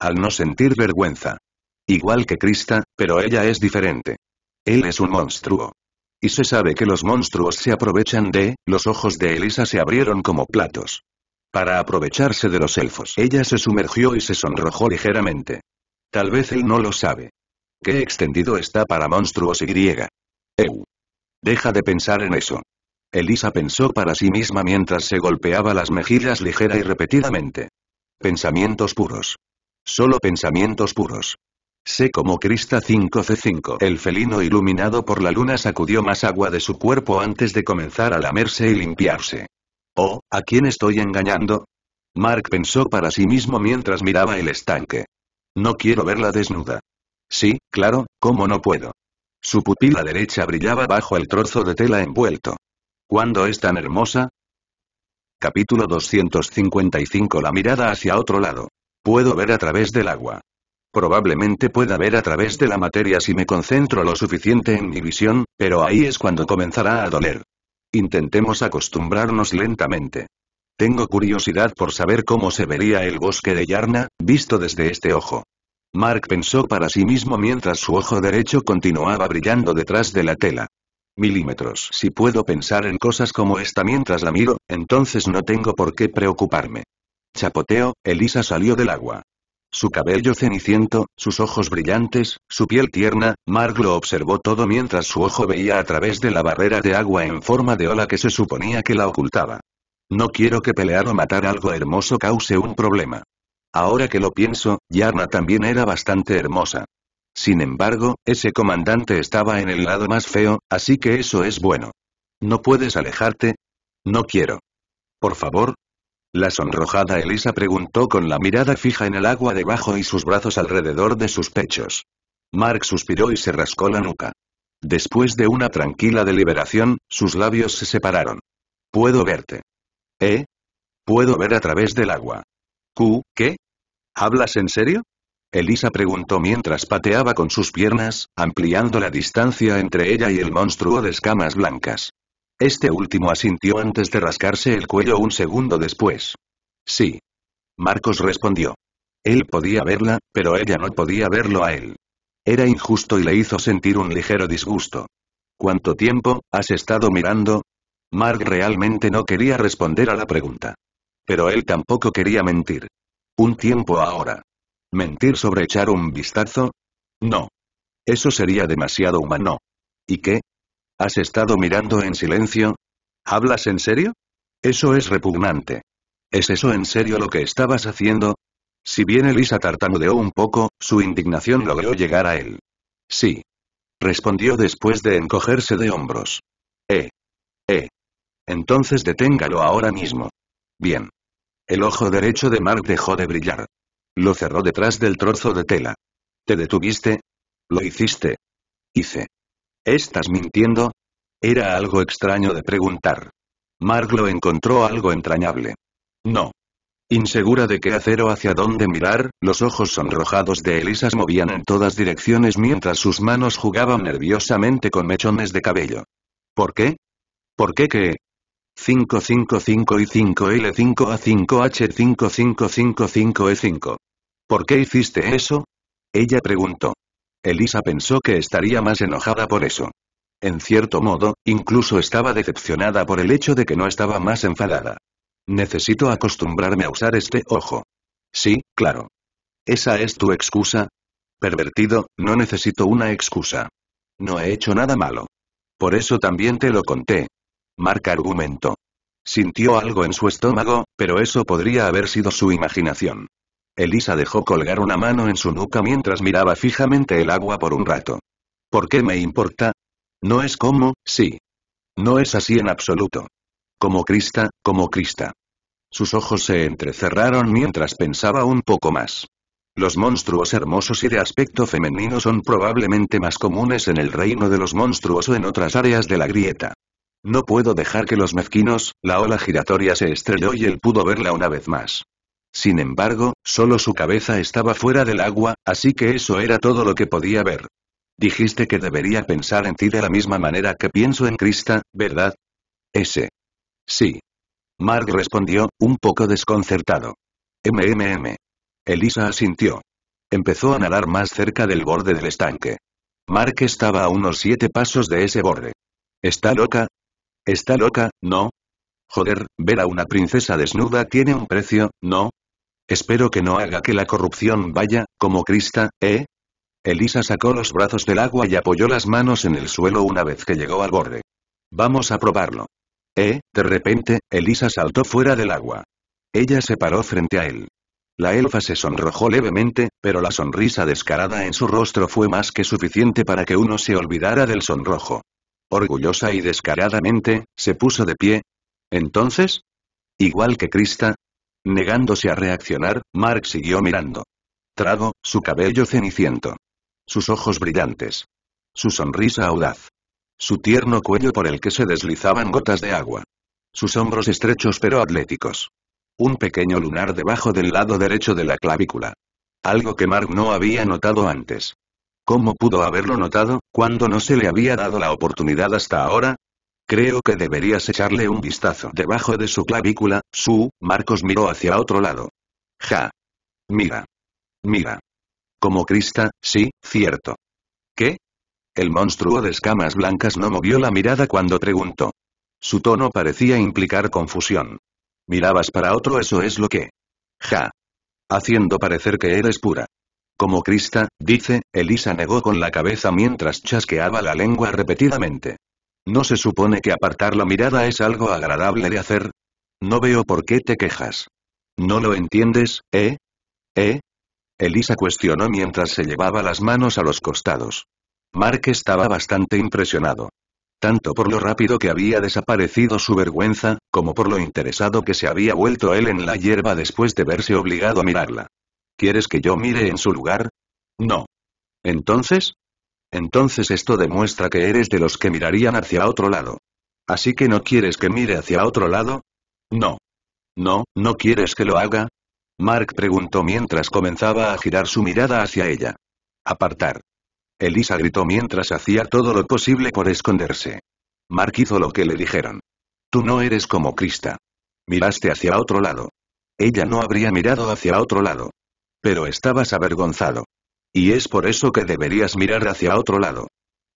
Al no sentir vergüenza. Igual que Krista, pero ella es diferente. Él es un monstruo. Y se sabe que los monstruos se aprovechan de, los ojos de Elisa se abrieron como platos. Para aprovecharse de los elfos. Ella se sumergió y se sonrojó ligeramente. Tal vez él no lo sabe. Qué extendido está para monstruos y griega. Eu. Deja de pensar en eso. Elisa pensó para sí misma mientras se golpeaba las mejillas ligera y repetidamente. Pensamientos puros. Solo pensamientos puros. Sé como Crista 5C5. El felino iluminado por la luna sacudió más agua de su cuerpo antes de comenzar a lamerse y limpiarse. Oh, ¿a quién estoy engañando? Mark pensó para sí mismo mientras miraba el estanque. No quiero verla desnuda. Sí, claro, ¿cómo no puedo? Su pupila derecha brillaba bajo el trozo de tela envuelto. ¿Cuándo es tan hermosa? Capítulo 255 La mirada hacia otro lado. Puedo ver a través del agua. Probablemente pueda ver a través de la materia si me concentro lo suficiente en mi visión, pero ahí es cuando comenzará a doler. Intentemos acostumbrarnos lentamente. Tengo curiosidad por saber cómo se vería el bosque de Yarna, visto desde este ojo. Mark pensó para sí mismo mientras su ojo derecho continuaba brillando detrás de la tela. Milímetros. Si puedo pensar en cosas como esta mientras la miro, entonces no tengo por qué preocuparme chapoteo, Elisa salió del agua. Su cabello ceniciento, sus ojos brillantes, su piel tierna, Mark lo observó todo mientras su ojo veía a través de la barrera de agua en forma de ola que se suponía que la ocultaba. No quiero que pelear o matar algo hermoso cause un problema. Ahora que lo pienso, Yarna también era bastante hermosa. Sin embargo, ese comandante estaba en el lado más feo, así que eso es bueno. No puedes alejarte. No quiero. Por favor, la sonrojada Elisa preguntó con la mirada fija en el agua debajo y sus brazos alrededor de sus pechos. Mark suspiró y se rascó la nuca. Después de una tranquila deliberación, sus labios se separaron. Puedo verte. ¿Eh? Puedo ver a través del agua. ¿Q, qué? ¿Hablas en serio? Elisa preguntó mientras pateaba con sus piernas, ampliando la distancia entre ella y el monstruo de escamas blancas. Este último asintió antes de rascarse el cuello un segundo después. Sí. Marcos respondió. Él podía verla, pero ella no podía verlo a él. Era injusto y le hizo sentir un ligero disgusto. ¿Cuánto tiempo has estado mirando? Mark realmente no quería responder a la pregunta. Pero él tampoco quería mentir. Un tiempo ahora. ¿Mentir sobre echar un vistazo? No. Eso sería demasiado humano. ¿Y qué? ¿Has estado mirando en silencio? ¿Hablas en serio? Eso es repugnante. ¿Es eso en serio lo que estabas haciendo? Si bien Elisa tartamudeó un poco, su indignación logró llegar a él. Sí. Respondió después de encogerse de hombros. Eh. Eh. Entonces deténgalo ahora mismo. Bien. El ojo derecho de Mark dejó de brillar. Lo cerró detrás del trozo de tela. ¿Te detuviste? Lo hiciste. Hice. ¿Estás mintiendo? Era algo extraño de preguntar. Marglo encontró algo entrañable. No. Insegura de qué hacer o hacia dónde mirar, los ojos sonrojados de Elisa se movían en todas direcciones mientras sus manos jugaban nerviosamente con mechones de cabello. ¿Por qué? ¿Por qué qué? 555 y 5L5A5H5555E5. ¿Por qué hiciste eso? Ella preguntó. Elisa pensó que estaría más enojada por eso. En cierto modo, incluso estaba decepcionada por el hecho de que no estaba más enfadada. Necesito acostumbrarme a usar este ojo. Sí, claro. ¿Esa es tu excusa? Pervertido, no necesito una excusa. No he hecho nada malo. Por eso también te lo conté. Marca argumento. Sintió algo en su estómago, pero eso podría haber sido su imaginación. Elisa dejó colgar una mano en su nuca mientras miraba fijamente el agua por un rato. ¿Por qué me importa? No es como, sí. No es así en absoluto. Como Crista, como Crista. Sus ojos se entrecerraron mientras pensaba un poco más. Los monstruos hermosos y de aspecto femenino son probablemente más comunes en el reino de los monstruos o en otras áreas de la grieta. No puedo dejar que los mezquinos, la ola giratoria se estrelló y él pudo verla una vez más. Sin embargo, solo su cabeza estaba fuera del agua, así que eso era todo lo que podía ver. Dijiste que debería pensar en ti de la misma manera que pienso en Krista, ¿verdad? Ese. Sí. Mark respondió, un poco desconcertado. MMM. Elisa asintió. Empezó a nadar más cerca del borde del estanque. Mark estaba a unos siete pasos de ese borde. ¿Está loca? ¿Está loca, no? Joder, ver a una princesa desnuda tiene un precio, ¿no? Espero que no haga que la corrupción vaya, como Crista, ¿eh? Elisa sacó los brazos del agua y apoyó las manos en el suelo una vez que llegó al borde. Vamos a probarlo. Eh, de repente, Elisa saltó fuera del agua. Ella se paró frente a él. La elfa se sonrojó levemente, pero la sonrisa descarada en su rostro fue más que suficiente para que uno se olvidara del sonrojo. Orgullosa y descaradamente, se puso de pie. Entonces, Igual que Crista. Negándose a reaccionar, Mark siguió mirando. Trago, su cabello ceniciento. Sus ojos brillantes. Su sonrisa audaz. Su tierno cuello por el que se deslizaban gotas de agua. Sus hombros estrechos pero atléticos. Un pequeño lunar debajo del lado derecho de la clavícula. Algo que Mark no había notado antes. ¿Cómo pudo haberlo notado, cuando no se le había dado la oportunidad hasta ahora? Creo que deberías echarle un vistazo debajo de su clavícula, su, Marcos miró hacia otro lado. Ja. Mira. Mira. Como Crista, sí, cierto. ¿Qué? El monstruo de escamas blancas no movió la mirada cuando preguntó. Su tono parecía implicar confusión. Mirabas para otro, eso es lo que. Ja. Haciendo parecer que eres pura. Como Crista, dice, Elisa negó con la cabeza mientras chasqueaba la lengua repetidamente. ¿No se supone que apartar la mirada es algo agradable de hacer? No veo por qué te quejas. ¿No lo entiendes, eh? ¿Eh? Elisa cuestionó mientras se llevaba las manos a los costados. Mark estaba bastante impresionado. Tanto por lo rápido que había desaparecido su vergüenza, como por lo interesado que se había vuelto él en la hierba después de verse obligado a mirarla. ¿Quieres que yo mire en su lugar? No. Entonces, entonces esto demuestra que eres de los que mirarían hacia otro lado. Así que no quieres que mire hacia otro lado? No. No, ¿no quieres que lo haga? Mark preguntó mientras comenzaba a girar su mirada hacia ella. Apartar. Elisa gritó mientras hacía todo lo posible por esconderse. Mark hizo lo que le dijeron. Tú no eres como Krista. Miraste hacia otro lado. Ella no habría mirado hacia otro lado. Pero estabas avergonzado. Y es por eso que deberías mirar hacia otro lado.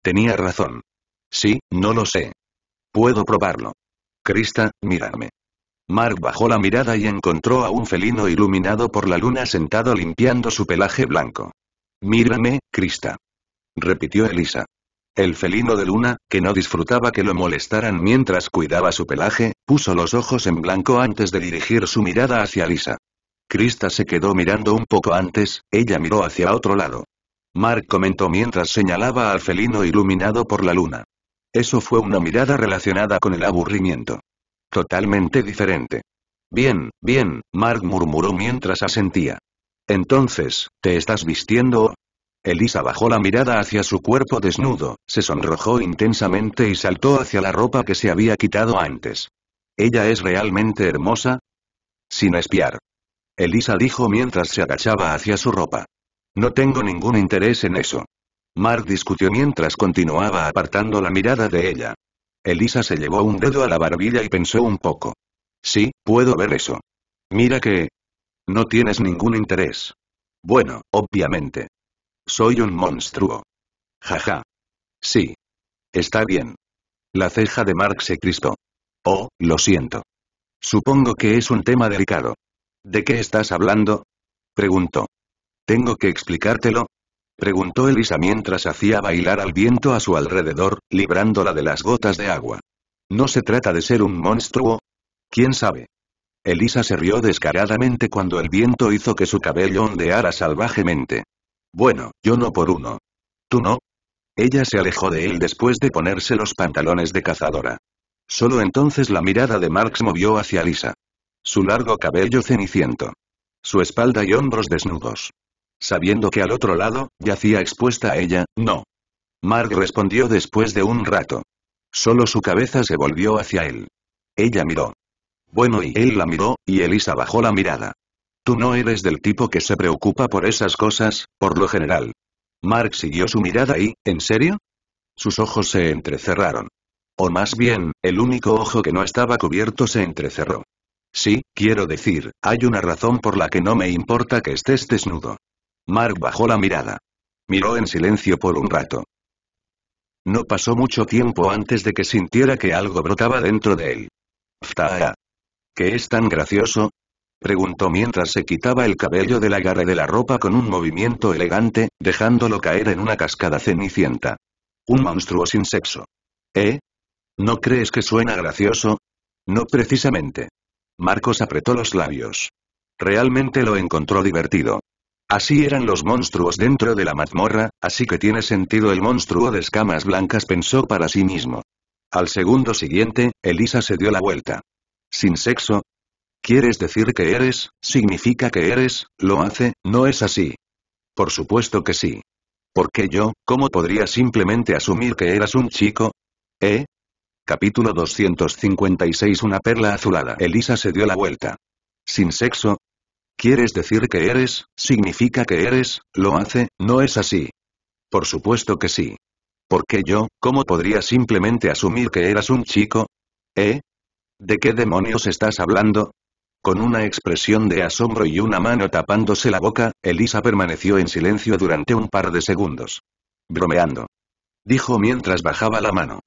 Tenía razón. Sí, no lo sé. Puedo probarlo. Crista, mírame. Mark bajó la mirada y encontró a un felino iluminado por la luna sentado limpiando su pelaje blanco. Mírame, Crista, Repitió Elisa. El felino de luna, que no disfrutaba que lo molestaran mientras cuidaba su pelaje, puso los ojos en blanco antes de dirigir su mirada hacia Elisa. Crista se quedó mirando un poco antes, ella miró hacia otro lado. Mark comentó mientras señalaba al felino iluminado por la luna. Eso fue una mirada relacionada con el aburrimiento. Totalmente diferente. Bien, bien, Mark murmuró mientras asentía. Entonces, ¿te estás vistiendo? Elisa bajó la mirada hacia su cuerpo desnudo, se sonrojó intensamente y saltó hacia la ropa que se había quitado antes. ¿Ella es realmente hermosa? Sin espiar. Elisa dijo mientras se agachaba hacia su ropa. No tengo ningún interés en eso. Mark discutió mientras continuaba apartando la mirada de ella. Elisa se llevó un dedo a la barbilla y pensó un poco. Sí, puedo ver eso. Mira que... No tienes ningún interés. Bueno, obviamente. Soy un monstruo. Jaja. Sí. Está bien. La ceja de Mark se crispó. Oh, lo siento. Supongo que es un tema delicado. ¿De qué estás hablando? preguntó. ¿Tengo que explicártelo? preguntó Elisa mientras hacía bailar al viento a su alrededor, librándola de las gotas de agua. ¿No se trata de ser un monstruo? ¿Quién sabe? Elisa se rió descaradamente cuando el viento hizo que su cabello ondeara salvajemente. Bueno, yo no por uno. ¿Tú no? Ella se alejó de él después de ponerse los pantalones de cazadora. Solo entonces la mirada de Marx movió hacia Elisa. Su largo cabello ceniciento. Su espalda y hombros desnudos. Sabiendo que al otro lado, yacía expuesta a ella, no. Mark respondió después de un rato. Solo su cabeza se volvió hacia él. Ella miró. Bueno y él la miró, y Elisa bajó la mirada. Tú no eres del tipo que se preocupa por esas cosas, por lo general. Mark siguió su mirada y, ¿en serio? Sus ojos se entrecerraron. O más bien, el único ojo que no estaba cubierto se entrecerró. Sí, quiero decir, hay una razón por la que no me importa que estés desnudo. Mark bajó la mirada. Miró en silencio por un rato. No pasó mucho tiempo antes de que sintiera que algo brotaba dentro de él. «¡Ftah! ¿Qué es tan gracioso? Preguntó mientras se quitaba el cabello del agarre de la ropa con un movimiento elegante, dejándolo caer en una cascada cenicienta. Un monstruo sin sexo. ¿Eh? ¿No crees que suena gracioso? No precisamente. Marcos apretó los labios. Realmente lo encontró divertido. Así eran los monstruos dentro de la mazmorra, así que tiene sentido el monstruo de escamas blancas pensó para sí mismo. Al segundo siguiente, Elisa se dio la vuelta. ¿Sin sexo? ¿Quieres decir que eres, significa que eres, lo hace, no es así? Por supuesto que sí. ¿Por qué yo, cómo podría simplemente asumir que eras un chico? ¿Eh? Capítulo 256 Una perla azulada Elisa se dio la vuelta. Sin sexo. ¿Quieres decir que eres, significa que eres, lo hace, no es así? Por supuesto que sí. porque yo, cómo podría simplemente asumir que eras un chico? ¿Eh? ¿De qué demonios estás hablando? Con una expresión de asombro y una mano tapándose la boca, Elisa permaneció en silencio durante un par de segundos. Bromeando. Dijo mientras bajaba la mano.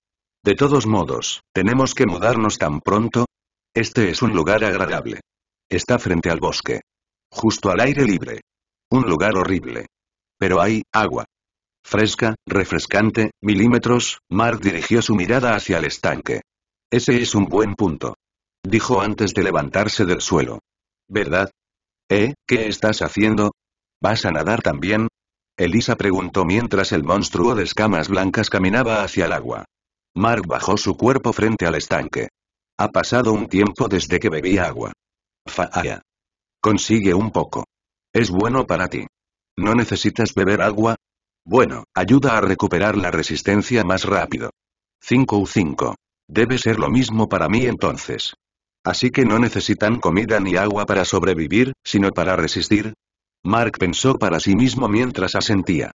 De todos modos, ¿tenemos que mudarnos tan pronto? Este es un lugar agradable. Está frente al bosque. Justo al aire libre. Un lugar horrible. Pero hay agua. Fresca, refrescante, milímetros, Mark dirigió su mirada hacia el estanque. Ese es un buen punto. Dijo antes de levantarse del suelo. ¿Verdad? ¿Eh? ¿Qué estás haciendo? ¿Vas a nadar también? Elisa preguntó mientras el monstruo de escamas blancas caminaba hacia el agua. Mark bajó su cuerpo frente al estanque. Ha pasado un tiempo desde que bebí agua. Faaya. Consigue un poco. Es bueno para ti. ¿No necesitas beber agua? Bueno, ayuda a recuperar la resistencia más rápido. 5U5. Debe ser lo mismo para mí entonces. Así que no necesitan comida ni agua para sobrevivir, sino para resistir. Mark pensó para sí mismo mientras asentía.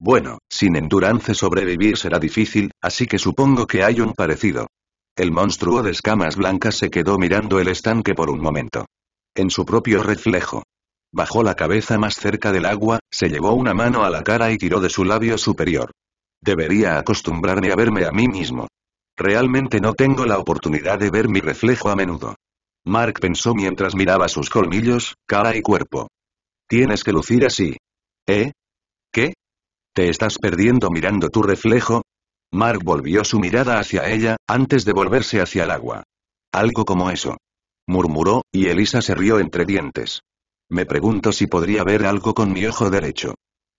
Bueno, sin Endurance sobrevivir será difícil, así que supongo que hay un parecido. El monstruo de escamas blancas se quedó mirando el estanque por un momento. En su propio reflejo. Bajó la cabeza más cerca del agua, se llevó una mano a la cara y tiró de su labio superior. Debería acostumbrarme a verme a mí mismo. Realmente no tengo la oportunidad de ver mi reflejo a menudo. Mark pensó mientras miraba sus colmillos, cara y cuerpo. Tienes que lucir así. ¿Eh? ¿Te estás perdiendo mirando tu reflejo? Mark volvió su mirada hacia ella, antes de volverse hacia el agua. Algo como eso. Murmuró, y Elisa se rió entre dientes. Me pregunto si podría ver algo con mi ojo derecho.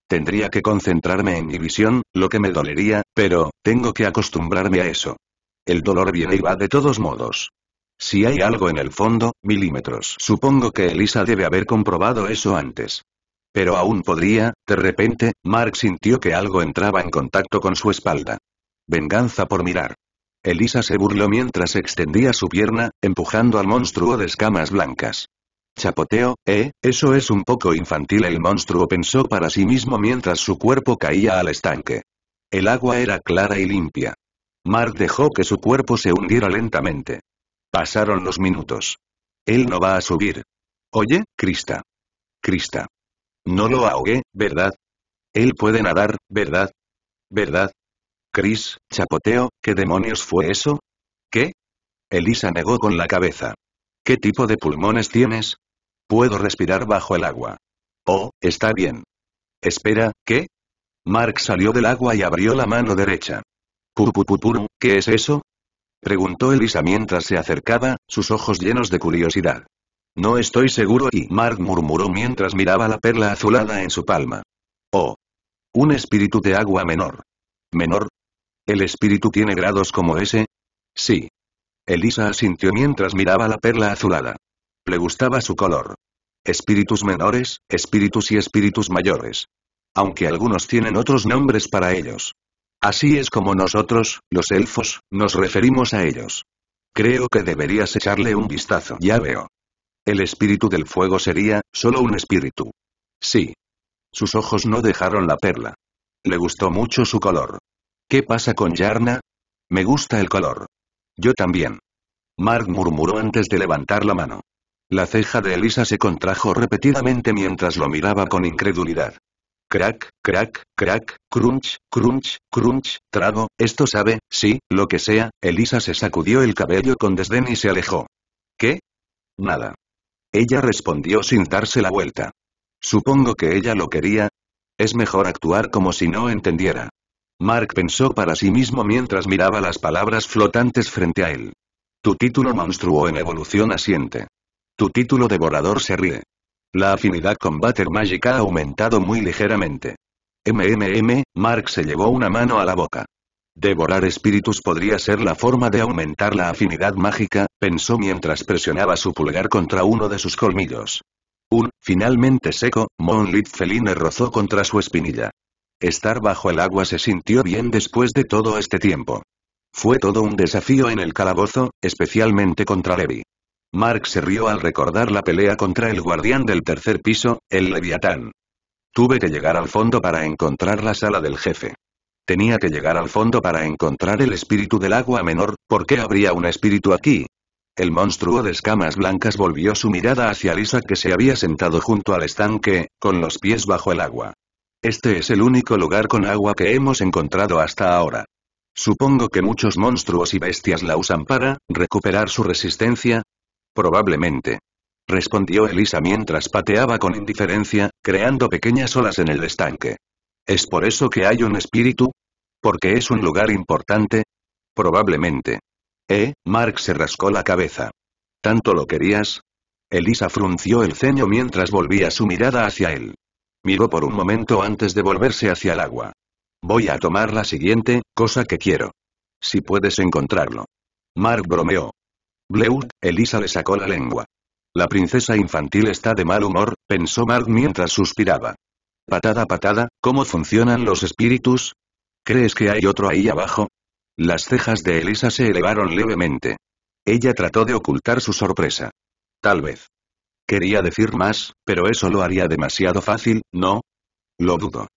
Tendría que concentrarme en mi visión, lo que me dolería, pero, tengo que acostumbrarme a eso. El dolor viene y va de todos modos. Si hay algo en el fondo, milímetros. Supongo que Elisa debe haber comprobado eso antes. Pero aún podría, de repente, Mark sintió que algo entraba en contacto con su espalda. Venganza por mirar. Elisa se burló mientras extendía su pierna, empujando al monstruo de escamas blancas. Chapoteo, eh, eso es un poco infantil el monstruo pensó para sí mismo mientras su cuerpo caía al estanque. El agua era clara y limpia. Mark dejó que su cuerpo se hundiera lentamente. Pasaron los minutos. Él no va a subir. Oye, Krista. Krista. No lo ahogué, ¿verdad? Él puede nadar, ¿verdad? ¿Verdad? Chris, chapoteo, ¿qué demonios fue eso? ¿Qué? Elisa negó con la cabeza. ¿Qué tipo de pulmones tienes? Puedo respirar bajo el agua. Oh, está bien. Espera, ¿qué? Mark salió del agua y abrió la mano derecha. Pupupupuru, ¿qué es eso? Preguntó Elisa mientras se acercaba, sus ojos llenos de curiosidad. No estoy seguro y Mark murmuró mientras miraba la perla azulada en su palma. Oh. Un espíritu de agua menor. ¿Menor? ¿El espíritu tiene grados como ese? Sí. Elisa asintió mientras miraba la perla azulada. Le gustaba su color. Espíritus menores, espíritus y espíritus mayores. Aunque algunos tienen otros nombres para ellos. Así es como nosotros, los elfos, nos referimos a ellos. Creo que deberías echarle un vistazo. Ya veo. El espíritu del fuego sería, solo un espíritu. Sí. Sus ojos no dejaron la perla. Le gustó mucho su color. ¿Qué pasa con Yarna? Me gusta el color. Yo también. Mark murmuró antes de levantar la mano. La ceja de Elisa se contrajo repetidamente mientras lo miraba con incredulidad. Crack, crack, crack, crunch, crunch, crunch, trago, esto sabe, sí, lo que sea, Elisa se sacudió el cabello con desdén y se alejó. ¿Qué? Nada. Ella respondió sin darse la vuelta. Supongo que ella lo quería. Es mejor actuar como si no entendiera. Mark pensó para sí mismo mientras miraba las palabras flotantes frente a él. Tu título monstruo en evolución asiente. Tu título devorador se ríe. La afinidad con Butter Magic ha aumentado muy ligeramente. MMM, Mark se llevó una mano a la boca. Devorar espíritus podría ser la forma de aumentar la afinidad mágica, pensó mientras presionaba su pulgar contra uno de sus colmillos. Un, finalmente seco, Moonlit Feline rozó contra su espinilla. Estar bajo el agua se sintió bien después de todo este tiempo. Fue todo un desafío en el calabozo, especialmente contra Levi. Mark se rió al recordar la pelea contra el guardián del tercer piso, el Leviatán. Tuve que llegar al fondo para encontrar la sala del jefe. Tenía que llegar al fondo para encontrar el espíritu del agua menor, ¿por qué habría un espíritu aquí? El monstruo de escamas blancas volvió su mirada hacia Lisa que se había sentado junto al estanque, con los pies bajo el agua. Este es el único lugar con agua que hemos encontrado hasta ahora. Supongo que muchos monstruos y bestias la usan para recuperar su resistencia. Probablemente. Respondió Elisa mientras pateaba con indiferencia, creando pequeñas olas en el estanque. ¿Es por eso que hay un espíritu? porque es un lugar importante? Probablemente. Eh, Mark se rascó la cabeza. ¿Tanto lo querías? Elisa frunció el ceño mientras volvía su mirada hacia él. Miró por un momento antes de volverse hacia el agua. Voy a tomar la siguiente, cosa que quiero. Si puedes encontrarlo. Mark bromeó. Bleut, Elisa le sacó la lengua. La princesa infantil está de mal humor, pensó Mark mientras suspiraba. Patada patada, ¿cómo funcionan los espíritus? ¿Crees que hay otro ahí abajo? Las cejas de Elisa se elevaron levemente. Ella trató de ocultar su sorpresa. Tal vez. Quería decir más, pero eso lo haría demasiado fácil, ¿no? Lo dudo.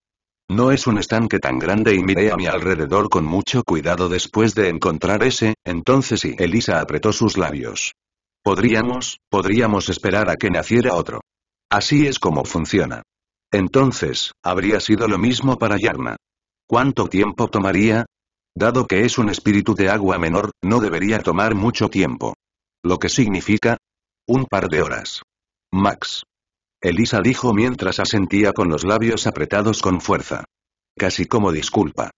No es un estanque tan grande y miré a mi alrededor con mucho cuidado después de encontrar ese, entonces sí. Elisa apretó sus labios. Podríamos, podríamos esperar a que naciera otro. Así es como funciona. Entonces, habría sido lo mismo para Yarna. ¿Cuánto tiempo tomaría? Dado que es un espíritu de agua menor, no debería tomar mucho tiempo. Lo que significa... Un par de horas. Max. Elisa dijo mientras asentía con los labios apretados con fuerza. Casi como disculpa.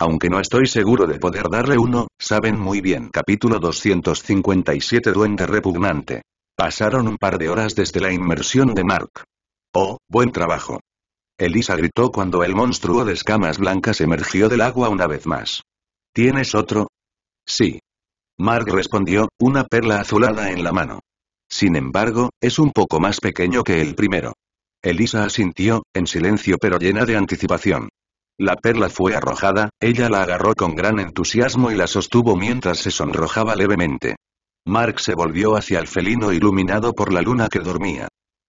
Aunque no estoy seguro de poder darle uno, saben muy bien. Capítulo 257 Duende repugnante. Pasaron un par de horas desde la inmersión de Mark. Oh, buen trabajo. Elisa gritó cuando el monstruo de escamas blancas emergió del agua una vez más. ¿Tienes otro? Sí. Mark respondió, una perla azulada en la mano. Sin embargo, es un poco más pequeño que el primero. Elisa asintió, en silencio pero llena de anticipación. La perla fue arrojada, ella la agarró con gran entusiasmo y la sostuvo mientras se sonrojaba levemente. Mark se volvió hacia el felino iluminado por la luna que dormía.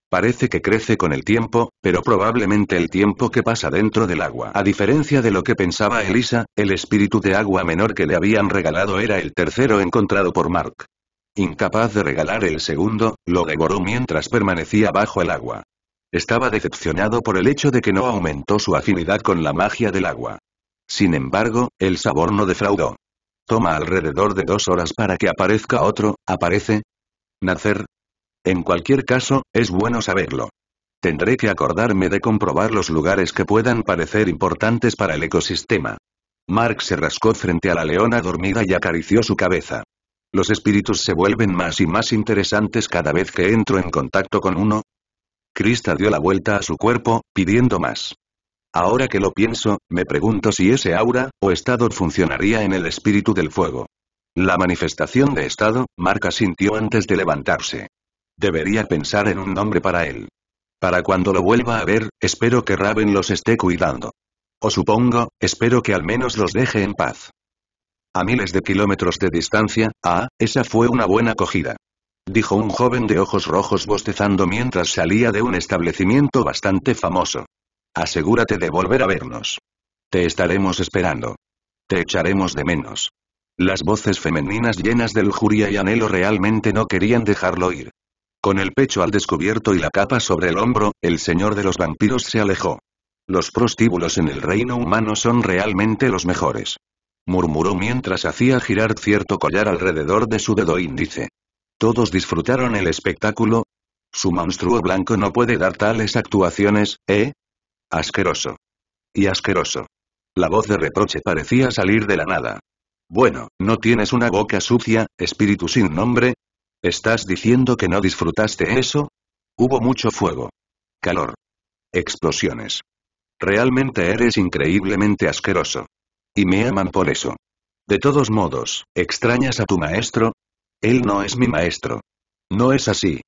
Parece que crece con el tiempo, pero probablemente el tiempo que pasa dentro del agua. A diferencia de lo que pensaba Elisa, el espíritu de agua menor que le habían regalado era el tercero encontrado por Mark. Incapaz de regalar el segundo, lo devoró mientras permanecía bajo el agua. Estaba decepcionado por el hecho de que no aumentó su afinidad con la magia del agua. Sin embargo, el sabor no defraudó. Toma alrededor de dos horas para que aparezca otro, aparece. Nacer, en cualquier caso, es bueno saberlo. Tendré que acordarme de comprobar los lugares que puedan parecer importantes para el ecosistema. Mark se rascó frente a la leona dormida y acarició su cabeza. Los espíritus se vuelven más y más interesantes cada vez que entro en contacto con uno. Krista dio la vuelta a su cuerpo, pidiendo más. Ahora que lo pienso, me pregunto si ese aura, o estado funcionaría en el espíritu del fuego. La manifestación de estado, Mark sintió antes de levantarse. Debería pensar en un nombre para él. Para cuando lo vuelva a ver, espero que Raven los esté cuidando. O supongo, espero que al menos los deje en paz. A miles de kilómetros de distancia, ah, esa fue una buena acogida. Dijo un joven de ojos rojos bostezando mientras salía de un establecimiento bastante famoso. Asegúrate de volver a vernos. Te estaremos esperando. Te echaremos de menos. Las voces femeninas llenas de lujuria y anhelo realmente no querían dejarlo ir. Con el pecho al descubierto y la capa sobre el hombro, el señor de los vampiros se alejó. Los prostíbulos en el reino humano son realmente los mejores. Murmuró mientras hacía girar cierto collar alrededor de su dedo índice. Todos disfrutaron el espectáculo. Su monstruo blanco no puede dar tales actuaciones, ¿eh? Asqueroso. Y asqueroso. La voz de reproche parecía salir de la nada. Bueno, ¿no tienes una boca sucia, espíritu sin nombre? ¿Estás diciendo que no disfrutaste eso? Hubo mucho fuego. Calor. Explosiones. Realmente eres increíblemente asqueroso. Y me aman por eso. De todos modos, ¿extrañas a tu maestro? Él no es mi maestro. No es así.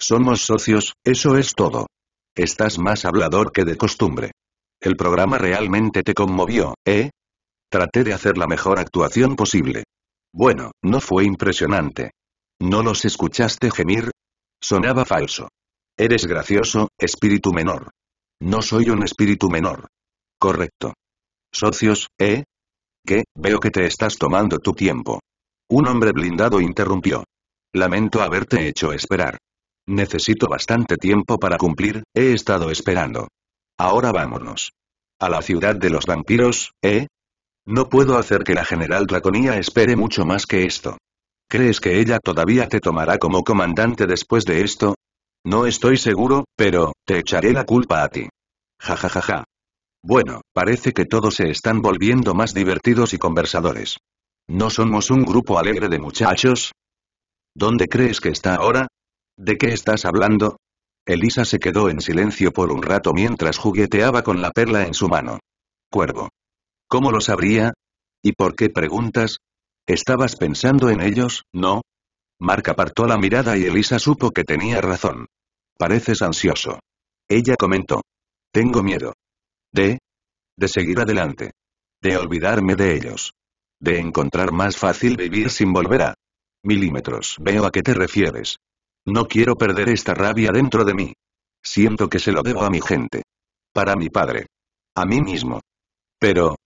Somos socios, eso es todo. Estás más hablador que de costumbre. El programa realmente te conmovió, ¿eh? Traté de hacer la mejor actuación posible. Bueno, no fue impresionante, ¿No los escuchaste gemir? Sonaba falso. Eres gracioso, espíritu menor. No soy un espíritu menor. Correcto. Socios, ¿eh? ¿Qué? Veo que te estás tomando tu tiempo. Un hombre blindado interrumpió. Lamento haberte hecho esperar. Necesito bastante tiempo para cumplir, he estado esperando. Ahora vámonos. A la ciudad de los vampiros, ¿eh? No puedo hacer que la general Draconía espere mucho más que esto. ¿Crees que ella todavía te tomará como comandante después de esto? No estoy seguro, pero, te echaré la culpa a ti. Ja ja ja ja. Bueno, parece que todos se están volviendo más divertidos y conversadores. ¿No somos un grupo alegre de muchachos? ¿Dónde crees que está ahora? ¿De qué estás hablando? Elisa se quedó en silencio por un rato mientras jugueteaba con la perla en su mano. Cuervo. ¿Cómo lo sabría? ¿Y por qué preguntas? ¿Estabas pensando en ellos, no? Mark apartó la mirada y Elisa supo que tenía razón. Pareces ansioso. Ella comentó. Tengo miedo. ¿De? De seguir adelante. De olvidarme de ellos. De encontrar más fácil vivir sin volver a... Milímetros. Veo a qué te refieres. No quiero perder esta rabia dentro de mí. Siento que se lo debo a mi gente. Para mi padre. A mí mismo. Pero...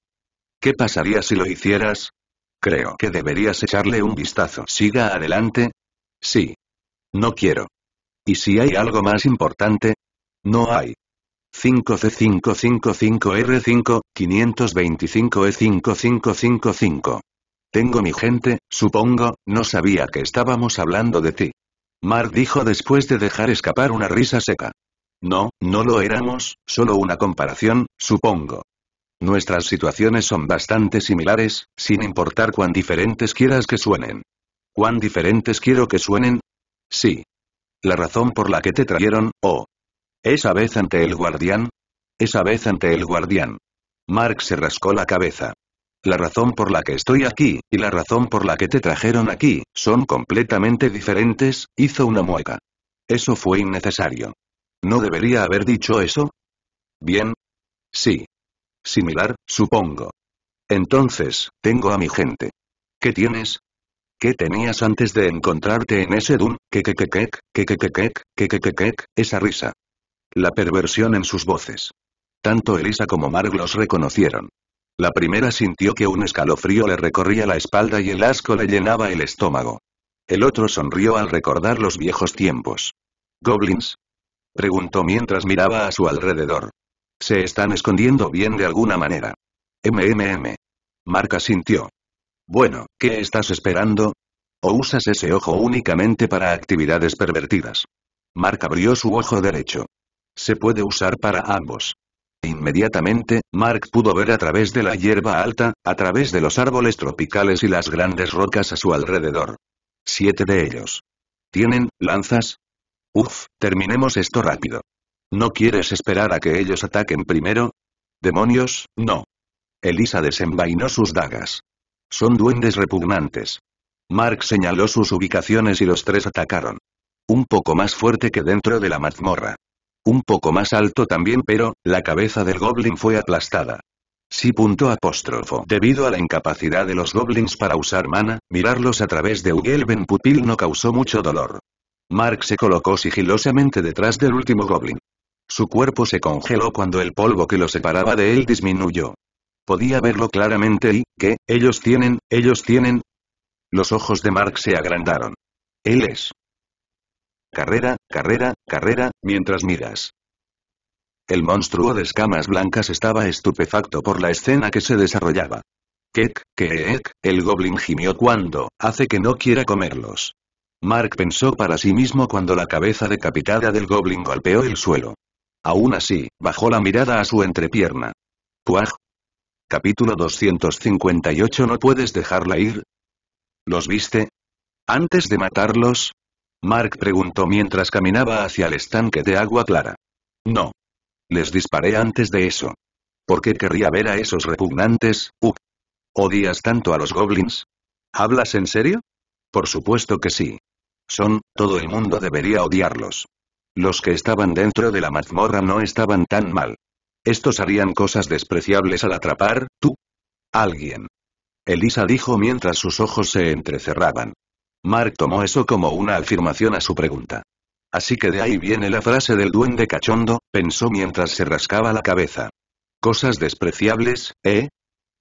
¿Qué pasaría si lo hicieras? Creo que deberías echarle un vistazo. Siga adelante. Sí. No quiero. ¿Y si hay algo más importante? No hay. 5C555R5, 525E5555. E Tengo mi gente, supongo, no sabía que estábamos hablando de ti. Mar dijo después de dejar escapar una risa seca. No, no lo éramos, solo una comparación, supongo. Nuestras situaciones son bastante similares, sin importar cuán diferentes quieras que suenen. ¿Cuán diferentes quiero que suenen? Sí. La razón por la que te trajeron, oh. Esa vez ante el guardián. Esa vez ante el guardián. Mark se rascó la cabeza. La razón por la que estoy aquí, y la razón por la que te trajeron aquí, son completamente diferentes, hizo una mueca. Eso fue innecesario. ¿No debería haber dicho eso? Bien. Sí. Similar, supongo. Entonces, tengo a mi gente. ¿Qué tienes? ¿Qué tenías antes de encontrarte en ese Dun? Que que que que que que que que que que esa risa. La perversión en sus voces. Tanto Elisa como Marg los reconocieron. La primera sintió que un escalofrío le recorría la espalda y el asco le llenaba el estómago. El otro sonrió al recordar los viejos tiempos. ¿Goblins? Preguntó mientras miraba a su alrededor. Se están escondiendo bien de alguna manera. MMM. Marca sintió. Bueno, ¿qué estás esperando? ¿O usas ese ojo únicamente para actividades pervertidas? Mark abrió su ojo derecho. Se puede usar para ambos. Inmediatamente, Mark pudo ver a través de la hierba alta, a través de los árboles tropicales y las grandes rocas a su alrededor. Siete de ellos. ¿Tienen lanzas? Uf, terminemos esto rápido. ¿No quieres esperar a que ellos ataquen primero? ¡Demonios, no! Elisa desenvainó sus dagas. Son duendes repugnantes. Mark señaló sus ubicaciones y los tres atacaron. Un poco más fuerte que dentro de la mazmorra. Un poco más alto también pero, la cabeza del goblin fue aplastada. Si. Punto apóstrofo. Debido a la incapacidad de los goblins para usar mana, mirarlos a través de Ugelben Pupil no causó mucho dolor. Mark se colocó sigilosamente detrás del último goblin. Su cuerpo se congeló cuando el polvo que lo separaba de él disminuyó. Podía verlo claramente y, ¿qué? Ellos tienen, ellos tienen. Los ojos de Mark se agrandaron. Él es. Carrera, carrera, carrera, mientras miras. El monstruo de escamas blancas estaba estupefacto por la escena que se desarrollaba. Kek, kek, el goblin gimió cuando, hace que no quiera comerlos. Mark pensó para sí mismo cuando la cabeza decapitada del goblin golpeó el suelo. Aún así, bajó la mirada a su entrepierna. ¿Puaj? Capítulo 258 No puedes dejarla ir. ¿Los viste? ¿Antes de matarlos? Mark preguntó mientras caminaba hacia el estanque de agua clara. No. Les disparé antes de eso. ¿Por qué querría ver a esos repugnantes, Uck? ¿Odias tanto a los goblins? ¿Hablas en serio? Por supuesto que sí. Son, todo el mundo debería odiarlos. Los que estaban dentro de la mazmorra no estaban tan mal. Estos harían cosas despreciables al atrapar, tú. Alguien. Elisa dijo mientras sus ojos se entrecerraban. Mark tomó eso como una afirmación a su pregunta. Así que de ahí viene la frase del duende cachondo, pensó mientras se rascaba la cabeza. Cosas despreciables, ¿eh?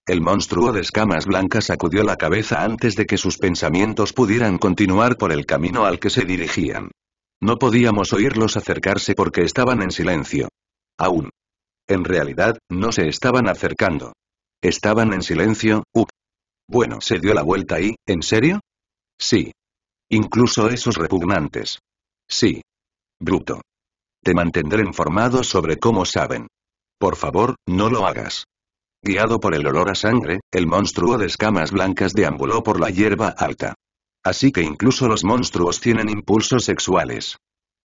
El monstruo de escamas blancas sacudió la cabeza antes de que sus pensamientos pudieran continuar por el camino al que se dirigían. No podíamos oírlos acercarse porque estaban en silencio. Aún. En realidad, no se estaban acercando. Estaban en silencio, up. Bueno, se dio la vuelta y, ¿en serio? Sí. Incluso esos repugnantes. Sí. Bruto. Te mantendré informado sobre cómo saben. Por favor, no lo hagas. Guiado por el olor a sangre, el monstruo de escamas blancas deambuló por la hierba alta. Así que incluso los monstruos tienen impulsos sexuales.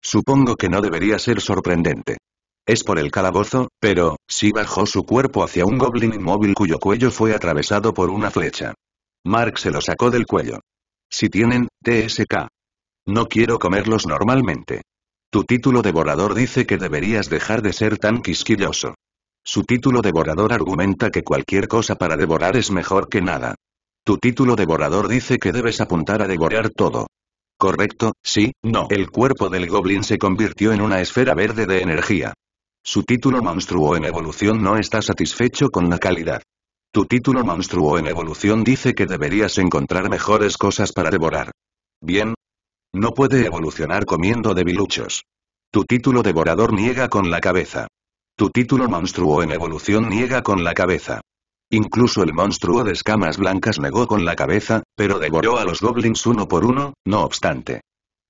Supongo que no debería ser sorprendente. Es por el calabozo, pero, sí bajó su cuerpo hacia un goblin inmóvil cuyo cuello fue atravesado por una flecha. Mark se lo sacó del cuello. Si tienen, TSK. No quiero comerlos normalmente. Tu título devorador dice que deberías dejar de ser tan quisquilloso. Su título devorador argumenta que cualquier cosa para devorar es mejor que nada. Tu título devorador dice que debes apuntar a devorar todo. Correcto, sí, no. El cuerpo del goblin se convirtió en una esfera verde de energía. Su título monstruo en evolución no está satisfecho con la calidad. Tu título monstruo en evolución dice que deberías encontrar mejores cosas para devorar. Bien. No puede evolucionar comiendo debiluchos. Tu título devorador niega con la cabeza. Tu título monstruo en evolución niega con la cabeza. Incluso el monstruo de escamas blancas negó con la cabeza, pero devoró a los goblins uno por uno, no obstante.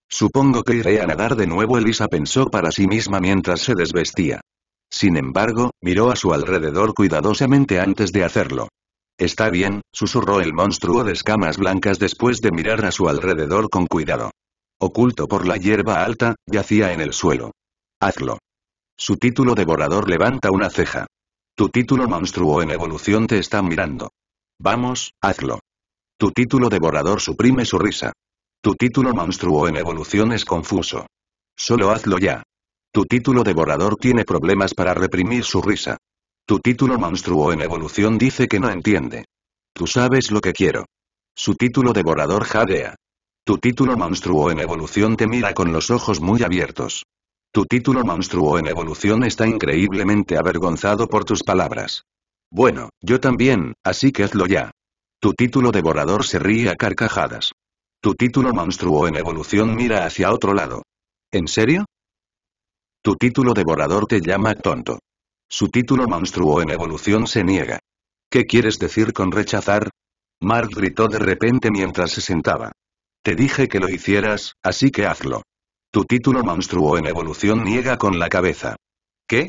Supongo que iré a nadar de nuevo Elisa pensó para sí misma mientras se desvestía. Sin embargo, miró a su alrededor cuidadosamente antes de hacerlo. Está bien, susurró el monstruo de escamas blancas después de mirar a su alrededor con cuidado. Oculto por la hierba alta, yacía en el suelo. Hazlo. Su título devorador levanta una ceja. Tu título monstruo en evolución te está mirando. Vamos, hazlo. Tu título devorador suprime su risa. Tu título monstruo en evolución es confuso. Solo hazlo ya. Tu título devorador tiene problemas para reprimir su risa. Tu título monstruo en evolución dice que no entiende. Tú sabes lo que quiero. Su título devorador jadea. Tu título monstruo en evolución te mira con los ojos muy abiertos. Tu título monstruo en evolución está increíblemente avergonzado por tus palabras. Bueno, yo también, así que hazlo ya. Tu título devorador se ríe a carcajadas. Tu título monstruo en evolución mira hacia otro lado. ¿En serio? Tu título devorador te llama tonto. Su título monstruo en evolución se niega. ¿Qué quieres decir con rechazar? Mark gritó de repente mientras se sentaba. Te dije que lo hicieras, así que hazlo. Tu título monstruo en evolución niega con la cabeza. ¿Qué?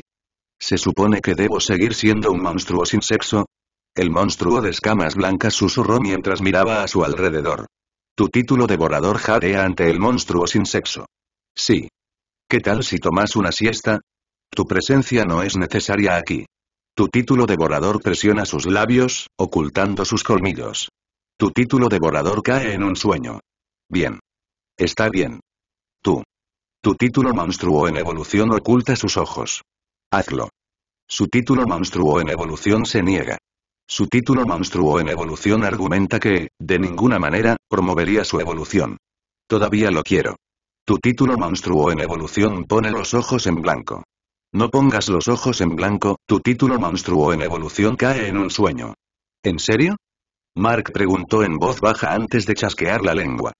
¿Se supone que debo seguir siendo un monstruo sin sexo? El monstruo de escamas blancas susurró mientras miraba a su alrededor. Tu título devorador jadea ante el monstruo sin sexo. Sí. ¿Qué tal si tomas una siesta? Tu presencia no es necesaria aquí. Tu título devorador presiona sus labios, ocultando sus colmillos. Tu título devorador cae en un sueño. Bien. Está bien. Tú. Tu título monstruo en evolución oculta sus ojos. Hazlo. Su título monstruo en evolución se niega. Su título monstruo en evolución argumenta que, de ninguna manera, promovería su evolución. Todavía lo quiero. Tu título monstruo en evolución pone los ojos en blanco. No pongas los ojos en blanco, tu título monstruo en evolución cae en un sueño. ¿En serio? Mark preguntó en voz baja antes de chasquear la lengua.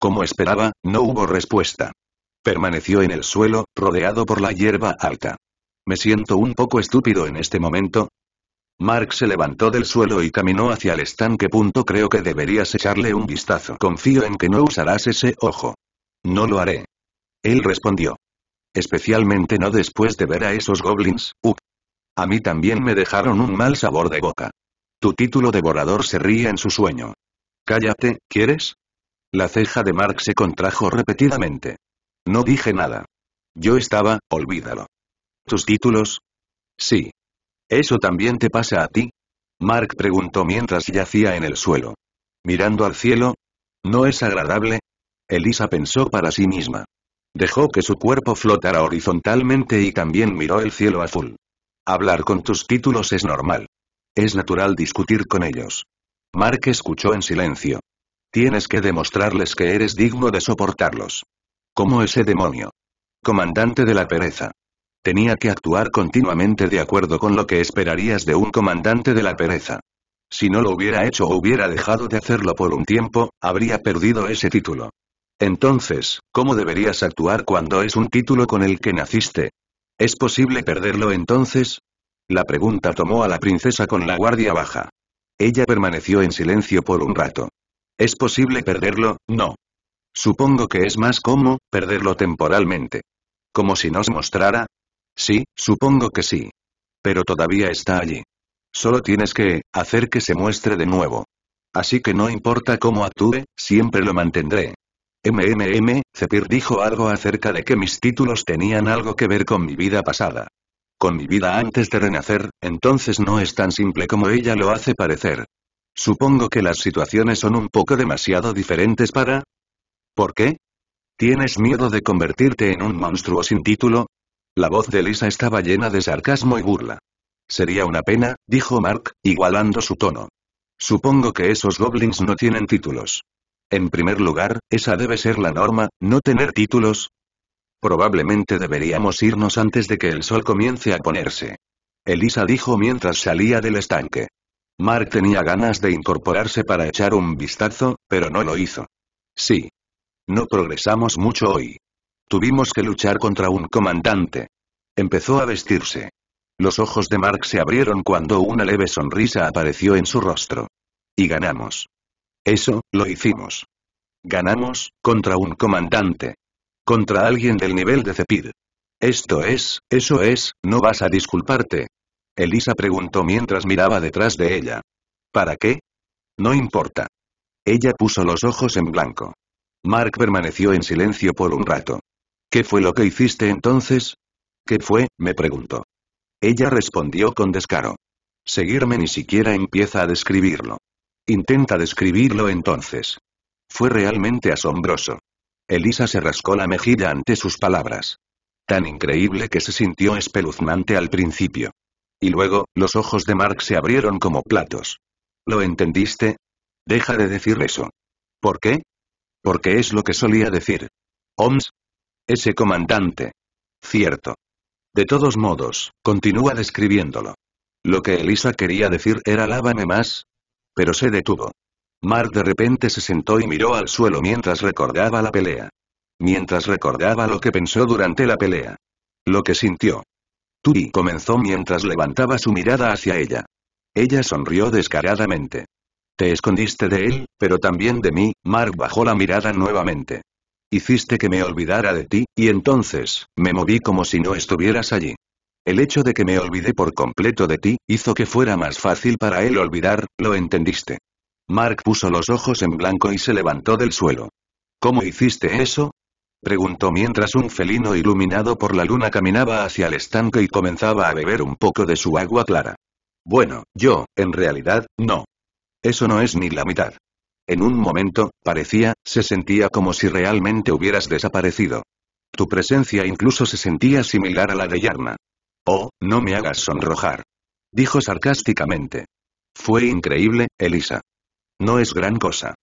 Como esperaba, no hubo respuesta. Permaneció en el suelo, rodeado por la hierba alta. Me siento un poco estúpido en este momento. Mark se levantó del suelo y caminó hacia el estanque. Punto creo que deberías echarle un vistazo. Confío en que no usarás ese ojo. No lo haré. Él respondió. Especialmente no después de ver a esos goblins, Ugh. A mí también me dejaron un mal sabor de boca. Tu título devorador se ríe en su sueño. Cállate, ¿quieres? La ceja de Mark se contrajo repetidamente. No dije nada. Yo estaba, olvídalo. ¿Tus títulos? Sí. ¿Eso también te pasa a ti? Mark preguntó mientras yacía en el suelo. Mirando al cielo. ¿No es agradable? Elisa pensó para sí misma. Dejó que su cuerpo flotara horizontalmente y también miró el cielo azul. Hablar con tus títulos es normal. Es natural discutir con ellos. Mark escuchó en silencio. Tienes que demostrarles que eres digno de soportarlos. «¿Cómo ese demonio. Comandante de la pereza. Tenía que actuar continuamente de acuerdo con lo que esperarías de un comandante de la pereza. Si no lo hubiera hecho o hubiera dejado de hacerlo por un tiempo, habría perdido ese título. Entonces, ¿cómo deberías actuar cuando es un título con el que naciste? ¿Es posible perderlo entonces? La pregunta tomó a la princesa con la guardia baja. Ella permaneció en silencio por un rato. ¿Es posible perderlo? No. Supongo que es más como, perderlo temporalmente. Como si nos mostrara. Sí, supongo que sí. Pero todavía está allí. Solo tienes que, hacer que se muestre de nuevo. Así que no importa cómo actúe, siempre lo mantendré. MMM, Zepir dijo algo acerca de que mis títulos tenían algo que ver con mi vida pasada. Con mi vida antes de renacer, entonces no es tan simple como ella lo hace parecer. Supongo que las situaciones son un poco demasiado diferentes para, ¿Por qué? ¿Tienes miedo de convertirte en un monstruo sin título? La voz de Lisa estaba llena de sarcasmo y burla. Sería una pena, dijo Mark, igualando su tono. Supongo que esos goblins no tienen títulos. En primer lugar, esa debe ser la norma, no tener títulos. Probablemente deberíamos irnos antes de que el sol comience a ponerse. Elisa dijo mientras salía del estanque. Mark tenía ganas de incorporarse para echar un vistazo, pero no lo hizo. Sí, no progresamos mucho hoy. Tuvimos que luchar contra un comandante. Empezó a vestirse. Los ojos de Mark se abrieron cuando una leve sonrisa apareció en su rostro. Y ganamos. Eso, lo hicimos. Ganamos, contra un comandante. Contra alguien del nivel de Cepid. Esto es, eso es, no vas a disculparte. Elisa preguntó mientras miraba detrás de ella. ¿Para qué? No importa. Ella puso los ojos en blanco. Mark permaneció en silencio por un rato. ¿Qué fue lo que hiciste entonces? ¿Qué fue? me preguntó. Ella respondió con descaro. Seguirme ni siquiera empieza a describirlo. Intenta describirlo entonces. Fue realmente asombroso. Elisa se rascó la mejilla ante sus palabras. Tan increíble que se sintió espeluznante al principio. Y luego, los ojos de Mark se abrieron como platos. ¿Lo entendiste? Deja de decir eso. ¿Por qué? Porque es lo que solía decir. Oms. Ese comandante. Cierto. De todos modos, continúa describiéndolo. Lo que Elisa quería decir era lávame más. Pero se detuvo. Mark de repente se sentó y miró al suelo mientras recordaba la pelea. Mientras recordaba lo que pensó durante la pelea. Lo que sintió. Turi comenzó mientras levantaba su mirada hacia ella. Ella sonrió descaradamente. Te escondiste de él, pero también de mí, Mark bajó la mirada nuevamente. Hiciste que me olvidara de ti, y entonces, me moví como si no estuvieras allí. El hecho de que me olvidé por completo de ti, hizo que fuera más fácil para él olvidar, lo entendiste. Mark puso los ojos en blanco y se levantó del suelo. ¿Cómo hiciste eso? Preguntó mientras un felino iluminado por la luna caminaba hacia el estanque y comenzaba a beber un poco de su agua clara. Bueno, yo, en realidad, no. Eso no es ni la mitad. En un momento, parecía, se sentía como si realmente hubieras desaparecido. Tu presencia incluso se sentía similar a la de Yarna. Oh, no me hagas sonrojar. Dijo sarcásticamente. Fue increíble, Elisa. No es gran cosa.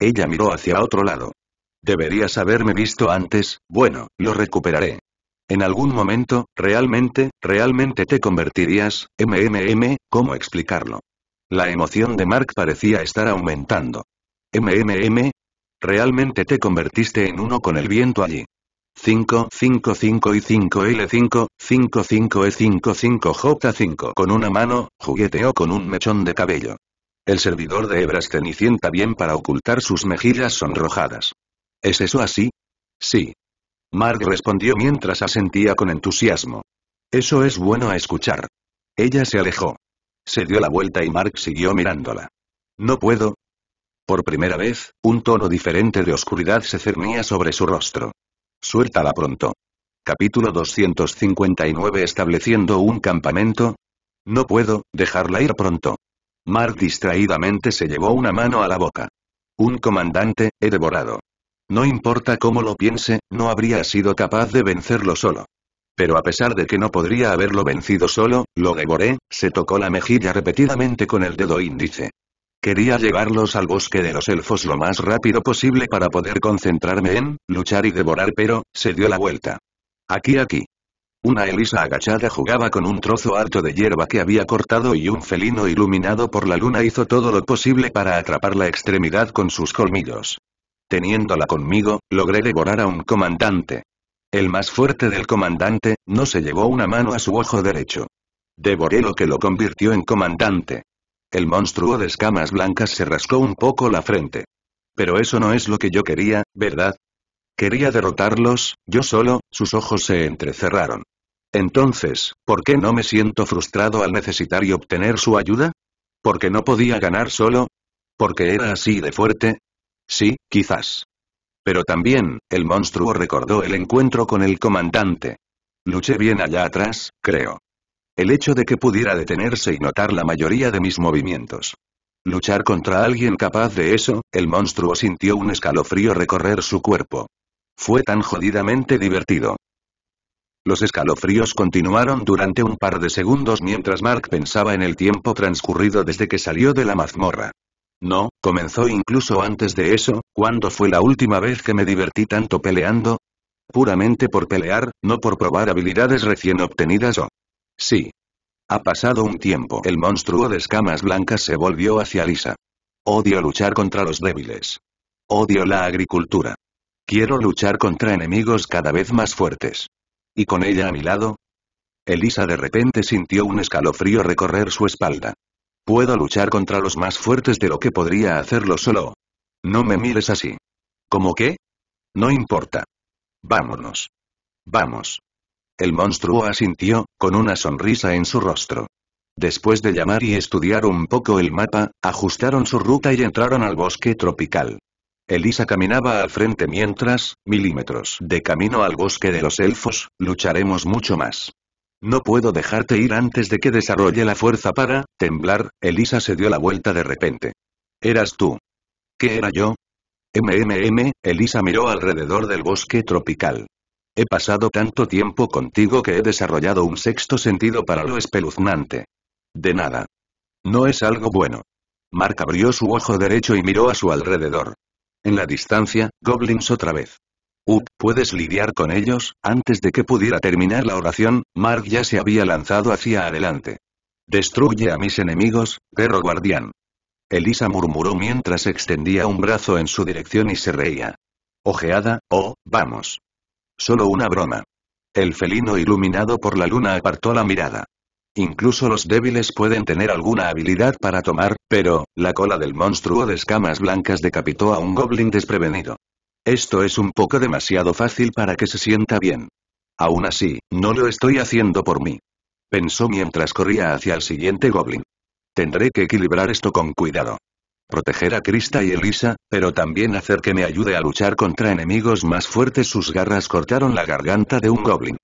Ella miró hacia otro lado. Deberías haberme visto antes, bueno, lo recuperaré. En algún momento, realmente, realmente te convertirías, MMM, ¿cómo explicarlo? La emoción de Mark parecía estar aumentando. MMM. Realmente te convertiste en uno con el viento allí. 5, 5, 5 y 5 L5, 5, 5 E5, 5 J5 con una mano, jugueteó con un mechón de cabello. El servidor de hebras cenicienta bien para ocultar sus mejillas sonrojadas. ¿Es eso así? Sí. Mark respondió mientras asentía con entusiasmo. Eso es bueno a escuchar. Ella se alejó. Se dio la vuelta y Mark siguió mirándola. No puedo. Por primera vez, un tono diferente de oscuridad se cernía sobre su rostro. Suéltala pronto. Capítulo 259 Estableciendo un campamento. No puedo, dejarla ir pronto. Mark distraídamente se llevó una mano a la boca. Un comandante, he devorado. No importa cómo lo piense, no habría sido capaz de vencerlo solo pero a pesar de que no podría haberlo vencido solo, lo devoré, se tocó la mejilla repetidamente con el dedo índice. Quería llevarlos al bosque de los elfos lo más rápido posible para poder concentrarme en, luchar y devorar pero, se dio la vuelta. Aquí aquí. Una Elisa agachada jugaba con un trozo alto de hierba que había cortado y un felino iluminado por la luna hizo todo lo posible para atrapar la extremidad con sus colmillos. Teniéndola conmigo, logré devorar a un comandante. El más fuerte del comandante, no se llevó una mano a su ojo derecho. Devoré lo que lo convirtió en comandante. El monstruo de escamas blancas se rascó un poco la frente. Pero eso no es lo que yo quería, ¿verdad? Quería derrotarlos, yo solo, sus ojos se entrecerraron. Entonces, ¿por qué no me siento frustrado al necesitar y obtener su ayuda? ¿Porque no podía ganar solo? ¿Porque era así de fuerte? Sí, quizás. Pero también, el monstruo recordó el encuentro con el comandante. Luché bien allá atrás, creo. El hecho de que pudiera detenerse y notar la mayoría de mis movimientos. Luchar contra alguien capaz de eso, el monstruo sintió un escalofrío recorrer su cuerpo. Fue tan jodidamente divertido. Los escalofríos continuaron durante un par de segundos mientras Mark pensaba en el tiempo transcurrido desde que salió de la mazmorra. No, comenzó incluso antes de eso, ¿cuándo fue la última vez que me divertí tanto peleando? Puramente por pelear, no por probar habilidades recién obtenidas o... Sí. Ha pasado un tiempo. El monstruo de escamas blancas se volvió hacia Lisa. Odio luchar contra los débiles. Odio la agricultura. Quiero luchar contra enemigos cada vez más fuertes. ¿Y con ella a mi lado? Elisa de repente sintió un escalofrío recorrer su espalda. Puedo luchar contra los más fuertes de lo que podría hacerlo solo. No me mires así. ¿Cómo qué? No importa. Vámonos. Vamos. El monstruo asintió, con una sonrisa en su rostro. Después de llamar y estudiar un poco el mapa, ajustaron su ruta y entraron al bosque tropical. Elisa caminaba al frente mientras, milímetros de camino al bosque de los elfos, lucharemos mucho más. No puedo dejarte ir antes de que desarrolle la fuerza para, temblar, Elisa se dio la vuelta de repente. Eras tú. ¿Qué era yo? MMM, Elisa miró alrededor del bosque tropical. He pasado tanto tiempo contigo que he desarrollado un sexto sentido para lo espeluznante. De nada. No es algo bueno. Mark abrió su ojo derecho y miró a su alrededor. En la distancia, goblins otra vez. ¿puedes lidiar con ellos? Antes de que pudiera terminar la oración, Mark ya se había lanzado hacia adelante. Destruye a mis enemigos, perro guardián. Elisa murmuró mientras extendía un brazo en su dirección y se reía. Ojeada, oh, vamos. Solo una broma. El felino iluminado por la luna apartó la mirada. Incluso los débiles pueden tener alguna habilidad para tomar, pero, la cola del monstruo de escamas blancas decapitó a un goblin desprevenido. Esto es un poco demasiado fácil para que se sienta bien. Aún así, no lo estoy haciendo por mí. Pensó mientras corría hacia el siguiente goblin. Tendré que equilibrar esto con cuidado. Proteger a Krista y Elisa, pero también hacer que me ayude a luchar contra enemigos más fuertes. Sus garras cortaron la garganta de un goblin.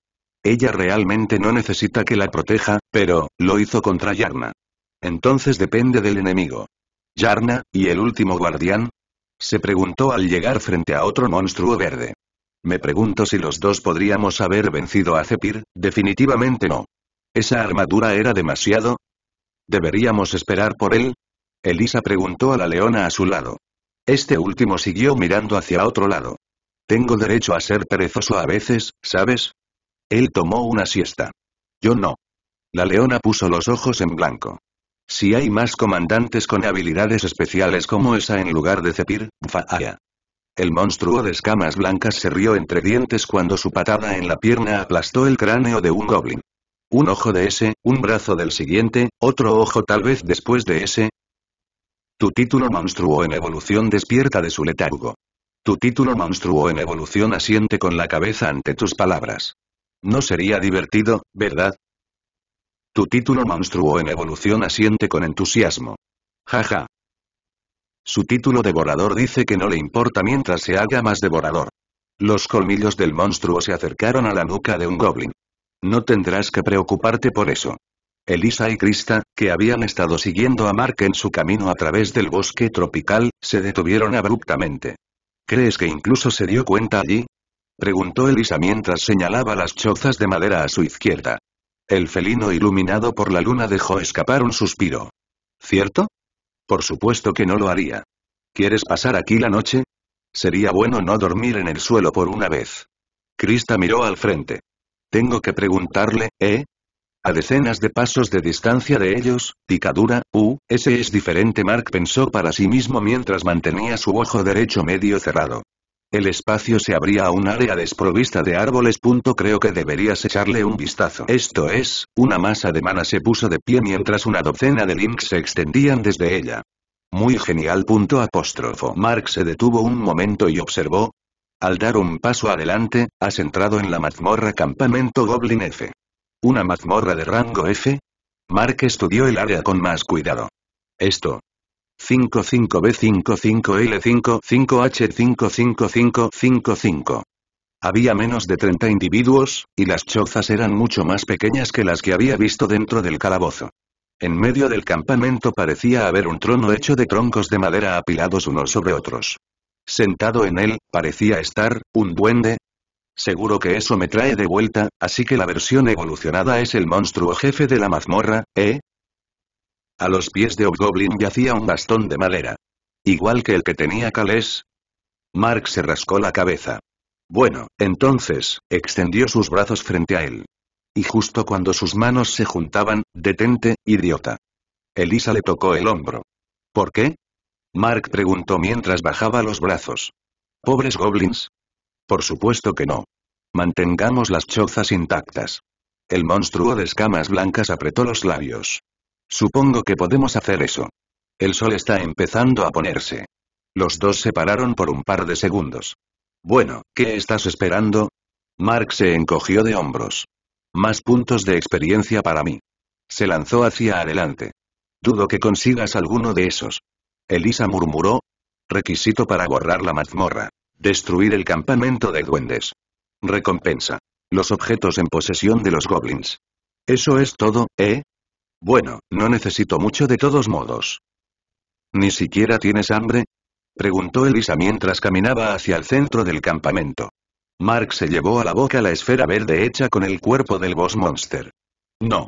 Ella realmente no necesita que la proteja, pero, lo hizo contra Yarna. Entonces depende del enemigo. Yarna, y el último guardián, se preguntó al llegar frente a otro monstruo verde. Me pregunto si los dos podríamos haber vencido a Zepir, definitivamente no. ¿Esa armadura era demasiado? ¿Deberíamos esperar por él? Elisa preguntó a la leona a su lado. Este último siguió mirando hacia otro lado. Tengo derecho a ser perezoso a veces, ¿sabes? Él tomó una siesta. Yo no. La leona puso los ojos en blanco. Si hay más comandantes con habilidades especiales como esa en lugar de cepir, Faaya. El monstruo de escamas blancas se rió entre dientes cuando su patada en la pierna aplastó el cráneo de un goblin. Un ojo de ese, un brazo del siguiente, otro ojo tal vez después de ese. Tu título monstruo en evolución despierta de su letargo. Tu título monstruo en evolución asiente con la cabeza ante tus palabras. No sería divertido, ¿verdad? Tu título monstruo en evolución asiente con entusiasmo. Jaja. Su título devorador dice que no le importa mientras se haga más devorador. Los colmillos del monstruo se acercaron a la nuca de un goblin. No tendrás que preocuparte por eso. Elisa y Krista, que habían estado siguiendo a Mark en su camino a través del bosque tropical, se detuvieron abruptamente. ¿Crees que incluso se dio cuenta allí? Preguntó Elisa mientras señalaba las chozas de madera a su izquierda. El felino iluminado por la luna dejó escapar un suspiro. ¿Cierto? Por supuesto que no lo haría. ¿Quieres pasar aquí la noche? Sería bueno no dormir en el suelo por una vez. Krista miró al frente. Tengo que preguntarle, ¿eh? A decenas de pasos de distancia de ellos, picadura, u, ese es diferente Mark pensó para sí mismo mientras mantenía su ojo derecho medio cerrado. El espacio se abría a un área desprovista de árboles. Creo que deberías echarle un vistazo. Esto es, una masa de mana se puso de pie mientras una docena de links se extendían desde ella. Muy genial. Mark se detuvo un momento y observó. Al dar un paso adelante, has entrado en la mazmorra campamento Goblin F. ¿Una mazmorra de rango F? Mark estudió el área con más cuidado. Esto, 55 b 55 l 55 h 55555 Había menos de 30 individuos, y las chozas eran mucho más pequeñas que las que había visto dentro del calabozo. En medio del campamento parecía haber un trono hecho de troncos de madera apilados unos sobre otros. Sentado en él, parecía estar, un duende. Seguro que eso me trae de vuelta, así que la versión evolucionada es el monstruo jefe de la mazmorra, ¿eh? A los pies de Obgoblin yacía un bastón de madera. Igual que el que tenía Calés. Mark se rascó la cabeza. Bueno, entonces, extendió sus brazos frente a él. Y justo cuando sus manos se juntaban, detente, idiota. Elisa le tocó el hombro. ¿Por qué? Mark preguntó mientras bajaba los brazos. ¿Pobres goblins? Por supuesto que no. Mantengamos las chozas intactas. El monstruo de escamas blancas apretó los labios. Supongo que podemos hacer eso. El sol está empezando a ponerse. Los dos se pararon por un par de segundos. Bueno, ¿qué estás esperando? Mark se encogió de hombros. Más puntos de experiencia para mí. Se lanzó hacia adelante. Dudo que consigas alguno de esos. Elisa murmuró. Requisito para borrar la mazmorra. Destruir el campamento de duendes. Recompensa. Los objetos en posesión de los goblins. Eso es todo, ¿eh? Bueno, no necesito mucho de todos modos. ¿Ni siquiera tienes hambre? Preguntó Elisa mientras caminaba hacia el centro del campamento. Mark se llevó a la boca la esfera verde hecha con el cuerpo del boss monster. No.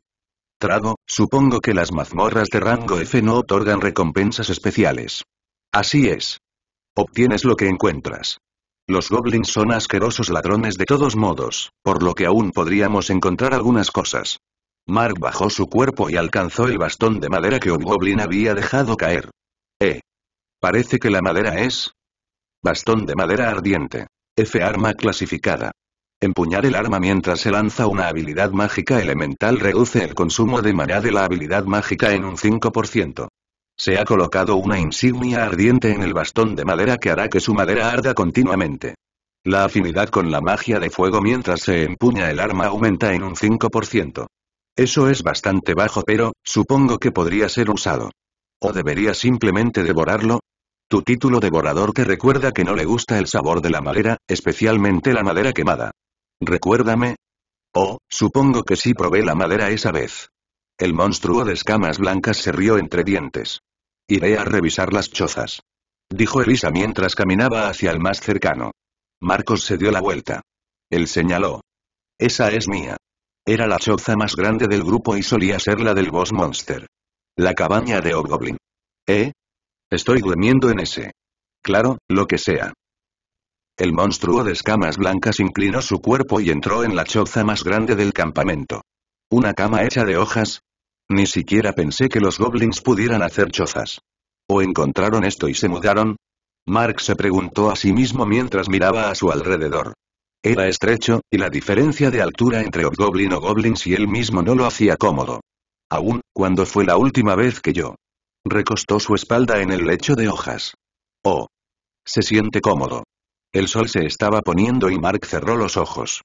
Trago, supongo que las mazmorras de rango F no otorgan recompensas especiales. Así es. Obtienes lo que encuentras. Los goblins son asquerosos ladrones de todos modos, por lo que aún podríamos encontrar algunas cosas. Mark bajó su cuerpo y alcanzó el bastón de madera que un goblin había dejado caer. E, Parece que la madera es... Bastón de madera ardiente. F arma clasificada. Empuñar el arma mientras se lanza una habilidad mágica elemental reduce el consumo de maná de la habilidad mágica en un 5%. Se ha colocado una insignia ardiente en el bastón de madera que hará que su madera arda continuamente. La afinidad con la magia de fuego mientras se empuña el arma aumenta en un 5%. Eso es bastante bajo pero, supongo que podría ser usado. ¿O debería simplemente devorarlo? Tu título devorador te recuerda que no le gusta el sabor de la madera, especialmente la madera quemada. Recuérdame. Oh, supongo que sí probé la madera esa vez. El monstruo de escamas blancas se rió entre dientes. Iré a revisar las chozas. Dijo Elisa mientras caminaba hacia el más cercano. Marcos se dio la vuelta. Él señaló. Esa es mía. Era la choza más grande del grupo y solía ser la del Boss Monster. La cabaña de O-Goblin. ¿Eh? Estoy durmiendo en ese. Claro, lo que sea. El monstruo de escamas blancas inclinó su cuerpo y entró en la choza más grande del campamento. Una cama hecha de hojas. Ni siquiera pensé que los goblins pudieran hacer chozas. ¿O encontraron esto y se mudaron? Mark se preguntó a sí mismo mientras miraba a su alrededor. Era estrecho, y la diferencia de altura entre goblin o Goblins y él mismo no lo hacía cómodo. Aún, cuando fue la última vez que yo. Recostó su espalda en el lecho de hojas. Oh. Se siente cómodo. El sol se estaba poniendo y Mark cerró los ojos.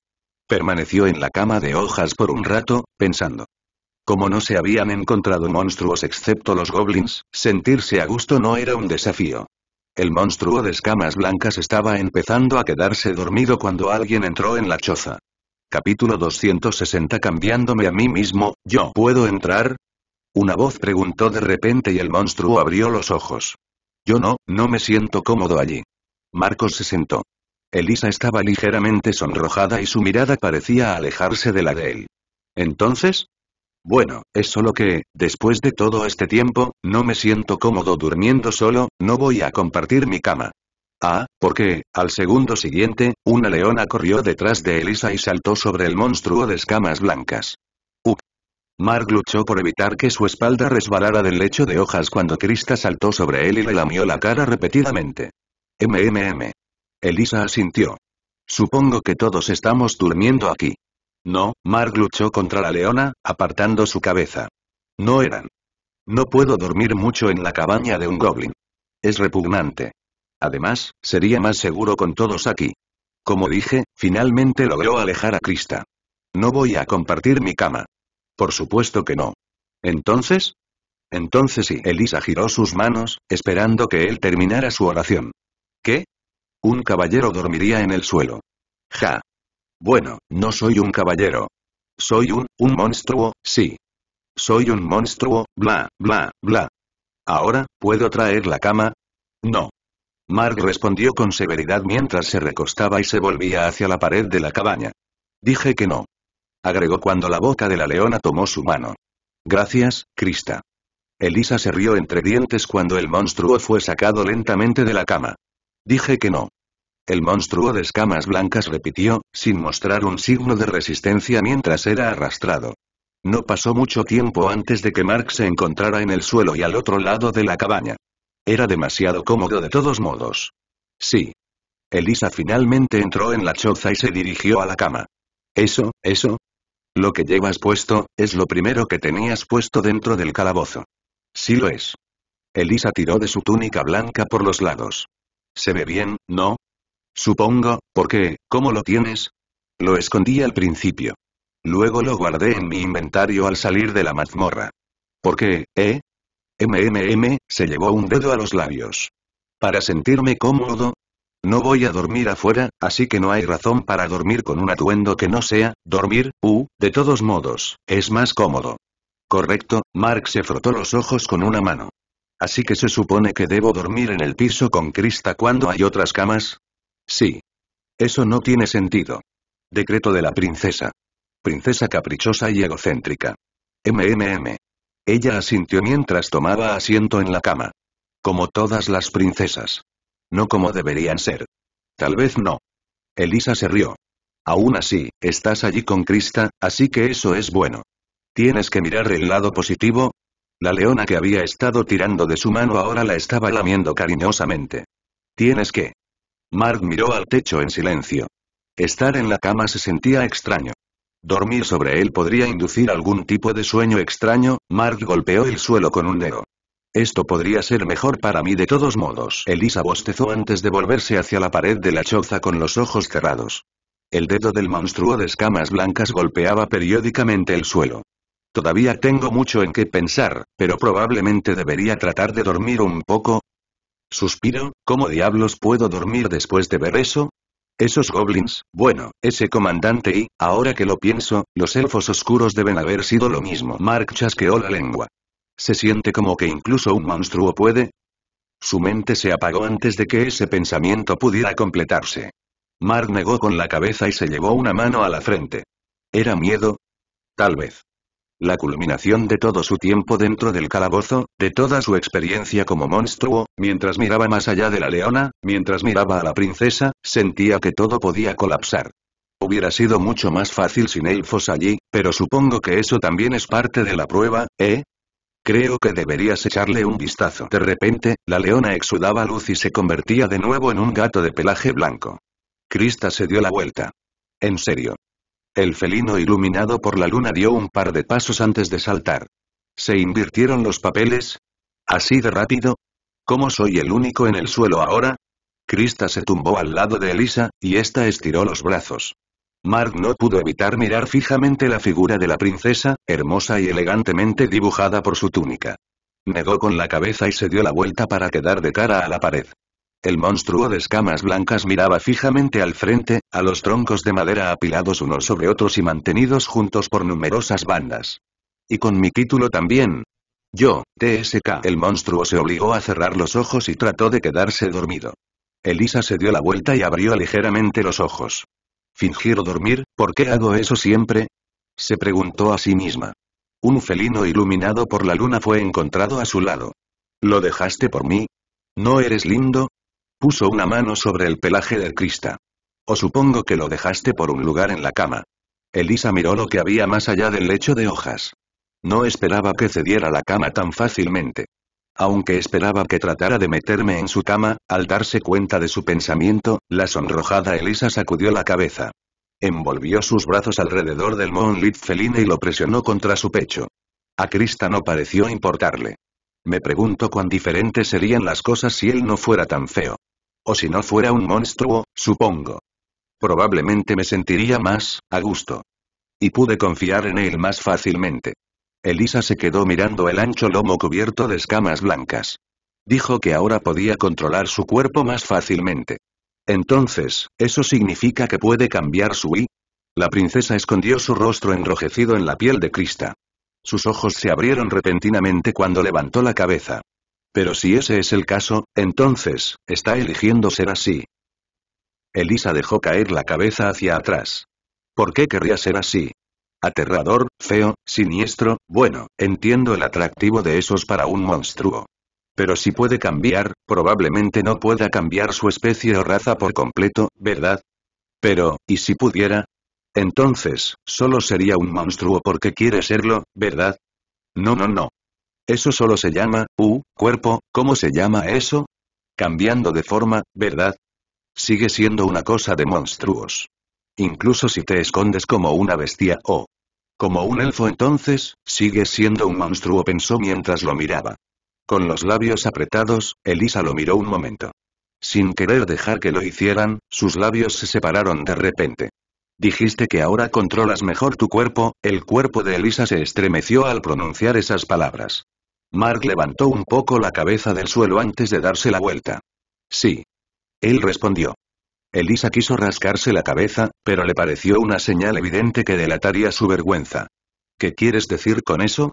Permaneció en la cama de hojas por un rato, pensando. Como no se habían encontrado monstruos excepto los goblins, sentirse a gusto no era un desafío. El monstruo de escamas blancas estaba empezando a quedarse dormido cuando alguien entró en la choza. Capítulo 260 Cambiándome a mí mismo, ¿yo puedo entrar? Una voz preguntó de repente y el monstruo abrió los ojos. Yo no, no me siento cómodo allí. Marcos se sentó. Elisa estaba ligeramente sonrojada y su mirada parecía alejarse de la de él. Entonces, bueno, es solo que, después de todo este tiempo, no me siento cómodo durmiendo solo, no voy a compartir mi cama. Ah, porque, al segundo siguiente, una leona corrió detrás de Elisa y saltó sobre el monstruo de escamas blancas. Uh. Mark luchó por evitar que su espalda resbalara del lecho de hojas cuando Krista saltó sobre él y le lamió la cara repetidamente. MMM. Elisa asintió. Supongo que todos estamos durmiendo aquí. No, Mark luchó contra la leona, apartando su cabeza. No eran. No puedo dormir mucho en la cabaña de un goblin. Es repugnante. Además, sería más seguro con todos aquí. Como dije, finalmente logró alejar a Krista. No voy a compartir mi cama. Por supuesto que no. Entonces? Entonces sí. Elisa giró sus manos, esperando que él terminara su oración. ¿Qué? Un caballero dormiría en el suelo. Ja. Bueno, no soy un caballero. Soy un, un monstruo, sí. Soy un monstruo, bla, bla, bla. Ahora, ¿puedo traer la cama? No. Mark respondió con severidad mientras se recostaba y se volvía hacia la pared de la cabaña. Dije que no. Agregó cuando la boca de la leona tomó su mano. Gracias, Krista. Elisa se rió entre dientes cuando el monstruo fue sacado lentamente de la cama. Dije que no. El monstruo de escamas blancas repitió, sin mostrar un signo de resistencia mientras era arrastrado. No pasó mucho tiempo antes de que Mark se encontrara en el suelo y al otro lado de la cabaña. Era demasiado cómodo de todos modos. Sí. Elisa finalmente entró en la choza y se dirigió a la cama. Eso, eso. Lo que llevas puesto, es lo primero que tenías puesto dentro del calabozo. Sí lo es. Elisa tiró de su túnica blanca por los lados. Se ve bien, ¿no? Supongo, ¿por qué? ¿cómo lo tienes? Lo escondí al principio. Luego lo guardé en mi inventario al salir de la mazmorra. ¿Por qué, eh? MMM, se llevó un dedo a los labios. Para sentirme cómodo, no voy a dormir afuera, así que no hay razón para dormir con un atuendo que no sea, dormir, u de todos modos, es más cómodo. Correcto, Mark se frotó los ojos con una mano. Así que se supone que debo dormir en el piso con Crista cuando hay otras camas, Sí. Eso no tiene sentido. Decreto de la princesa. Princesa caprichosa y egocéntrica. MMM. Ella asintió mientras tomaba asiento en la cama. Como todas las princesas. No como deberían ser. Tal vez no. Elisa se rió. Aún así, estás allí con Krista, así que eso es bueno. Tienes que mirar el lado positivo. La leona que había estado tirando de su mano ahora la estaba lamiendo cariñosamente. Tienes que. Mark miró al techo en silencio. Estar en la cama se sentía extraño. Dormir sobre él podría inducir algún tipo de sueño extraño, Mark golpeó el suelo con un dedo. Esto podría ser mejor para mí de todos modos. Elisa bostezó antes de volverse hacia la pared de la choza con los ojos cerrados. El dedo del monstruo de escamas blancas golpeaba periódicamente el suelo. Todavía tengo mucho en qué pensar, pero probablemente debería tratar de dormir un poco, Suspiro, ¿cómo diablos puedo dormir después de ver eso? Esos goblins, bueno, ese comandante y, ahora que lo pienso, los elfos oscuros deben haber sido lo mismo. Mark chasqueó la lengua. Se siente como que incluso un monstruo puede. Su mente se apagó antes de que ese pensamiento pudiera completarse. Mark negó con la cabeza y se llevó una mano a la frente. ¿Era miedo? Tal vez. La culminación de todo su tiempo dentro del calabozo, de toda su experiencia como monstruo, mientras miraba más allá de la leona, mientras miraba a la princesa, sentía que todo podía colapsar. Hubiera sido mucho más fácil sin elfos allí, pero supongo que eso también es parte de la prueba, ¿eh? Creo que deberías echarle un vistazo. De repente, la leona exudaba luz y se convertía de nuevo en un gato de pelaje blanco. Krista se dio la vuelta. En serio. El felino iluminado por la luna dio un par de pasos antes de saltar. ¿Se invirtieron los papeles? ¿Así de rápido? ¿Cómo soy el único en el suelo ahora? Krista se tumbó al lado de Elisa, y ésta estiró los brazos. Mark no pudo evitar mirar fijamente la figura de la princesa, hermosa y elegantemente dibujada por su túnica. Negó con la cabeza y se dio la vuelta para quedar de cara a la pared. El monstruo de escamas blancas miraba fijamente al frente, a los troncos de madera apilados unos sobre otros y mantenidos juntos por numerosas bandas. Y con mi título también. Yo, TSK. El monstruo se obligó a cerrar los ojos y trató de quedarse dormido. Elisa se dio la vuelta y abrió ligeramente los ojos. ¿Fingir dormir? ¿Por qué hago eso siempre? Se preguntó a sí misma. Un felino iluminado por la luna fue encontrado a su lado. ¿Lo dejaste por mí? ¿No eres lindo? Puso una mano sobre el pelaje de Crista. O supongo que lo dejaste por un lugar en la cama. Elisa miró lo que había más allá del lecho de hojas. No esperaba que cediera la cama tan fácilmente. Aunque esperaba que tratara de meterme en su cama, al darse cuenta de su pensamiento, la sonrojada Elisa sacudió la cabeza. Envolvió sus brazos alrededor del Moonlit felina y lo presionó contra su pecho. A Crista no pareció importarle. Me pregunto cuán diferentes serían las cosas si él no fuera tan feo o si no fuera un monstruo, supongo. Probablemente me sentiría más, a gusto. Y pude confiar en él más fácilmente. Elisa se quedó mirando el ancho lomo cubierto de escamas blancas. Dijo que ahora podía controlar su cuerpo más fácilmente. Entonces, ¿eso significa que puede cambiar su I? La princesa escondió su rostro enrojecido en la piel de Crista. Sus ojos se abrieron repentinamente cuando levantó la cabeza. Pero si ese es el caso, entonces, está eligiendo ser así. Elisa dejó caer la cabeza hacia atrás. ¿Por qué querría ser así? Aterrador, feo, siniestro, bueno, entiendo el atractivo de esos para un monstruo. Pero si puede cambiar, probablemente no pueda cambiar su especie o raza por completo, ¿verdad? Pero, ¿y si pudiera? Entonces, solo sería un monstruo porque quiere serlo, ¿verdad? No, no, no. Eso solo se llama, u cuerpo, ¿cómo se llama eso? Cambiando de forma, ¿verdad? Sigue siendo una cosa de monstruos. Incluso si te escondes como una bestia o como un elfo entonces, sigue siendo un monstruo pensó mientras lo miraba. Con los labios apretados, Elisa lo miró un momento. Sin querer dejar que lo hicieran, sus labios se separaron de repente. Dijiste que ahora controlas mejor tu cuerpo, el cuerpo de Elisa se estremeció al pronunciar esas palabras. Mark levantó un poco la cabeza del suelo antes de darse la vuelta. Sí. Él respondió. Elisa quiso rascarse la cabeza, pero le pareció una señal evidente que delataría su vergüenza. ¿Qué quieres decir con eso?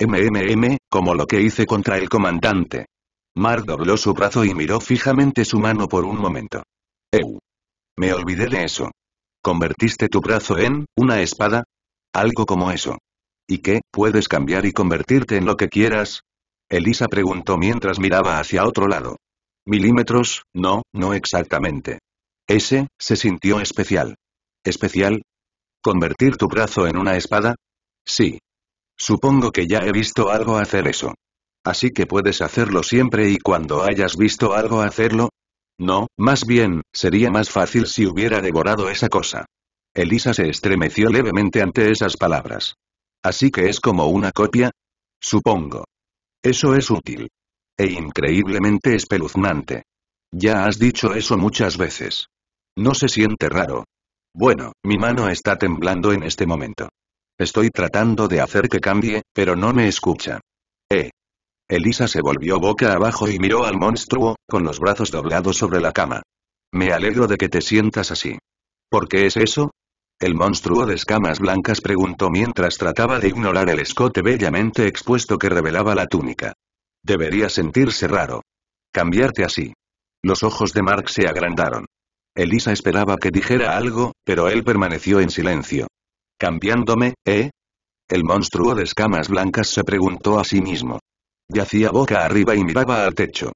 MMM, como lo que hice contra el comandante. Mark dobló su brazo y miró fijamente su mano por un momento. «¡Ew! Me olvidé de eso. ¿Convertiste tu brazo en una espada? Algo como eso. ¿Y qué, puedes cambiar y convertirte en lo que quieras? Elisa preguntó mientras miraba hacia otro lado. Milímetros, no, no exactamente. Ese, se sintió especial. ¿Especial? ¿Convertir tu brazo en una espada? Sí. Supongo que ya he visto algo hacer eso. Así que puedes hacerlo siempre y cuando hayas visto algo hacerlo. No, más bien, sería más fácil si hubiera devorado esa cosa. Elisa se estremeció levemente ante esas palabras. Así que es como una copia. Supongo. Eso es útil. E increíblemente espeluznante. Ya has dicho eso muchas veces. No se siente raro. Bueno, mi mano está temblando en este momento. Estoy tratando de hacer que cambie, pero no me escucha. Eh. Elisa se volvió boca abajo y miró al monstruo, con los brazos doblados sobre la cama. Me alegro de que te sientas así. ¿Por qué es eso? El monstruo de escamas blancas preguntó mientras trataba de ignorar el escote bellamente expuesto que revelaba la túnica. Debería sentirse raro. Cambiarte así. Los ojos de Mark se agrandaron. Elisa esperaba que dijera algo, pero él permaneció en silencio. ¿Cambiándome, eh? El monstruo de escamas blancas se preguntó a sí mismo. Yacía boca arriba y miraba al techo.